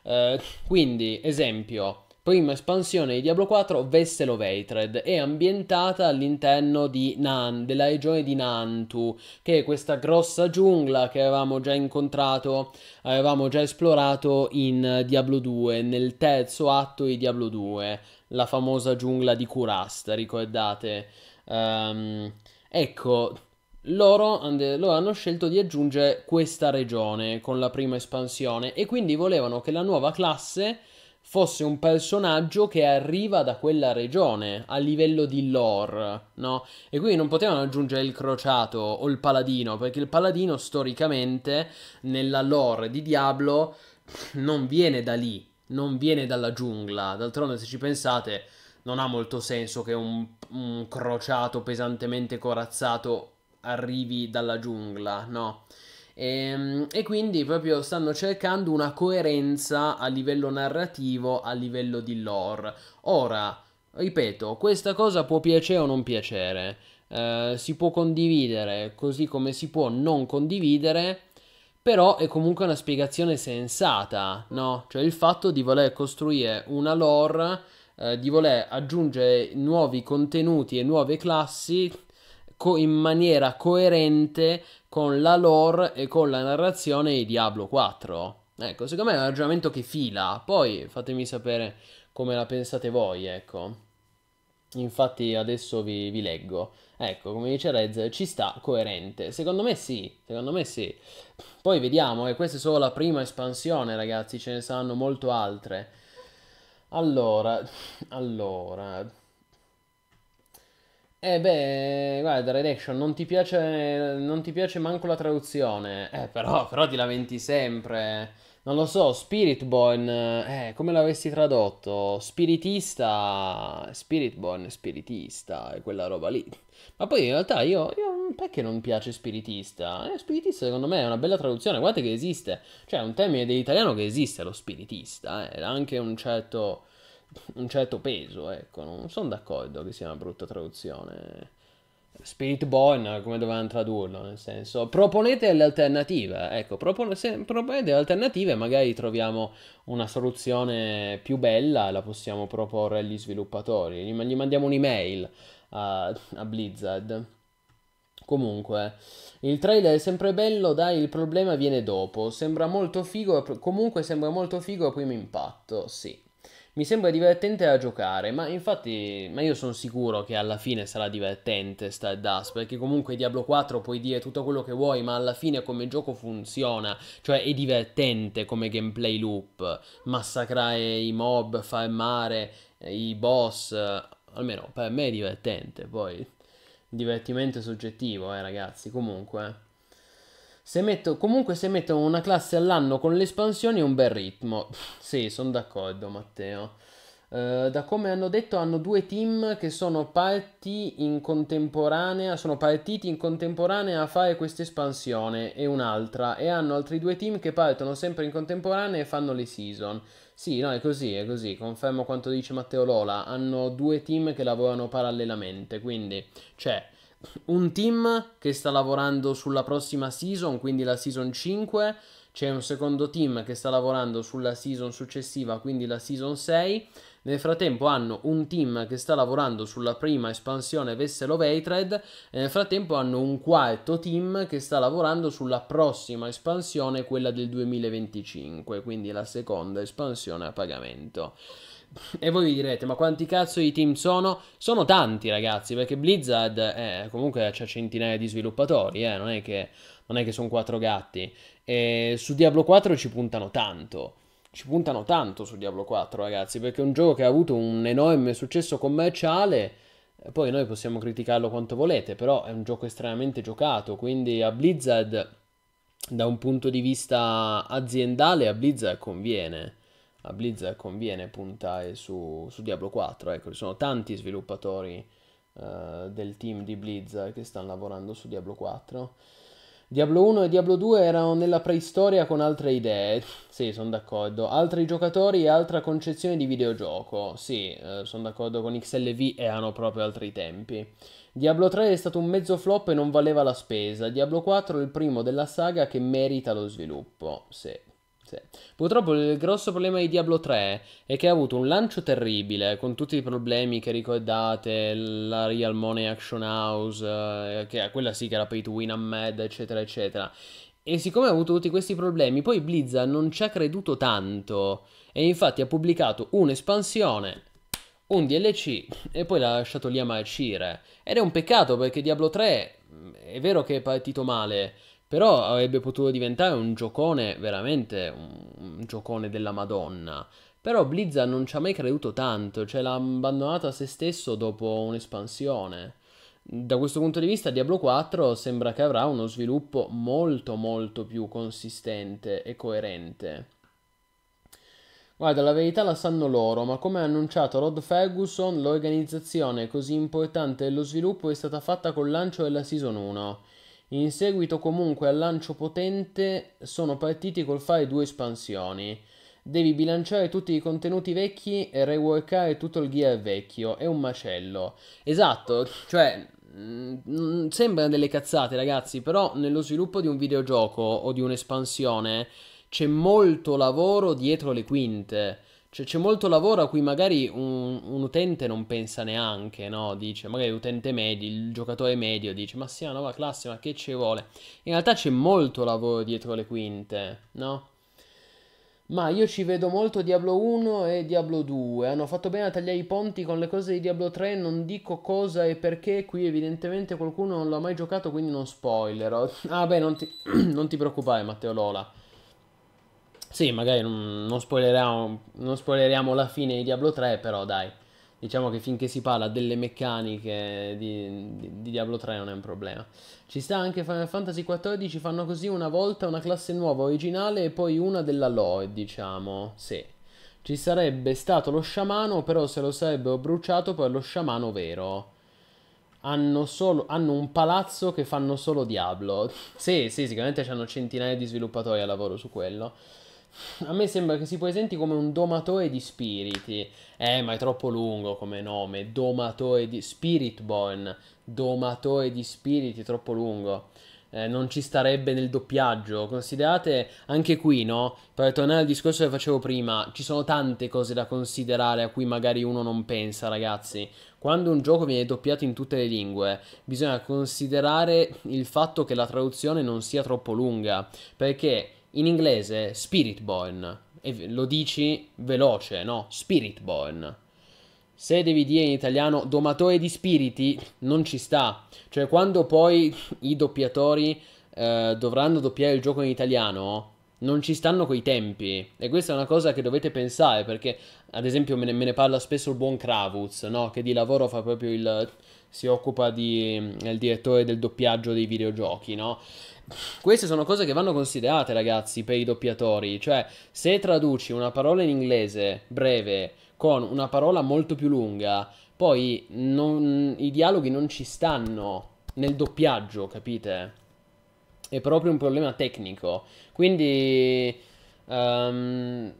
Eh, quindi, esempio, Prima espansione di Diablo 4, Vessel of Hatred, è ambientata all'interno della regione di Nantu, che è questa grossa giungla che avevamo già incontrato, avevamo già esplorato in Diablo 2, nel terzo atto di Diablo 2, la famosa giungla di Kurast, ricordate? Um, ecco, loro, and- loro, hanno scelto di aggiungere questa regione con la prima espansione e quindi volevano che la nuova classe fosse un personaggio che arriva da quella regione a livello di lore, no? E quindi non potevano aggiungere il crociato o il paladino, perché il paladino storicamente nella lore di Diablo non viene da lì, non viene dalla giungla. D'altronde, se ci pensate, non ha molto senso che un, un crociato pesantemente corazzato arrivi dalla giungla, no? E, ehm, e, quindi proprio stanno cercando una coerenza a livello narrativo, a livello di lore. Ora, ripeto, questa cosa può piacere o non piacere, eh, si può condividere così come si può non condividere, però è comunque una spiegazione sensata, no? Cioè il fatto di voler costruire una lore, eh, di voler aggiungere nuovi contenuti e nuove classi in maniera coerente con la lore e con la narrazione di Diablo 4. Ecco, secondo me è un ragionamento che fila, poi fatemi sapere come la pensate voi, ecco. Infatti adesso vi, vi leggo. Ecco, come dice Rez, ci sta coerente. Secondo me sì, secondo me sì. Poi vediamo, e eh, questa è solo la prima espansione, ragazzi, ce ne saranno molto altre. Allora, allora, eh beh, guarda, Redaction, non ti piace, non ti piace manco la traduzione, eh, però, però ti lamenti sempre. Non lo so, Spiritborn, eh, come l'avessi tradotto? Spiritista, Spirit Spiritborn, Spiritista, e quella roba lì. Ma poi in realtà io, io perché non piace Spiritista? Eh, spiritista secondo me è una bella traduzione, guardate che esiste. Cioè è un termine dell'italiano che esiste, lo Spiritista, eh, anche un certo un certo peso, ecco, non sono d'accordo che sia una brutta traduzione. Spirit Born, come dovevano tradurlo, nel senso, proponete delle alternative, ecco, propone, se proponete delle alternative magari troviamo una soluzione più bella, la possiamo proporre agli sviluppatori, gli, gli mandiamo un'email a, a Blizzard. Comunque, il trailer è sempre bello, dai, il problema viene dopo, sembra molto figo, comunque sembra molto figo a primo impatto, sì, mi sembra divertente da giocare, ma infatti, ma io sono sicuro che alla fine sarà divertente Star Dust, perché comunque Diablo 4 puoi dire tutto quello che vuoi, ma alla fine come gioco funziona, cioè è divertente come gameplay loop, massacrare i mob, farmare eh, i boss, eh, almeno per me è divertente, poi divertimento soggettivo, eh ragazzi, comunque... Se metto, comunque se mettono una classe all'anno con le espansioni è un bel ritmo. sì, sono d'accordo Matteo. Uh, da come hanno detto hanno due team che sono, partiti in contemporanea, sono partiti in contemporanea a fare questa espansione e un'altra e hanno altri due team che partono sempre in contemporanea e fanno le season. Sì, no, è così, è così, confermo quanto dice Matteo Lola, hanno due team che lavorano parallelamente, quindi cioè, un team che sta lavorando sulla prossima season, quindi la season 5, c'è un secondo team che sta lavorando sulla season successiva, quindi la season 6 nel frattempo hanno un team che sta lavorando sulla prima espansione Vessel of e nel frattempo hanno un quarto team che sta lavorando sulla prossima espansione, quella del 2025, quindi la seconda espansione a pagamento. E voi vi direte, ma quanti cazzo i team sono? Sono tanti ragazzi, perché Blizzard eh, comunque ha centinaia di sviluppatori, eh, non è che, che sono quattro gatti. E su Diablo 4 ci puntano tanto ci puntano tanto su Diablo 4, ragazzi, perché è un gioco che ha avuto un enorme successo commerciale. Eh, poi noi possiamo criticarlo quanto volete, però è un gioco estremamente giocato, quindi a Blizzard da un punto di vista aziendale a Blizzard conviene. A Blizzard conviene puntare su, su Diablo 4, ecco, ci sono tanti sviluppatori uh, del team di Blizzard che stanno lavorando su Diablo 4. Diablo 1 e Diablo 2 erano nella preistoria con altre idee, sì, sono d'accordo, altri giocatori e altra concezione di videogioco, sì, eh, sono d'accordo con XLV, erano proprio altri tempi. Diablo 3 è stato un mezzo flop e non valeva la spesa, Diablo 4 è il primo della saga che merita lo sviluppo, sì. Sì. Purtroppo il grosso problema di Diablo 3 è che ha avuto un lancio terribile con tutti i problemi che ricordate, la Real Money Action House, eh, che quella sì che era pay to win a mad, eccetera, eccetera. E siccome ha avuto tutti questi problemi, poi Blizzard non ci ha creduto tanto e infatti ha pubblicato un'espansione un DLC e poi l'ha lasciato lì a marcire. Ed è un peccato perché Diablo 3 mm, è vero che è partito male, però avrebbe potuto diventare un giocone, veramente un, un giocone della Madonna. Però Blizzard non ci ha mai creduto tanto, cioè l'ha abbandonato a se stesso dopo un'espansione. Da questo punto di vista Diablo 4 sembra che avrà uno sviluppo molto molto più consistente e coerente. Guarda, la verità la sanno loro, ma come ha annunciato Rod Ferguson, l'organizzazione così importante dello sviluppo è stata fatta col lancio della Season 1. In seguito comunque al lancio potente sono partiti col fare due espansioni. Devi bilanciare tutti i contenuti vecchi e reworkare tutto il gear vecchio, è un macello. Esatto, cioè mm, sembrano delle cazzate ragazzi, però nello sviluppo di un videogioco o di un'espansione c'è molto lavoro dietro le quinte cioè, c'è molto lavoro a cui magari un, un utente non pensa neanche, no? Dice, magari l'utente medio, il giocatore medio dice, ma sì, una nuova classe, ma che ci vuole? In realtà c'è molto lavoro dietro le quinte, no? Ma io ci vedo molto Diablo 1 e Diablo 2. Hanno fatto bene a tagliare i ponti con le cose di Diablo 3. Non dico cosa e perché. Qui evidentemente qualcuno non l'ha mai giocato, quindi non spoiler. Ah, beh, non ti, non ti preoccupare, Matteo Lola. Sì, magari non, non, spoileriamo, non spoileriamo la fine di Diablo 3, però dai, diciamo che finché si parla delle meccaniche di, di, di, Diablo 3 non è un problema. Ci sta anche Final Fantasy XIV, fanno così una volta una classe nuova originale e poi una della Lloyd, diciamo, sì. Ci sarebbe stato lo sciamano, però se lo sarebbero bruciato per lo sciamano vero. Hanno, solo, hanno un palazzo che fanno solo Diablo. sì, sì, sicuramente hanno centinaia di sviluppatori a lavoro su quello. A me sembra che si presenti come un domatore di spiriti. Eh, ma è troppo lungo come nome. Domatore di... Spiritborn. Domatore di spiriti, troppo lungo. Eh, non ci starebbe nel doppiaggio. Considerate anche qui, no? Per tornare al discorso che facevo prima, ci sono tante cose da considerare a cui magari uno non pensa, ragazzi. Quando un gioco viene doppiato in tutte le lingue, bisogna considerare il fatto che la traduzione non sia troppo lunga, perché in inglese Spiritborn, e lo dici veloce, no? Spiritborn. Se devi dire in italiano domatore di spiriti, non ci sta. Cioè, quando poi i doppiatori eh, dovranno doppiare il gioco in italiano, non ci stanno coi tempi. E questa è una cosa che dovete pensare, perché, ad esempio, me ne, me ne parla spesso il buon Kravuz, no? Che di lavoro fa proprio il si occupa di, è direttore del doppiaggio dei videogiochi, no? Queste sono cose che vanno considerate, ragazzi, per i doppiatori. Cioè, se traduci una parola in inglese breve con una parola molto più lunga, poi non, i dialoghi non ci stanno nel doppiaggio, capite? È proprio un problema tecnico. Quindi Um,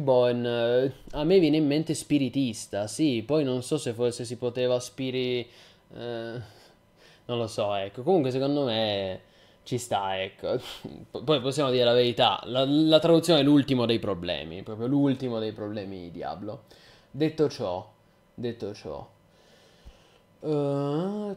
Born uh, a me viene in mente spiritista, sì, poi non so se forse si poteva spiri... Uh, non lo so, ecco, comunque secondo me ci sta, ecco. P- poi possiamo dire la verità, la, la, traduzione è l'ultimo dei problemi, proprio l'ultimo dei problemi di Diablo. Detto ciò, detto ciò... Uh...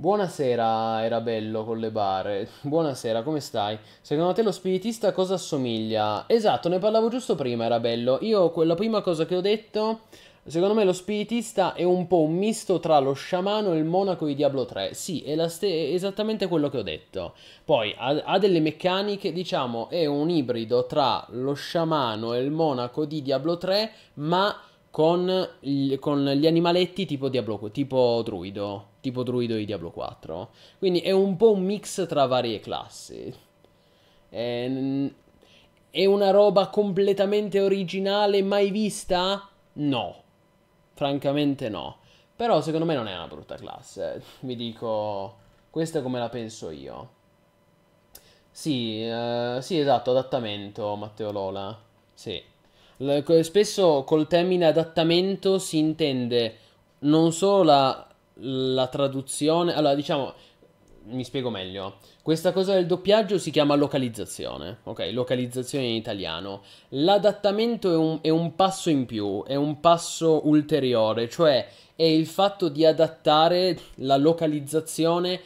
Buonasera, era bello con le bare. Buonasera, come stai? Secondo te lo spiritista cosa assomiglia? Esatto, ne parlavo giusto prima, era bello. Io quella prima cosa che ho detto, secondo me lo spiritista è un po' un misto tra lo sciamano e il monaco di Diablo 3. Sì, è, è esattamente quello che ho detto. Poi ha, ha delle meccaniche, diciamo, è un ibrido tra lo sciamano e il monaco di Diablo 3, ma con, con, gli animaletti tipo, Diablo, tipo druido, tipo druido di Diablo 4. Quindi è un po' un mix tra varie classi. È, è una roba completamente originale, mai vista? No, francamente no. Però secondo me non è una brutta classe, vi dico, questa è come la penso io. Sì, eh, sì esatto, adattamento Matteo Lola, sì. Spesso col termine adattamento si intende non solo la, la traduzione, allora diciamo, mi spiego meglio. Questa cosa del doppiaggio si chiama localizzazione, ok? Localizzazione in italiano. L'adattamento è un, è un, passo in più, è un passo ulteriore, cioè è il fatto di adattare la localizzazione,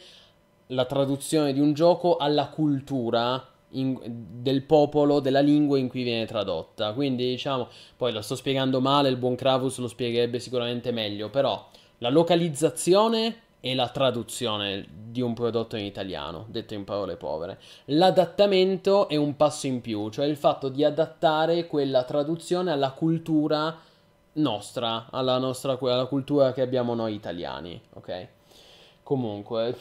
la traduzione di un gioco alla cultura in, del popolo, della lingua in cui viene tradotta. Quindi diciamo, poi lo sto spiegando male, il buon Kravus lo spiegherebbe sicuramente meglio, però la localizzazione e la traduzione di un prodotto in italiano, detto in parole povere. L'adattamento è un passo in più, cioè il fatto di adattare quella traduzione alla cultura nostra, alla, nostra, alla cultura che abbiamo noi italiani, ok? Comunque...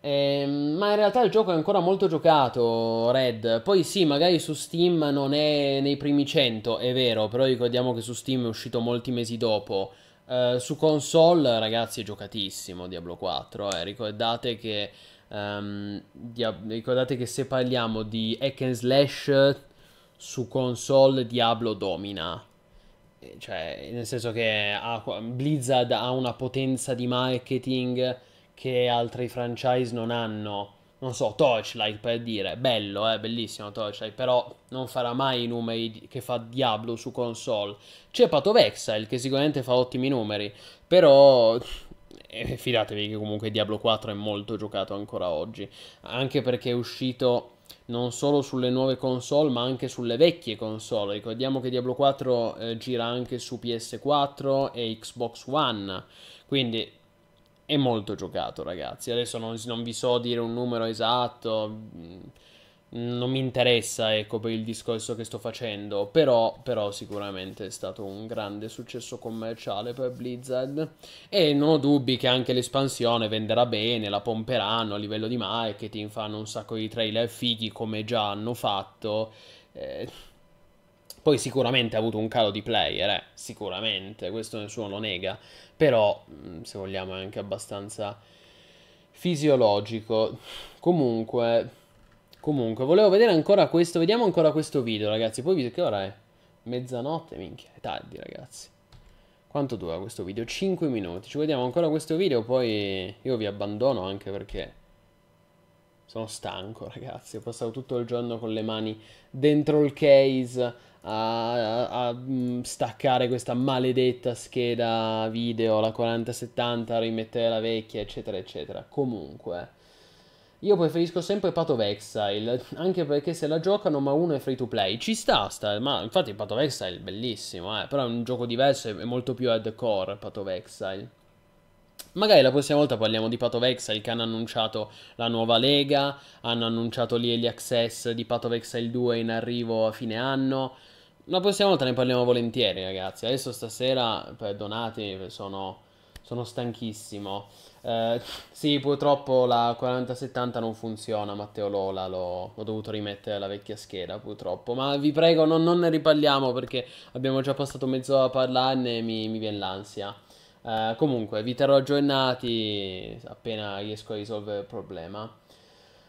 Eh, ma in realtà il gioco è ancora molto giocato, Red. Poi sì, magari su Steam non è nei primi 100, è vero, però ricordiamo che su Steam è uscito molti mesi dopo. Eh, su console, ragazzi, è giocatissimo Diablo 4. Eh. Ricordate, che, um, dia- ricordate che se parliamo di hack and slash su console, Diablo domina. Eh, cioè, nel senso che ha, Blizzard ha una potenza di marketing che altri franchise non hanno. Non so, Torchlight per dire, bello, eh, bellissimo Torchlight, però non farà mai i numeri che fa Diablo su console. C'è Path of Exile che sicuramente fa ottimi numeri, però eh, fidatevi che comunque Diablo 4 è molto giocato ancora oggi, anche perché è uscito non solo sulle nuove console ma anche sulle vecchie console. Ricordiamo che Diablo 4 eh, gira anche su PS4 e Xbox One, quindi è molto giocato, ragazzi. Adesso non, non, vi so dire un numero esatto, mm, non mi interessa, ecco, per il discorso che sto facendo, però, però sicuramente è stato un grande successo commerciale per Blizzard e non ho dubbi che anche l'espansione venderà bene, la pomperanno a livello di marketing, fanno un sacco di trailer fighi come già hanno fatto. Eh, poi sicuramente ha avuto un calo di player, eh, sicuramente, questo nessuno lo nega però mm, se vogliamo è anche abbastanza fisiologico. Comunque, comunque, volevo vedere ancora questo, vediamo ancora questo video ragazzi, poi video che ora è? Mezzanotte, minchia, è tardi ragazzi. Quanto dura questo video? 5 minuti, ci vediamo ancora questo video, poi io vi abbandono anche perché sono stanco ragazzi, ho passato tutto il giorno con le mani dentro il case a, a, a, mm, staccare questa maledetta scheda video, la 4070, rimettere la vecchia, eccetera, eccetera. Comunque, io preferisco sempre Path of Exile, anche perché se la giocano, ma uno è free to play. Ci sta, sta ma infatti Path of Exile è bellissimo, eh, però è un gioco diverso e molto più hardcore Path of Exile. Magari la prossima volta parliamo di Patovexel che hanno annunciato la nuova Lega, hanno annunciato l'Early Access di Patovexel 2 in arrivo a fine anno. La prossima volta ne parliamo volentieri ragazzi. Adesso stasera, perdonatemi, sono, sono stanchissimo. Eh, sì, purtroppo la 4070 non funziona, Matteo Lola, l'ho, l'ho dovuto rimettere alla vecchia scheda purtroppo. Ma vi prego, non, non, ne riparliamo perché abbiamo già passato mezz'ora a parlarne e mi, mi viene l'ansia. Uh, comunque, vi terrò aggiornati appena riesco a risolvere il problema.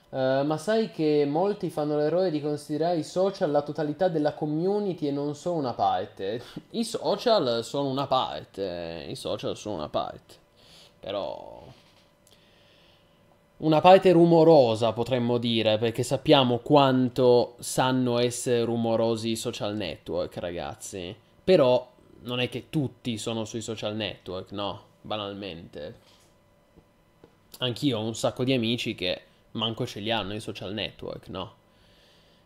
Uh, ma sai che molti fanno l'errore di considerare i social la totalità della community e non solo una parte. I social sono una parte, i social sono una parte. Però una parte rumorosa potremmo dire, perché sappiamo quanto sanno essere rumorosi i social network, ragazzi. Però non è che tutti sono sui social network, no, banalmente. Anch'io ho un sacco di amici che manco ce li hanno i social network, no?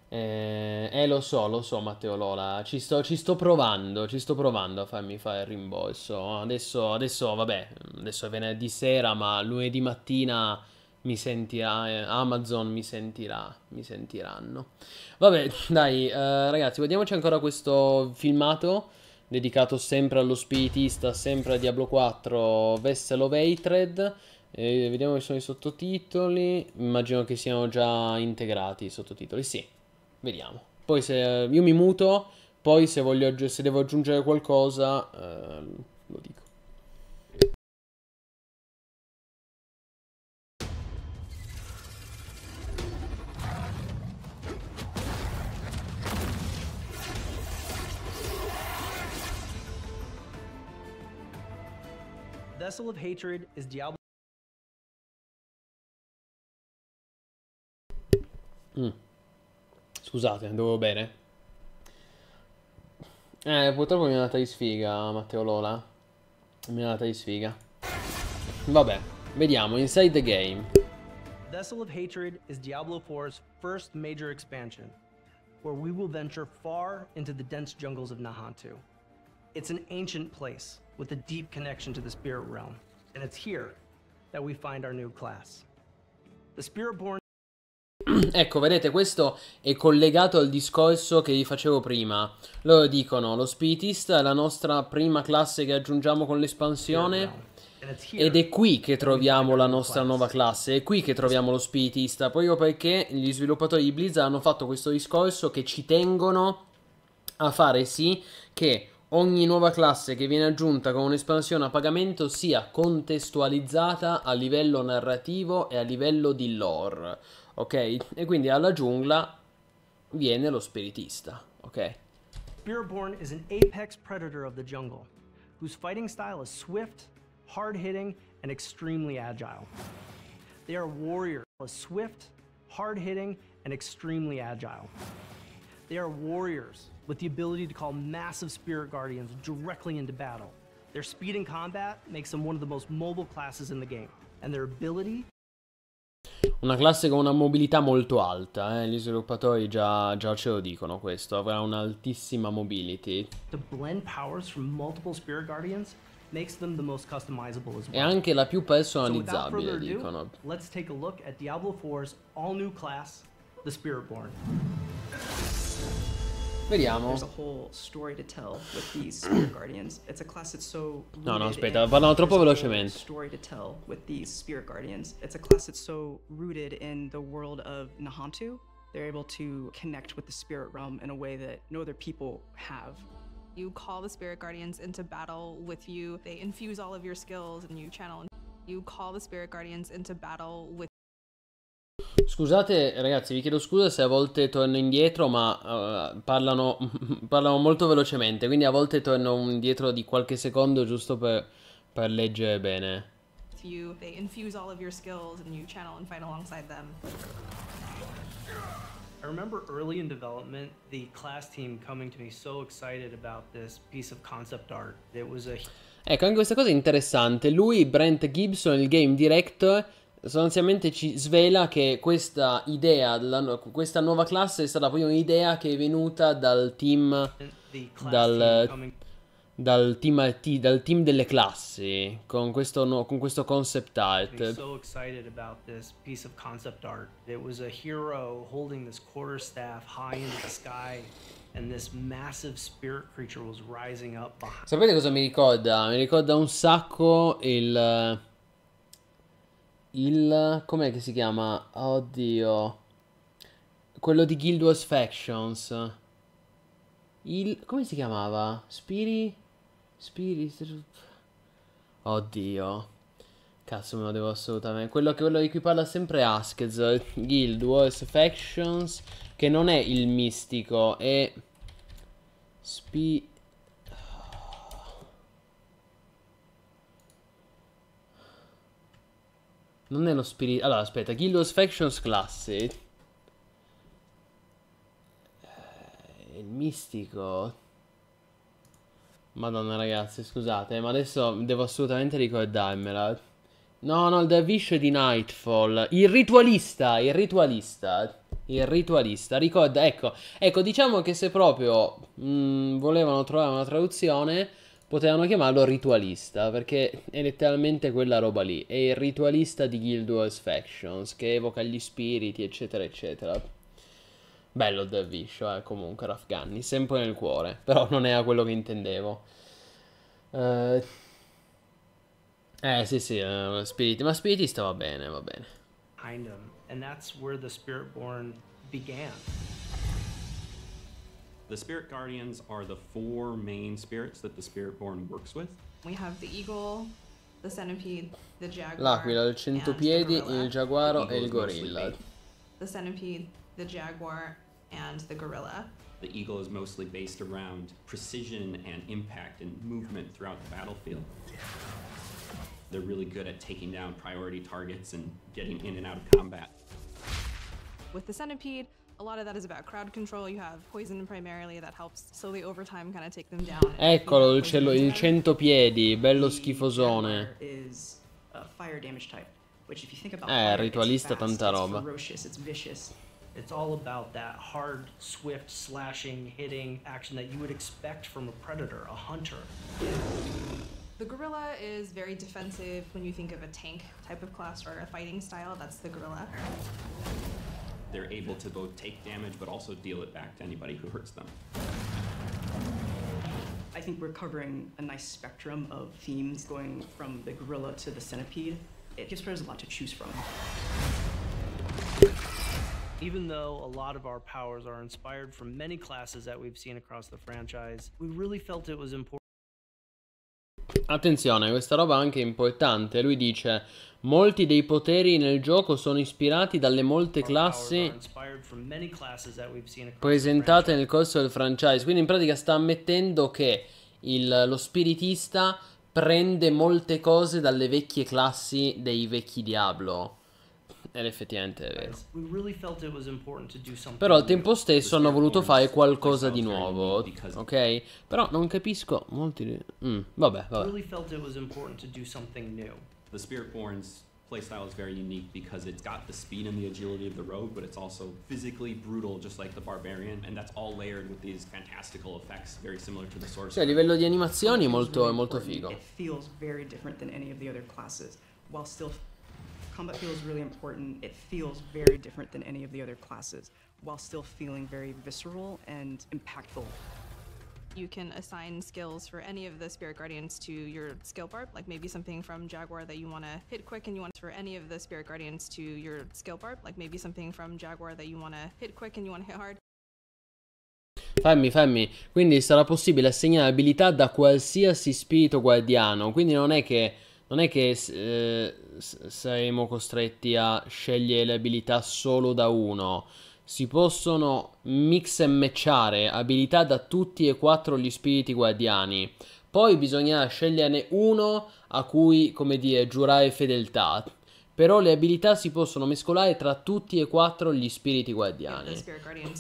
Eh, eh, lo so, lo so Matteo Lola, ci sto, ci sto, provando, ci sto provando a farmi fare il rimborso. Adesso, adesso, vabbè, adesso è venerdì sera, ma lunedì mattina mi sentirà, eh, Amazon mi sentirà, mi sentiranno. Vabbè, dai, eh, ragazzi, vediamoci ancora questo filmato dedicato sempre allo spiritista, sempre a Diablo 4, Vessel of Hatred. Eh, vediamo che sono i sottotitoli. Immagino che siano già integrati i sottotitoli. Sì, vediamo. Poi se io mi muto, poi se, voglio, se devo aggiungere qualcosa eh, lo dico. vessel of hatred is Diablo. Mm. Scusate, andavo bene. Eh, purtroppo mi è andata di sfiga, Matteo Lola. Mi è andata di sfiga. Vabbè, vediamo, Inside the Game. Vessel of Hatred is Diablo 4's first major expansion, where we will venture far into the dense jungles of Nahantu. It's an ancient place, with a deep connection to the spirit realm, and it's here that we find our new class. The spirit born Ecco, vedete, questo è collegato al discorso che vi facevo prima. Loro dicono, lo spiritista è la nostra prima classe che aggiungiamo con l'espansione ed è qui che troviamo la nostra nuova classe, è qui che troviamo lo Spiritista, proprio perché gli sviluppatori di Blizzard hanno fatto questo discorso che ci tengono a fare sì che ogni nuova classe che viene aggiunta con un'espansione a pagamento sia contestualizzata a livello narrativo e a livello di lore, ok? E quindi alla giungla viene lo spiritista, ok? Spearborn is an apex predator of the jungle, whose fighting style is swift, hard-hitting, and extremely agile. They are warriors, swift, hard-hitting, and extremely agile. They are warriors, with the ability to call massive spirit guardians directly into battle. Their speed in combat makes them one of the most mobile classes in the game, and their ability una classe con una mobilità molto alta, eh? gli sviluppatori già, già, ce lo dicono questo, avrà un'altissima mobility. E anche la più personalizzabile, dicono. Let's take a Diablo 4's all new class, the Spiritborn. Vediamo. No, no, aspetta, parlano troppo velocemente. So rooted in the world of Nahantu. They're able to connect with the spirit realm in a way that no other people have. You call the spirit guardians into battle with you. They infuse all of your skills and you channel. You call the spirit guardians into battle with Scusate ragazzi, vi chiedo scusa se a volte torno indietro, ma uh, parlano, parlano, molto velocemente, quindi a volte torno indietro di qualche secondo giusto per, per leggere bene. I remember early in development, the class team coming to me so excited about this piece of concept art. It was a... Ecco, anche questa cosa è interessante. Lui, Brent Gibson, il game director, sostanzialmente ci svela che questa idea, la, questa nuova classe è stata poi un'idea che è venuta dal team, dal, dal team, IT, dal team delle classi, con questo, no, con questo concept art. So excited about this piece of concept art. It was a hero holding this quarterstaff high in the sky. And this massive spirit creature was rising up behind. Sapete cosa mi ricorda? Mi ricorda un sacco il il... com'è che si chiama? Oddio. Quello di Guild Wars Factions. Il... come si chiamava? Spiri... Spiri... Oddio. Cazzo me lo devo assolutamente... Quello, quello di cui parla sempre Askez, Guild Wars Factions, che non è il mistico, è... Spiri... Non è lo spirito... Allora, aspetta, Gildos Factions classe. Eh, il mistico. Madonna ragazzi, scusate, ma adesso devo assolutamente ricordarmela. No, no, il derviscio di Nightfall. Il ritualista, il ritualista. Il ritualista, ricorda, ecco. Ecco, diciamo che se proprio mh, mm, volevano trovare una traduzione potevano chiamarlo ritualista, perché è letteralmente quella roba lì, è il ritualista di Guild Wars Factions, che evoca gli spiriti, eccetera, eccetera. Bello del Visho, eh, comunque, Rafghani sempre nel cuore, però non era quello che intendevo. Eh, eh sì sì, uh, spiriti, ma spiritista va bene, va bene. I know, and that's where the Spiritborn began. The spirit guardians are the four main spirits that the Spiritborn works with. We have the eagle, the centipede, the jaguar. L'aquila, il centopiedi, il jaguaro e il gorilla. The centipede, the jaguar and the gorilla. The eagle is mostly based around precision and impact and movement throughout the battlefield. They're really good at taking down priority targets and getting in and out of combat. With the centipede, a lot of that is about crowd control. You have poison primarily that helps slowly over time kind of take them down. Eccolo l'uccello il centopiedi, bello schifosone. Is a fire damage type, which if you think about eh, ritualista it's tanta roba. It's ferocious, it's vicious. It's all about that hard, swift, slashing, hitting action that you would expect from a predator, a hunter. The gorilla is very defensive when you think of a tank type of class or a fighting style. That's the gorilla they're able to both take damage but also deal it back to anybody who hurts them. I think we're covering a nice spectrum of themes going from the gorilla to the centipede. It gives players a lot to choose from. Even though a lot of our powers are inspired from many classes that we've seen across the franchise, we really felt it was important. Attenzione, questa roba anche è importante. Lui dice: Molti dei poteri nel gioco sono ispirati dalle molte classi presentate nel corso del franchise. Quindi in pratica sta ammettendo che il, lo spiritista prende molte cose dalle vecchie classi dei vecchi Diablo ed effettivamente è vero. Però al tempo stesso hanno voluto fare qualcosa di nuovo, ok? Però non capisco molti... Mm, vabbè, vabbè. The Spiritborn's playstyle is very unique because it's got the speed and the agility of the rogue, but it's also physically brutal, just like the barbarian, and that's all layered with these fantastical effects, very similar to the sorcerer. Cioè, a livello di animazioni molto, molto figo. It feels very different than any of the other classes, while still combat feels really important. It feels very different than any of the other classes, while still feeling very visceral and impactful. You can assign skills for any of the Spirit Guardians to your skill bar, like maybe something from Jaguar that you want to hit quick and you want for any of the Spirit Guardians to your skill bar, like maybe something from Jaguar that you want to hit quick and you want to hit hard. Fammi, fammi. Quindi sarà possibile assegnare abilità da qualsiasi spirito guardiano, quindi non è che non è che eh, saremo costretti a scegliere le abilità solo da uno. Si possono mix e matchare abilità da tutti e quattro gli spiriti guardiani. Poi bisognerà sceglierne uno a cui, come dire, giurare fedeltà. Però le abilità si possono mescolare tra tutti e quattro gli spiriti guardiani.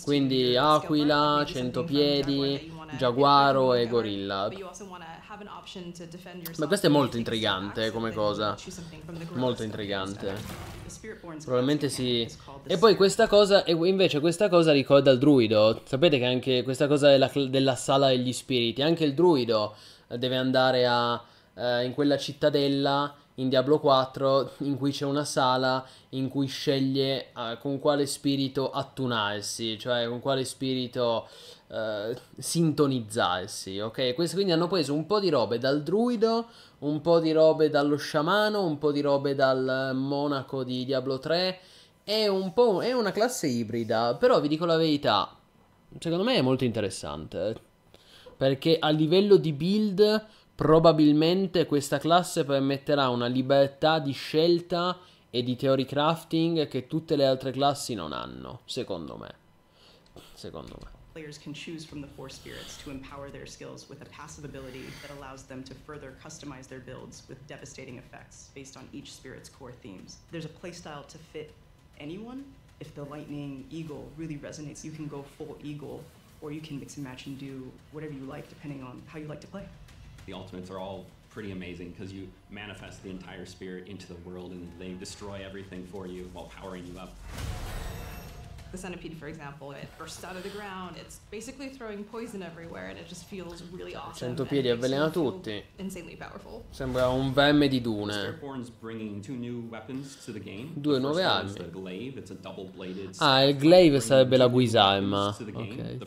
Quindi aquila, centopiedi, giaguaro e gorilla. Ma questo è molto intrigante come cosa. Molto intrigante. Probabilmente sì. E poi questa cosa, invece questa cosa ricorda il druido. Sapete che anche questa cosa della, della sala degli spiriti, anche il druido eh, deve andare a, eh, in quella cittadella in Diablo 4 in cui c'è una sala in cui sceglie eh, con quale spirito attunarsi, cioè con quale spirito eh, sintonizzarsi, ok? Questi quindi hanno preso un po' di robe dal druido, un po' di robe dallo sciamano, un po' di robe dal eh, monaco di Diablo 3, è un po' è una classe ibrida, però vi dico la verità, secondo me è molto interessante, perché a livello di build Probabilmente questa classe permetterà una libertà di scelta e di theory crafting che tutte le altre classi non hanno, secondo me. Secondo me. Players can choose from the four spirits to empower their skills with a passive ability that allows them to further customize their builds with devastating effects based on each spirit's core themes. There's a playstyle to fit anyone. If the lightning eagle really resonates, you can go full eagle or you can mix and match and do whatever you like depending on how you like to play. the Ultimates are all pretty amazing because you manifest the entire spirit into the world and they destroy everything for you while powering you up. the centipede, for example, it bursts out of the ground. It's basically throwing poison everywhere, and it just feels really awesome. Centopiedi avvelena tutti. Insanely powerful. Sembra un verme di dune. Due nuove armi. Ah, il glaive sarebbe la guisarma. Okay.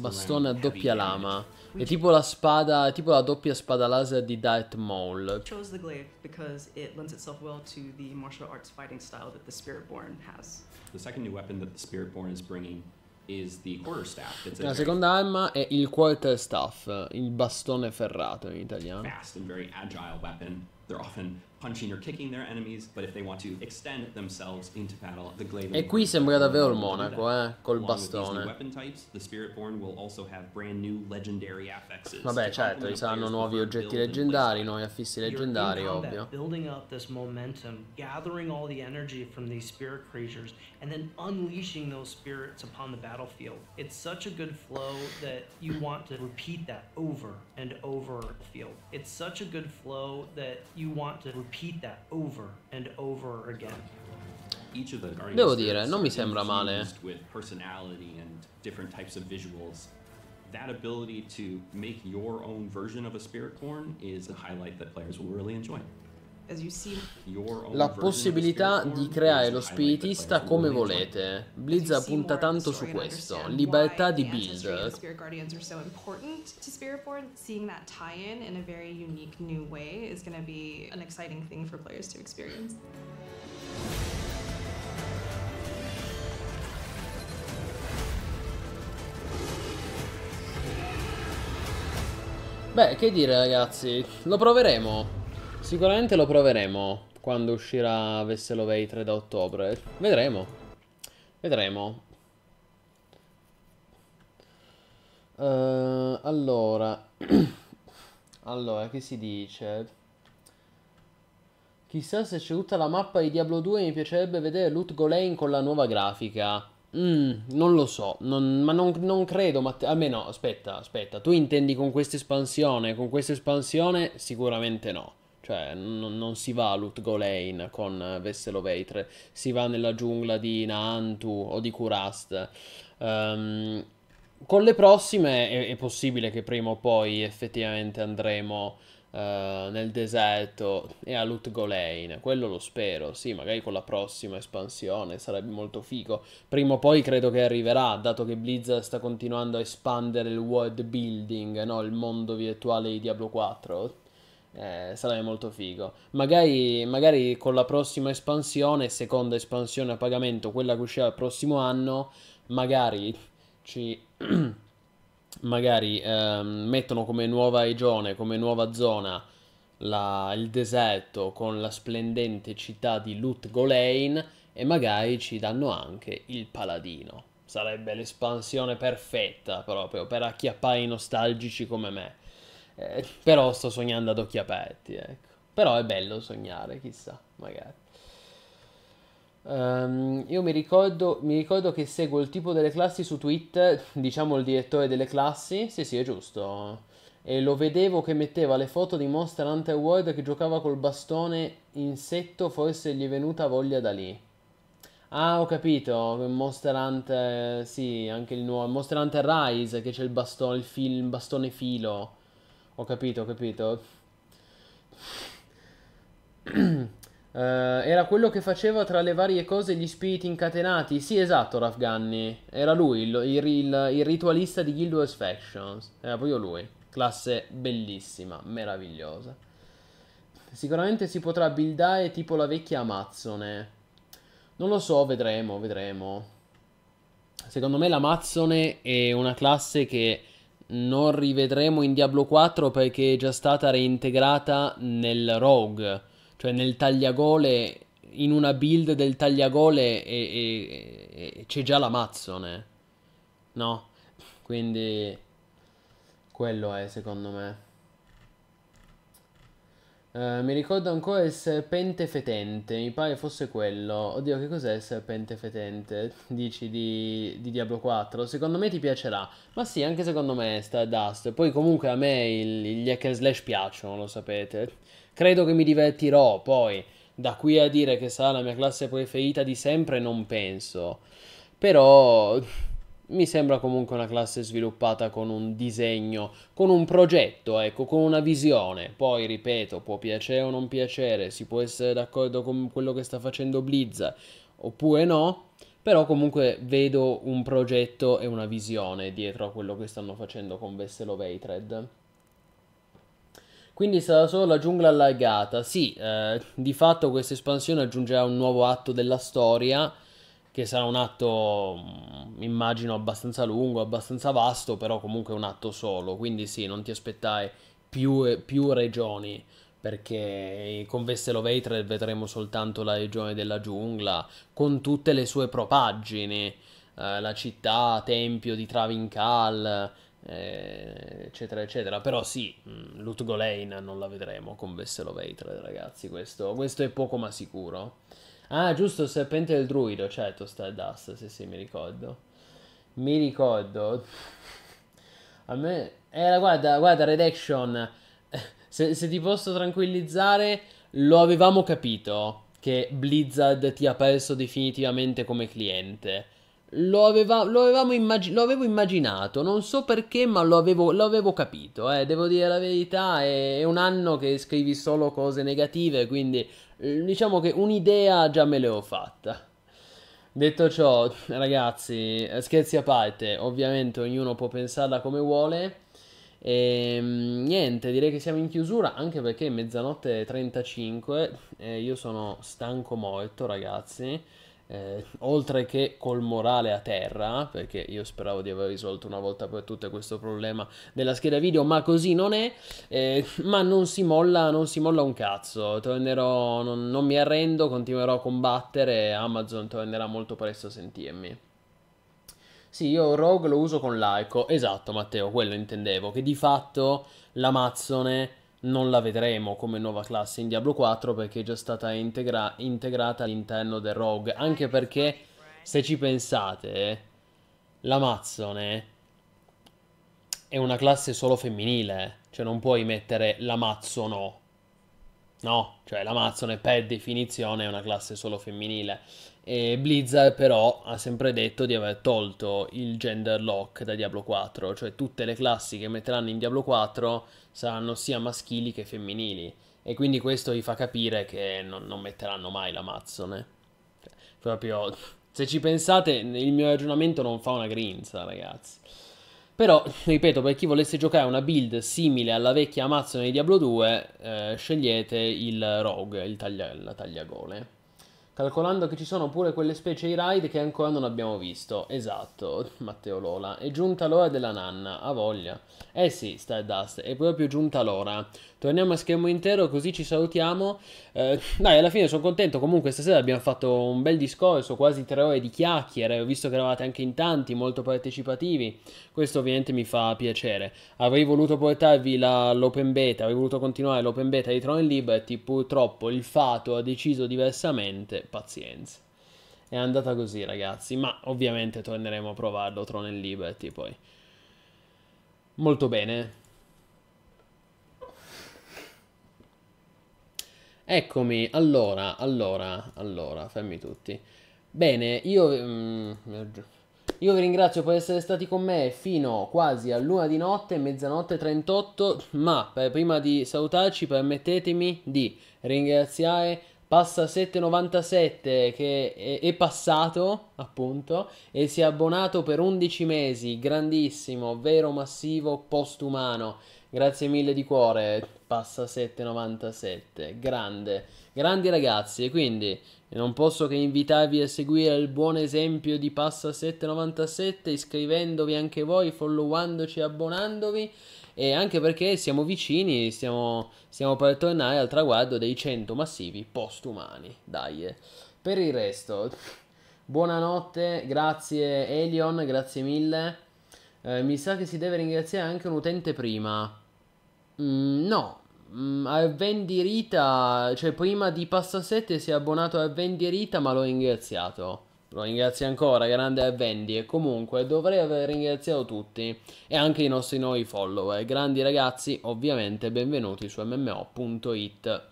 Bastone a doppia lama. È tipo la spada, è tipo la doppia spada laser di Darth Maul. Chose the glaive because it lends itself well to the martial arts fighting style that the Spiritborn has. The second new weapon that the Spiritborn is bringing is the quarterstaff. That's La seconda arma è il quarterstaff, il bastone ferrato in italiano. Fast and very agile weapon. They're often punching or kicking their enemies, but if they want to extend themselves into battle, the glaive E qui sembra davvero il monaco, eh, col bastone. Weapon types, the Spiritborn will also have brand new legendary affixes. Vabbè, certo, ci saranno nuovi oggetti leggendari, nuovi affissi leggendari, ovvio. Building up this momentum, gathering all the energy from these spirit creatures and then unleashing those spirits upon the battlefield. It's such a good flow that you want to repeat that over and over field. It's such a good flow that you want to repeat repeat that over and over again. Each of the Devo dire, non mi sembra male. With personality and different types of visuals. That ability to make your own version of a spirit corn is a highlight that players will really enjoy. la possibilità di creare lo spiritista come volete. Blizzard punta tanto su questo, libertà di build. Beh, che dire ragazzi, lo proveremo. Sicuramente lo proveremo quando uscirà Vesselovei 3 da ottobre. Vedremo. Vedremo. Uh, allora. allora, che si dice? Chissà se c'è tutta la mappa di Diablo 2 mi piacerebbe vedere Loot Golane con la nuova grafica. Mm, non lo so, non, ma non, non credo, Matteo. Almeno, aspetta, aspetta. Tu intendi con questa espansione? Con questa espansione sicuramente no. Cioè, n- non si va all'Ut Golane con eh, Vesseloveitre, si va nella giungla di Nantu o di Kurast. Um, ehm, con le prossime è-, è, possibile che prima o poi effettivamente andremo uh, nel deserto e all'Ut Golane. Quello lo spero, sì, magari con la prossima espansione sarebbe molto figo. Prima o poi credo che arriverà, dato che Blizzard sta continuando a espandere il world building, no? il mondo virtuale di Diablo 4 eh, sarebbe molto figo. Magari, magari, con la prossima espansione, seconda espansione a pagamento, quella che uscirà il prossimo anno, magari ci... magari ehm, mettono come nuova regione, come nuova zona la, il deserto con la splendente città di Lut Golein e magari ci danno anche il paladino. Sarebbe l'espansione perfetta proprio per acchiappare i nostalgici come me. Eh, però sto sognando ad occhi aperti, ecco. Però è bello sognare, chissà, magari. Um, io mi ricordo, mi ricordo, che seguo il tipo delle classi su Twitter, diciamo il direttore delle classi, sì sì è giusto, e lo vedevo che metteva le foto di Monster Hunter World che giocava col bastone insetto, forse gli è venuta voglia da lì. Ah ho capito, Monster Hunter, sì anche il nuovo, Monster Hunter Rise che c'è il bastone, il, fil, il bastone filo. Ho capito, ho capito. Uh, era quello che faceva tra le varie cose gli spiriti incatenati. Sì, esatto, Rafganni. Era lui, il, il, il, il ritualista di Guild Wars Factions. Era proprio lui. Classe bellissima, meravigliosa. Sicuramente si potrà buildare tipo la vecchia Amazzone. Non lo so, vedremo, vedremo. Secondo me l'Amazzone è una classe che non rivedremo in Diablo 4 perché è già stata reintegrata nel Rogue, cioè nel tagliagole, in una build del tagliagole e, e, e c'è già l'Amazzone, no? Quindi quello è secondo me. Eh, mi ricordo ancora il serpente fetente, mi pare fosse quello. Oddio, che cos'è il serpente fetente? Dici di, di, Diablo 4? Secondo me ti piacerà. Ma sì, anche secondo me è Stardust. Poi comunque a me il, gli hacker slash piacciono, lo sapete. Credo che mi divertirò, poi da qui a dire che sarà la mia classe preferita di sempre non penso. Però mi sembra comunque una classe sviluppata con un disegno, con un progetto, ecco, con una visione. Poi, ripeto, può piacere o non piacere, si può essere d'accordo con quello che sta facendo Blizzard oppure no, però comunque vedo un progetto e una visione dietro a quello che stanno facendo con Vessel of Hatred. Quindi sarà solo la giungla allargata. Sì, eh, di fatto questa espansione aggiungerà un nuovo atto della storia che sarà un atto, mm, immagino, abbastanza lungo, abbastanza vasto, però comunque un atto solo, quindi sì, non ti aspettai più, più regioni, perché con Vesteloveitred vedremo soltanto la regione della giungla, con tutte le sue propaggini, eh, la città, tempio di Travincal, eh, eccetera, eccetera. Però sì, mm, Lutgolain non la vedremo con Vesteloveitred, ragazzi, questo, questo è poco ma sicuro. Ah, giusto, il serpente del druido, certo, Stardust, sì, sì, mi ricordo. Mi ricordo. A me... Era, eh, guarda, guarda, Red Action, se, se ti posso tranquillizzare, lo avevamo capito che Blizzard ti ha perso definitivamente come cliente lo, aveva, lo, immag- lo, avevo immaginato, non so perché, ma lo avevo, lo avevo capito. Eh. Devo dire la verità, è, è, un anno che scrivi solo cose negative, quindi eh, diciamo che un'idea già me l'ho fatta. Detto ciò, ragazzi, scherzi a parte, ovviamente ognuno può pensarla come vuole. E ehm, niente, direi che siamo in chiusura anche perché è mezzanotte 35. e eh, io sono stanco molto, ragazzi eh, oltre che col morale a terra, perché io speravo di aver risolto una volta per tutte questo problema della scheda video, ma così non è, eh, ma non si, molla, non si molla un cazzo, tornerò, non, non mi arrendo, continuerò a combattere Amazon tornerà molto presto a sentirmi. Sì, io Rogue lo uso con l'Aiko, Esatto, Matteo, quello intendevo. Che di fatto l'Amazzone non la vedremo come nuova classe in Diablo 4 perché è già stata integra integrata all'interno del Rogue, anche perché se ci pensate l'Amazzone è una classe solo femminile, cioè non puoi mettere l'Amazzono. No, cioè l'Amazzone per definizione è una classe solo femminile. E Blizzard però ha sempre detto di aver tolto il gender lock da Diablo 4, cioè tutte le classi che metteranno in Diablo 4 saranno sia maschili che femminili. E quindi questo gli fa capire che non, non metteranno mai l'Amazzone. Cioè, proprio, se ci pensate, il mio ragionamento non fa una grinza, ragazzi. Però, ripeto, per chi volesse giocare una build simile alla vecchia Amazzone di Diablo 2, eh, scegliete il Rogue, il taglia, la tagliagole calcolando che ci sono pure quelle specie i ride che ancora non abbiamo visto. Esatto, Matteo Lola. È giunta l'ora della nanna, ha voglia. Eh sì, Stardust, è proprio giunta l'ora torniamo a schermo intero così ci salutiamo. Eh, dai, alla fine sono contento, comunque stasera abbiamo fatto un bel discorso, quasi tre ore di chiacchiere, ho visto che eravate anche in tanti, molto partecipativi, questo ovviamente mi fa piacere. Avrei voluto portarvi la, l'open beta, avrei voluto continuare l'open beta di Tron Liberty, purtroppo il fato ha deciso diversamente, pazienza è andata così, ragazzi. Ma ovviamente torneremo a provarlo Tron e Liberty poi. Molto bene. Eccomi, allora, allora, allora, fermi tutti. Bene, io, mm, io vi ringrazio per essere stati con me fino quasi a luna di notte, mezzanotte 38, ma prima di salutarci permettetemi di ringraziare Passa 797 che è, è, passato appunto e si è abbonato per 11 mesi, grandissimo, vero, massivo, postumano. Grazie mille di cuore passa 7,97. Grande, grandi ragazzi, quindi non posso che invitarvi a seguire il buon esempio di Passa 797 iscrivendovi anche voi, followandoci, abbonandovi e anche perché siamo vicini, stiamo, stiamo per tornare al traguardo dei 100 massivi postumani. Dai. Per il resto, buonanotte, grazie Elion, grazie mille. Eh, mi sa che si deve ringraziare anche un utente prima. Mm, no, Mm, a Vendirita, cioè prima di Passasette si è abbonato a Vendirita, ma l'ho ringraziato. Lo ringrazio ancora, grande a Vendi. E comunque dovrei aver ringraziato tutti e anche i nostri nuovi follower. Grandi ragazzi, ovviamente, benvenuti su mmo.it.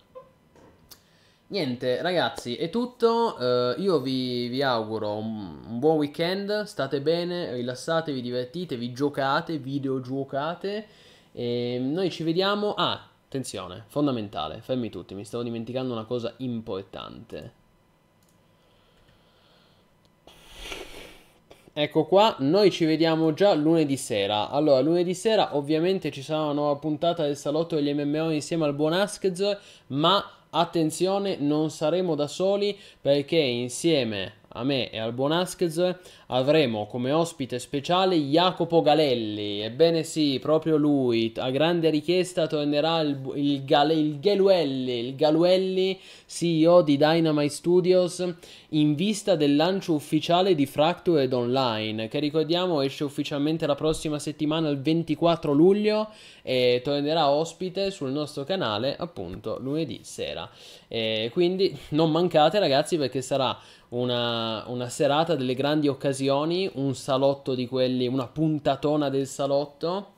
Niente, ragazzi, è tutto. Uh, io vi, vi auguro un, un, buon weekend. State bene, rilassatevi, divertitevi, giocate, videogiocate. E noi ci vediamo. Ah, Attenzione, fondamentale, fermi tutti, mi stavo dimenticando una cosa importante. Ecco qua, noi ci vediamo già lunedì sera. Allora, lunedì sera ovviamente ci sarà una nuova puntata del salotto degli MMO insieme al buon Askzor, ma attenzione, non saremo da soli perché insieme a me e al buon Askez, avremo come ospite speciale Jacopo Galelli. Ebbene sì, proprio lui, a grande richiesta, tornerà il, il, Gale, il Galuelli, il Galuelli, CEO di Dynamite Studios, in vista del lancio ufficiale di Fractured Online, che ricordiamo esce ufficialmente la prossima settimana, il 24 luglio, e tornerà ospite sul nostro canale appunto lunedì sera. E quindi non mancate ragazzi perché sarà una, una, serata delle grandi occasioni, un salotto di quelli, una puntatona del salotto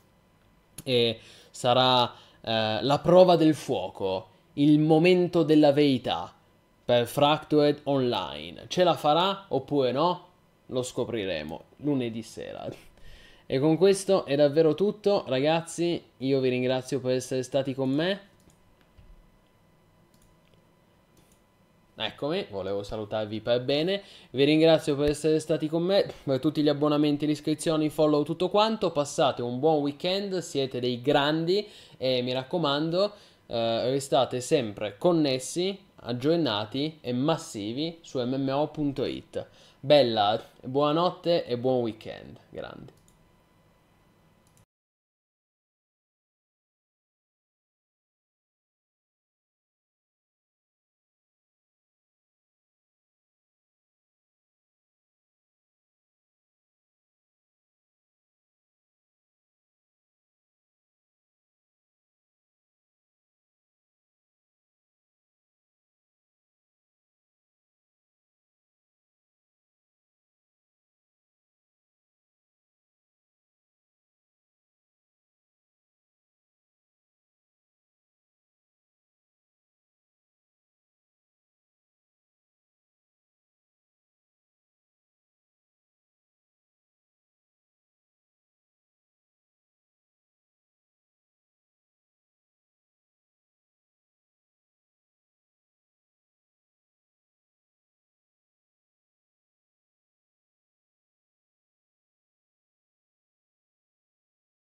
e sarà eh, la prova del fuoco, il momento della verità per Fractured Online. Ce la farà oppure no? Lo scopriremo lunedì sera. E con questo è davvero tutto, ragazzi. Io vi ringrazio per essere stati con me. Eccomi, volevo salutarvi per bene, vi ringrazio per essere stati con me, per tutti gli abbonamenti, le iscrizioni, i follow, tutto quanto, passate un buon weekend, siete dei grandi e mi raccomando, eh, restate sempre connessi, aggiornati e massivi su mmo.it. Bella, buonanotte e buon weekend, grandi.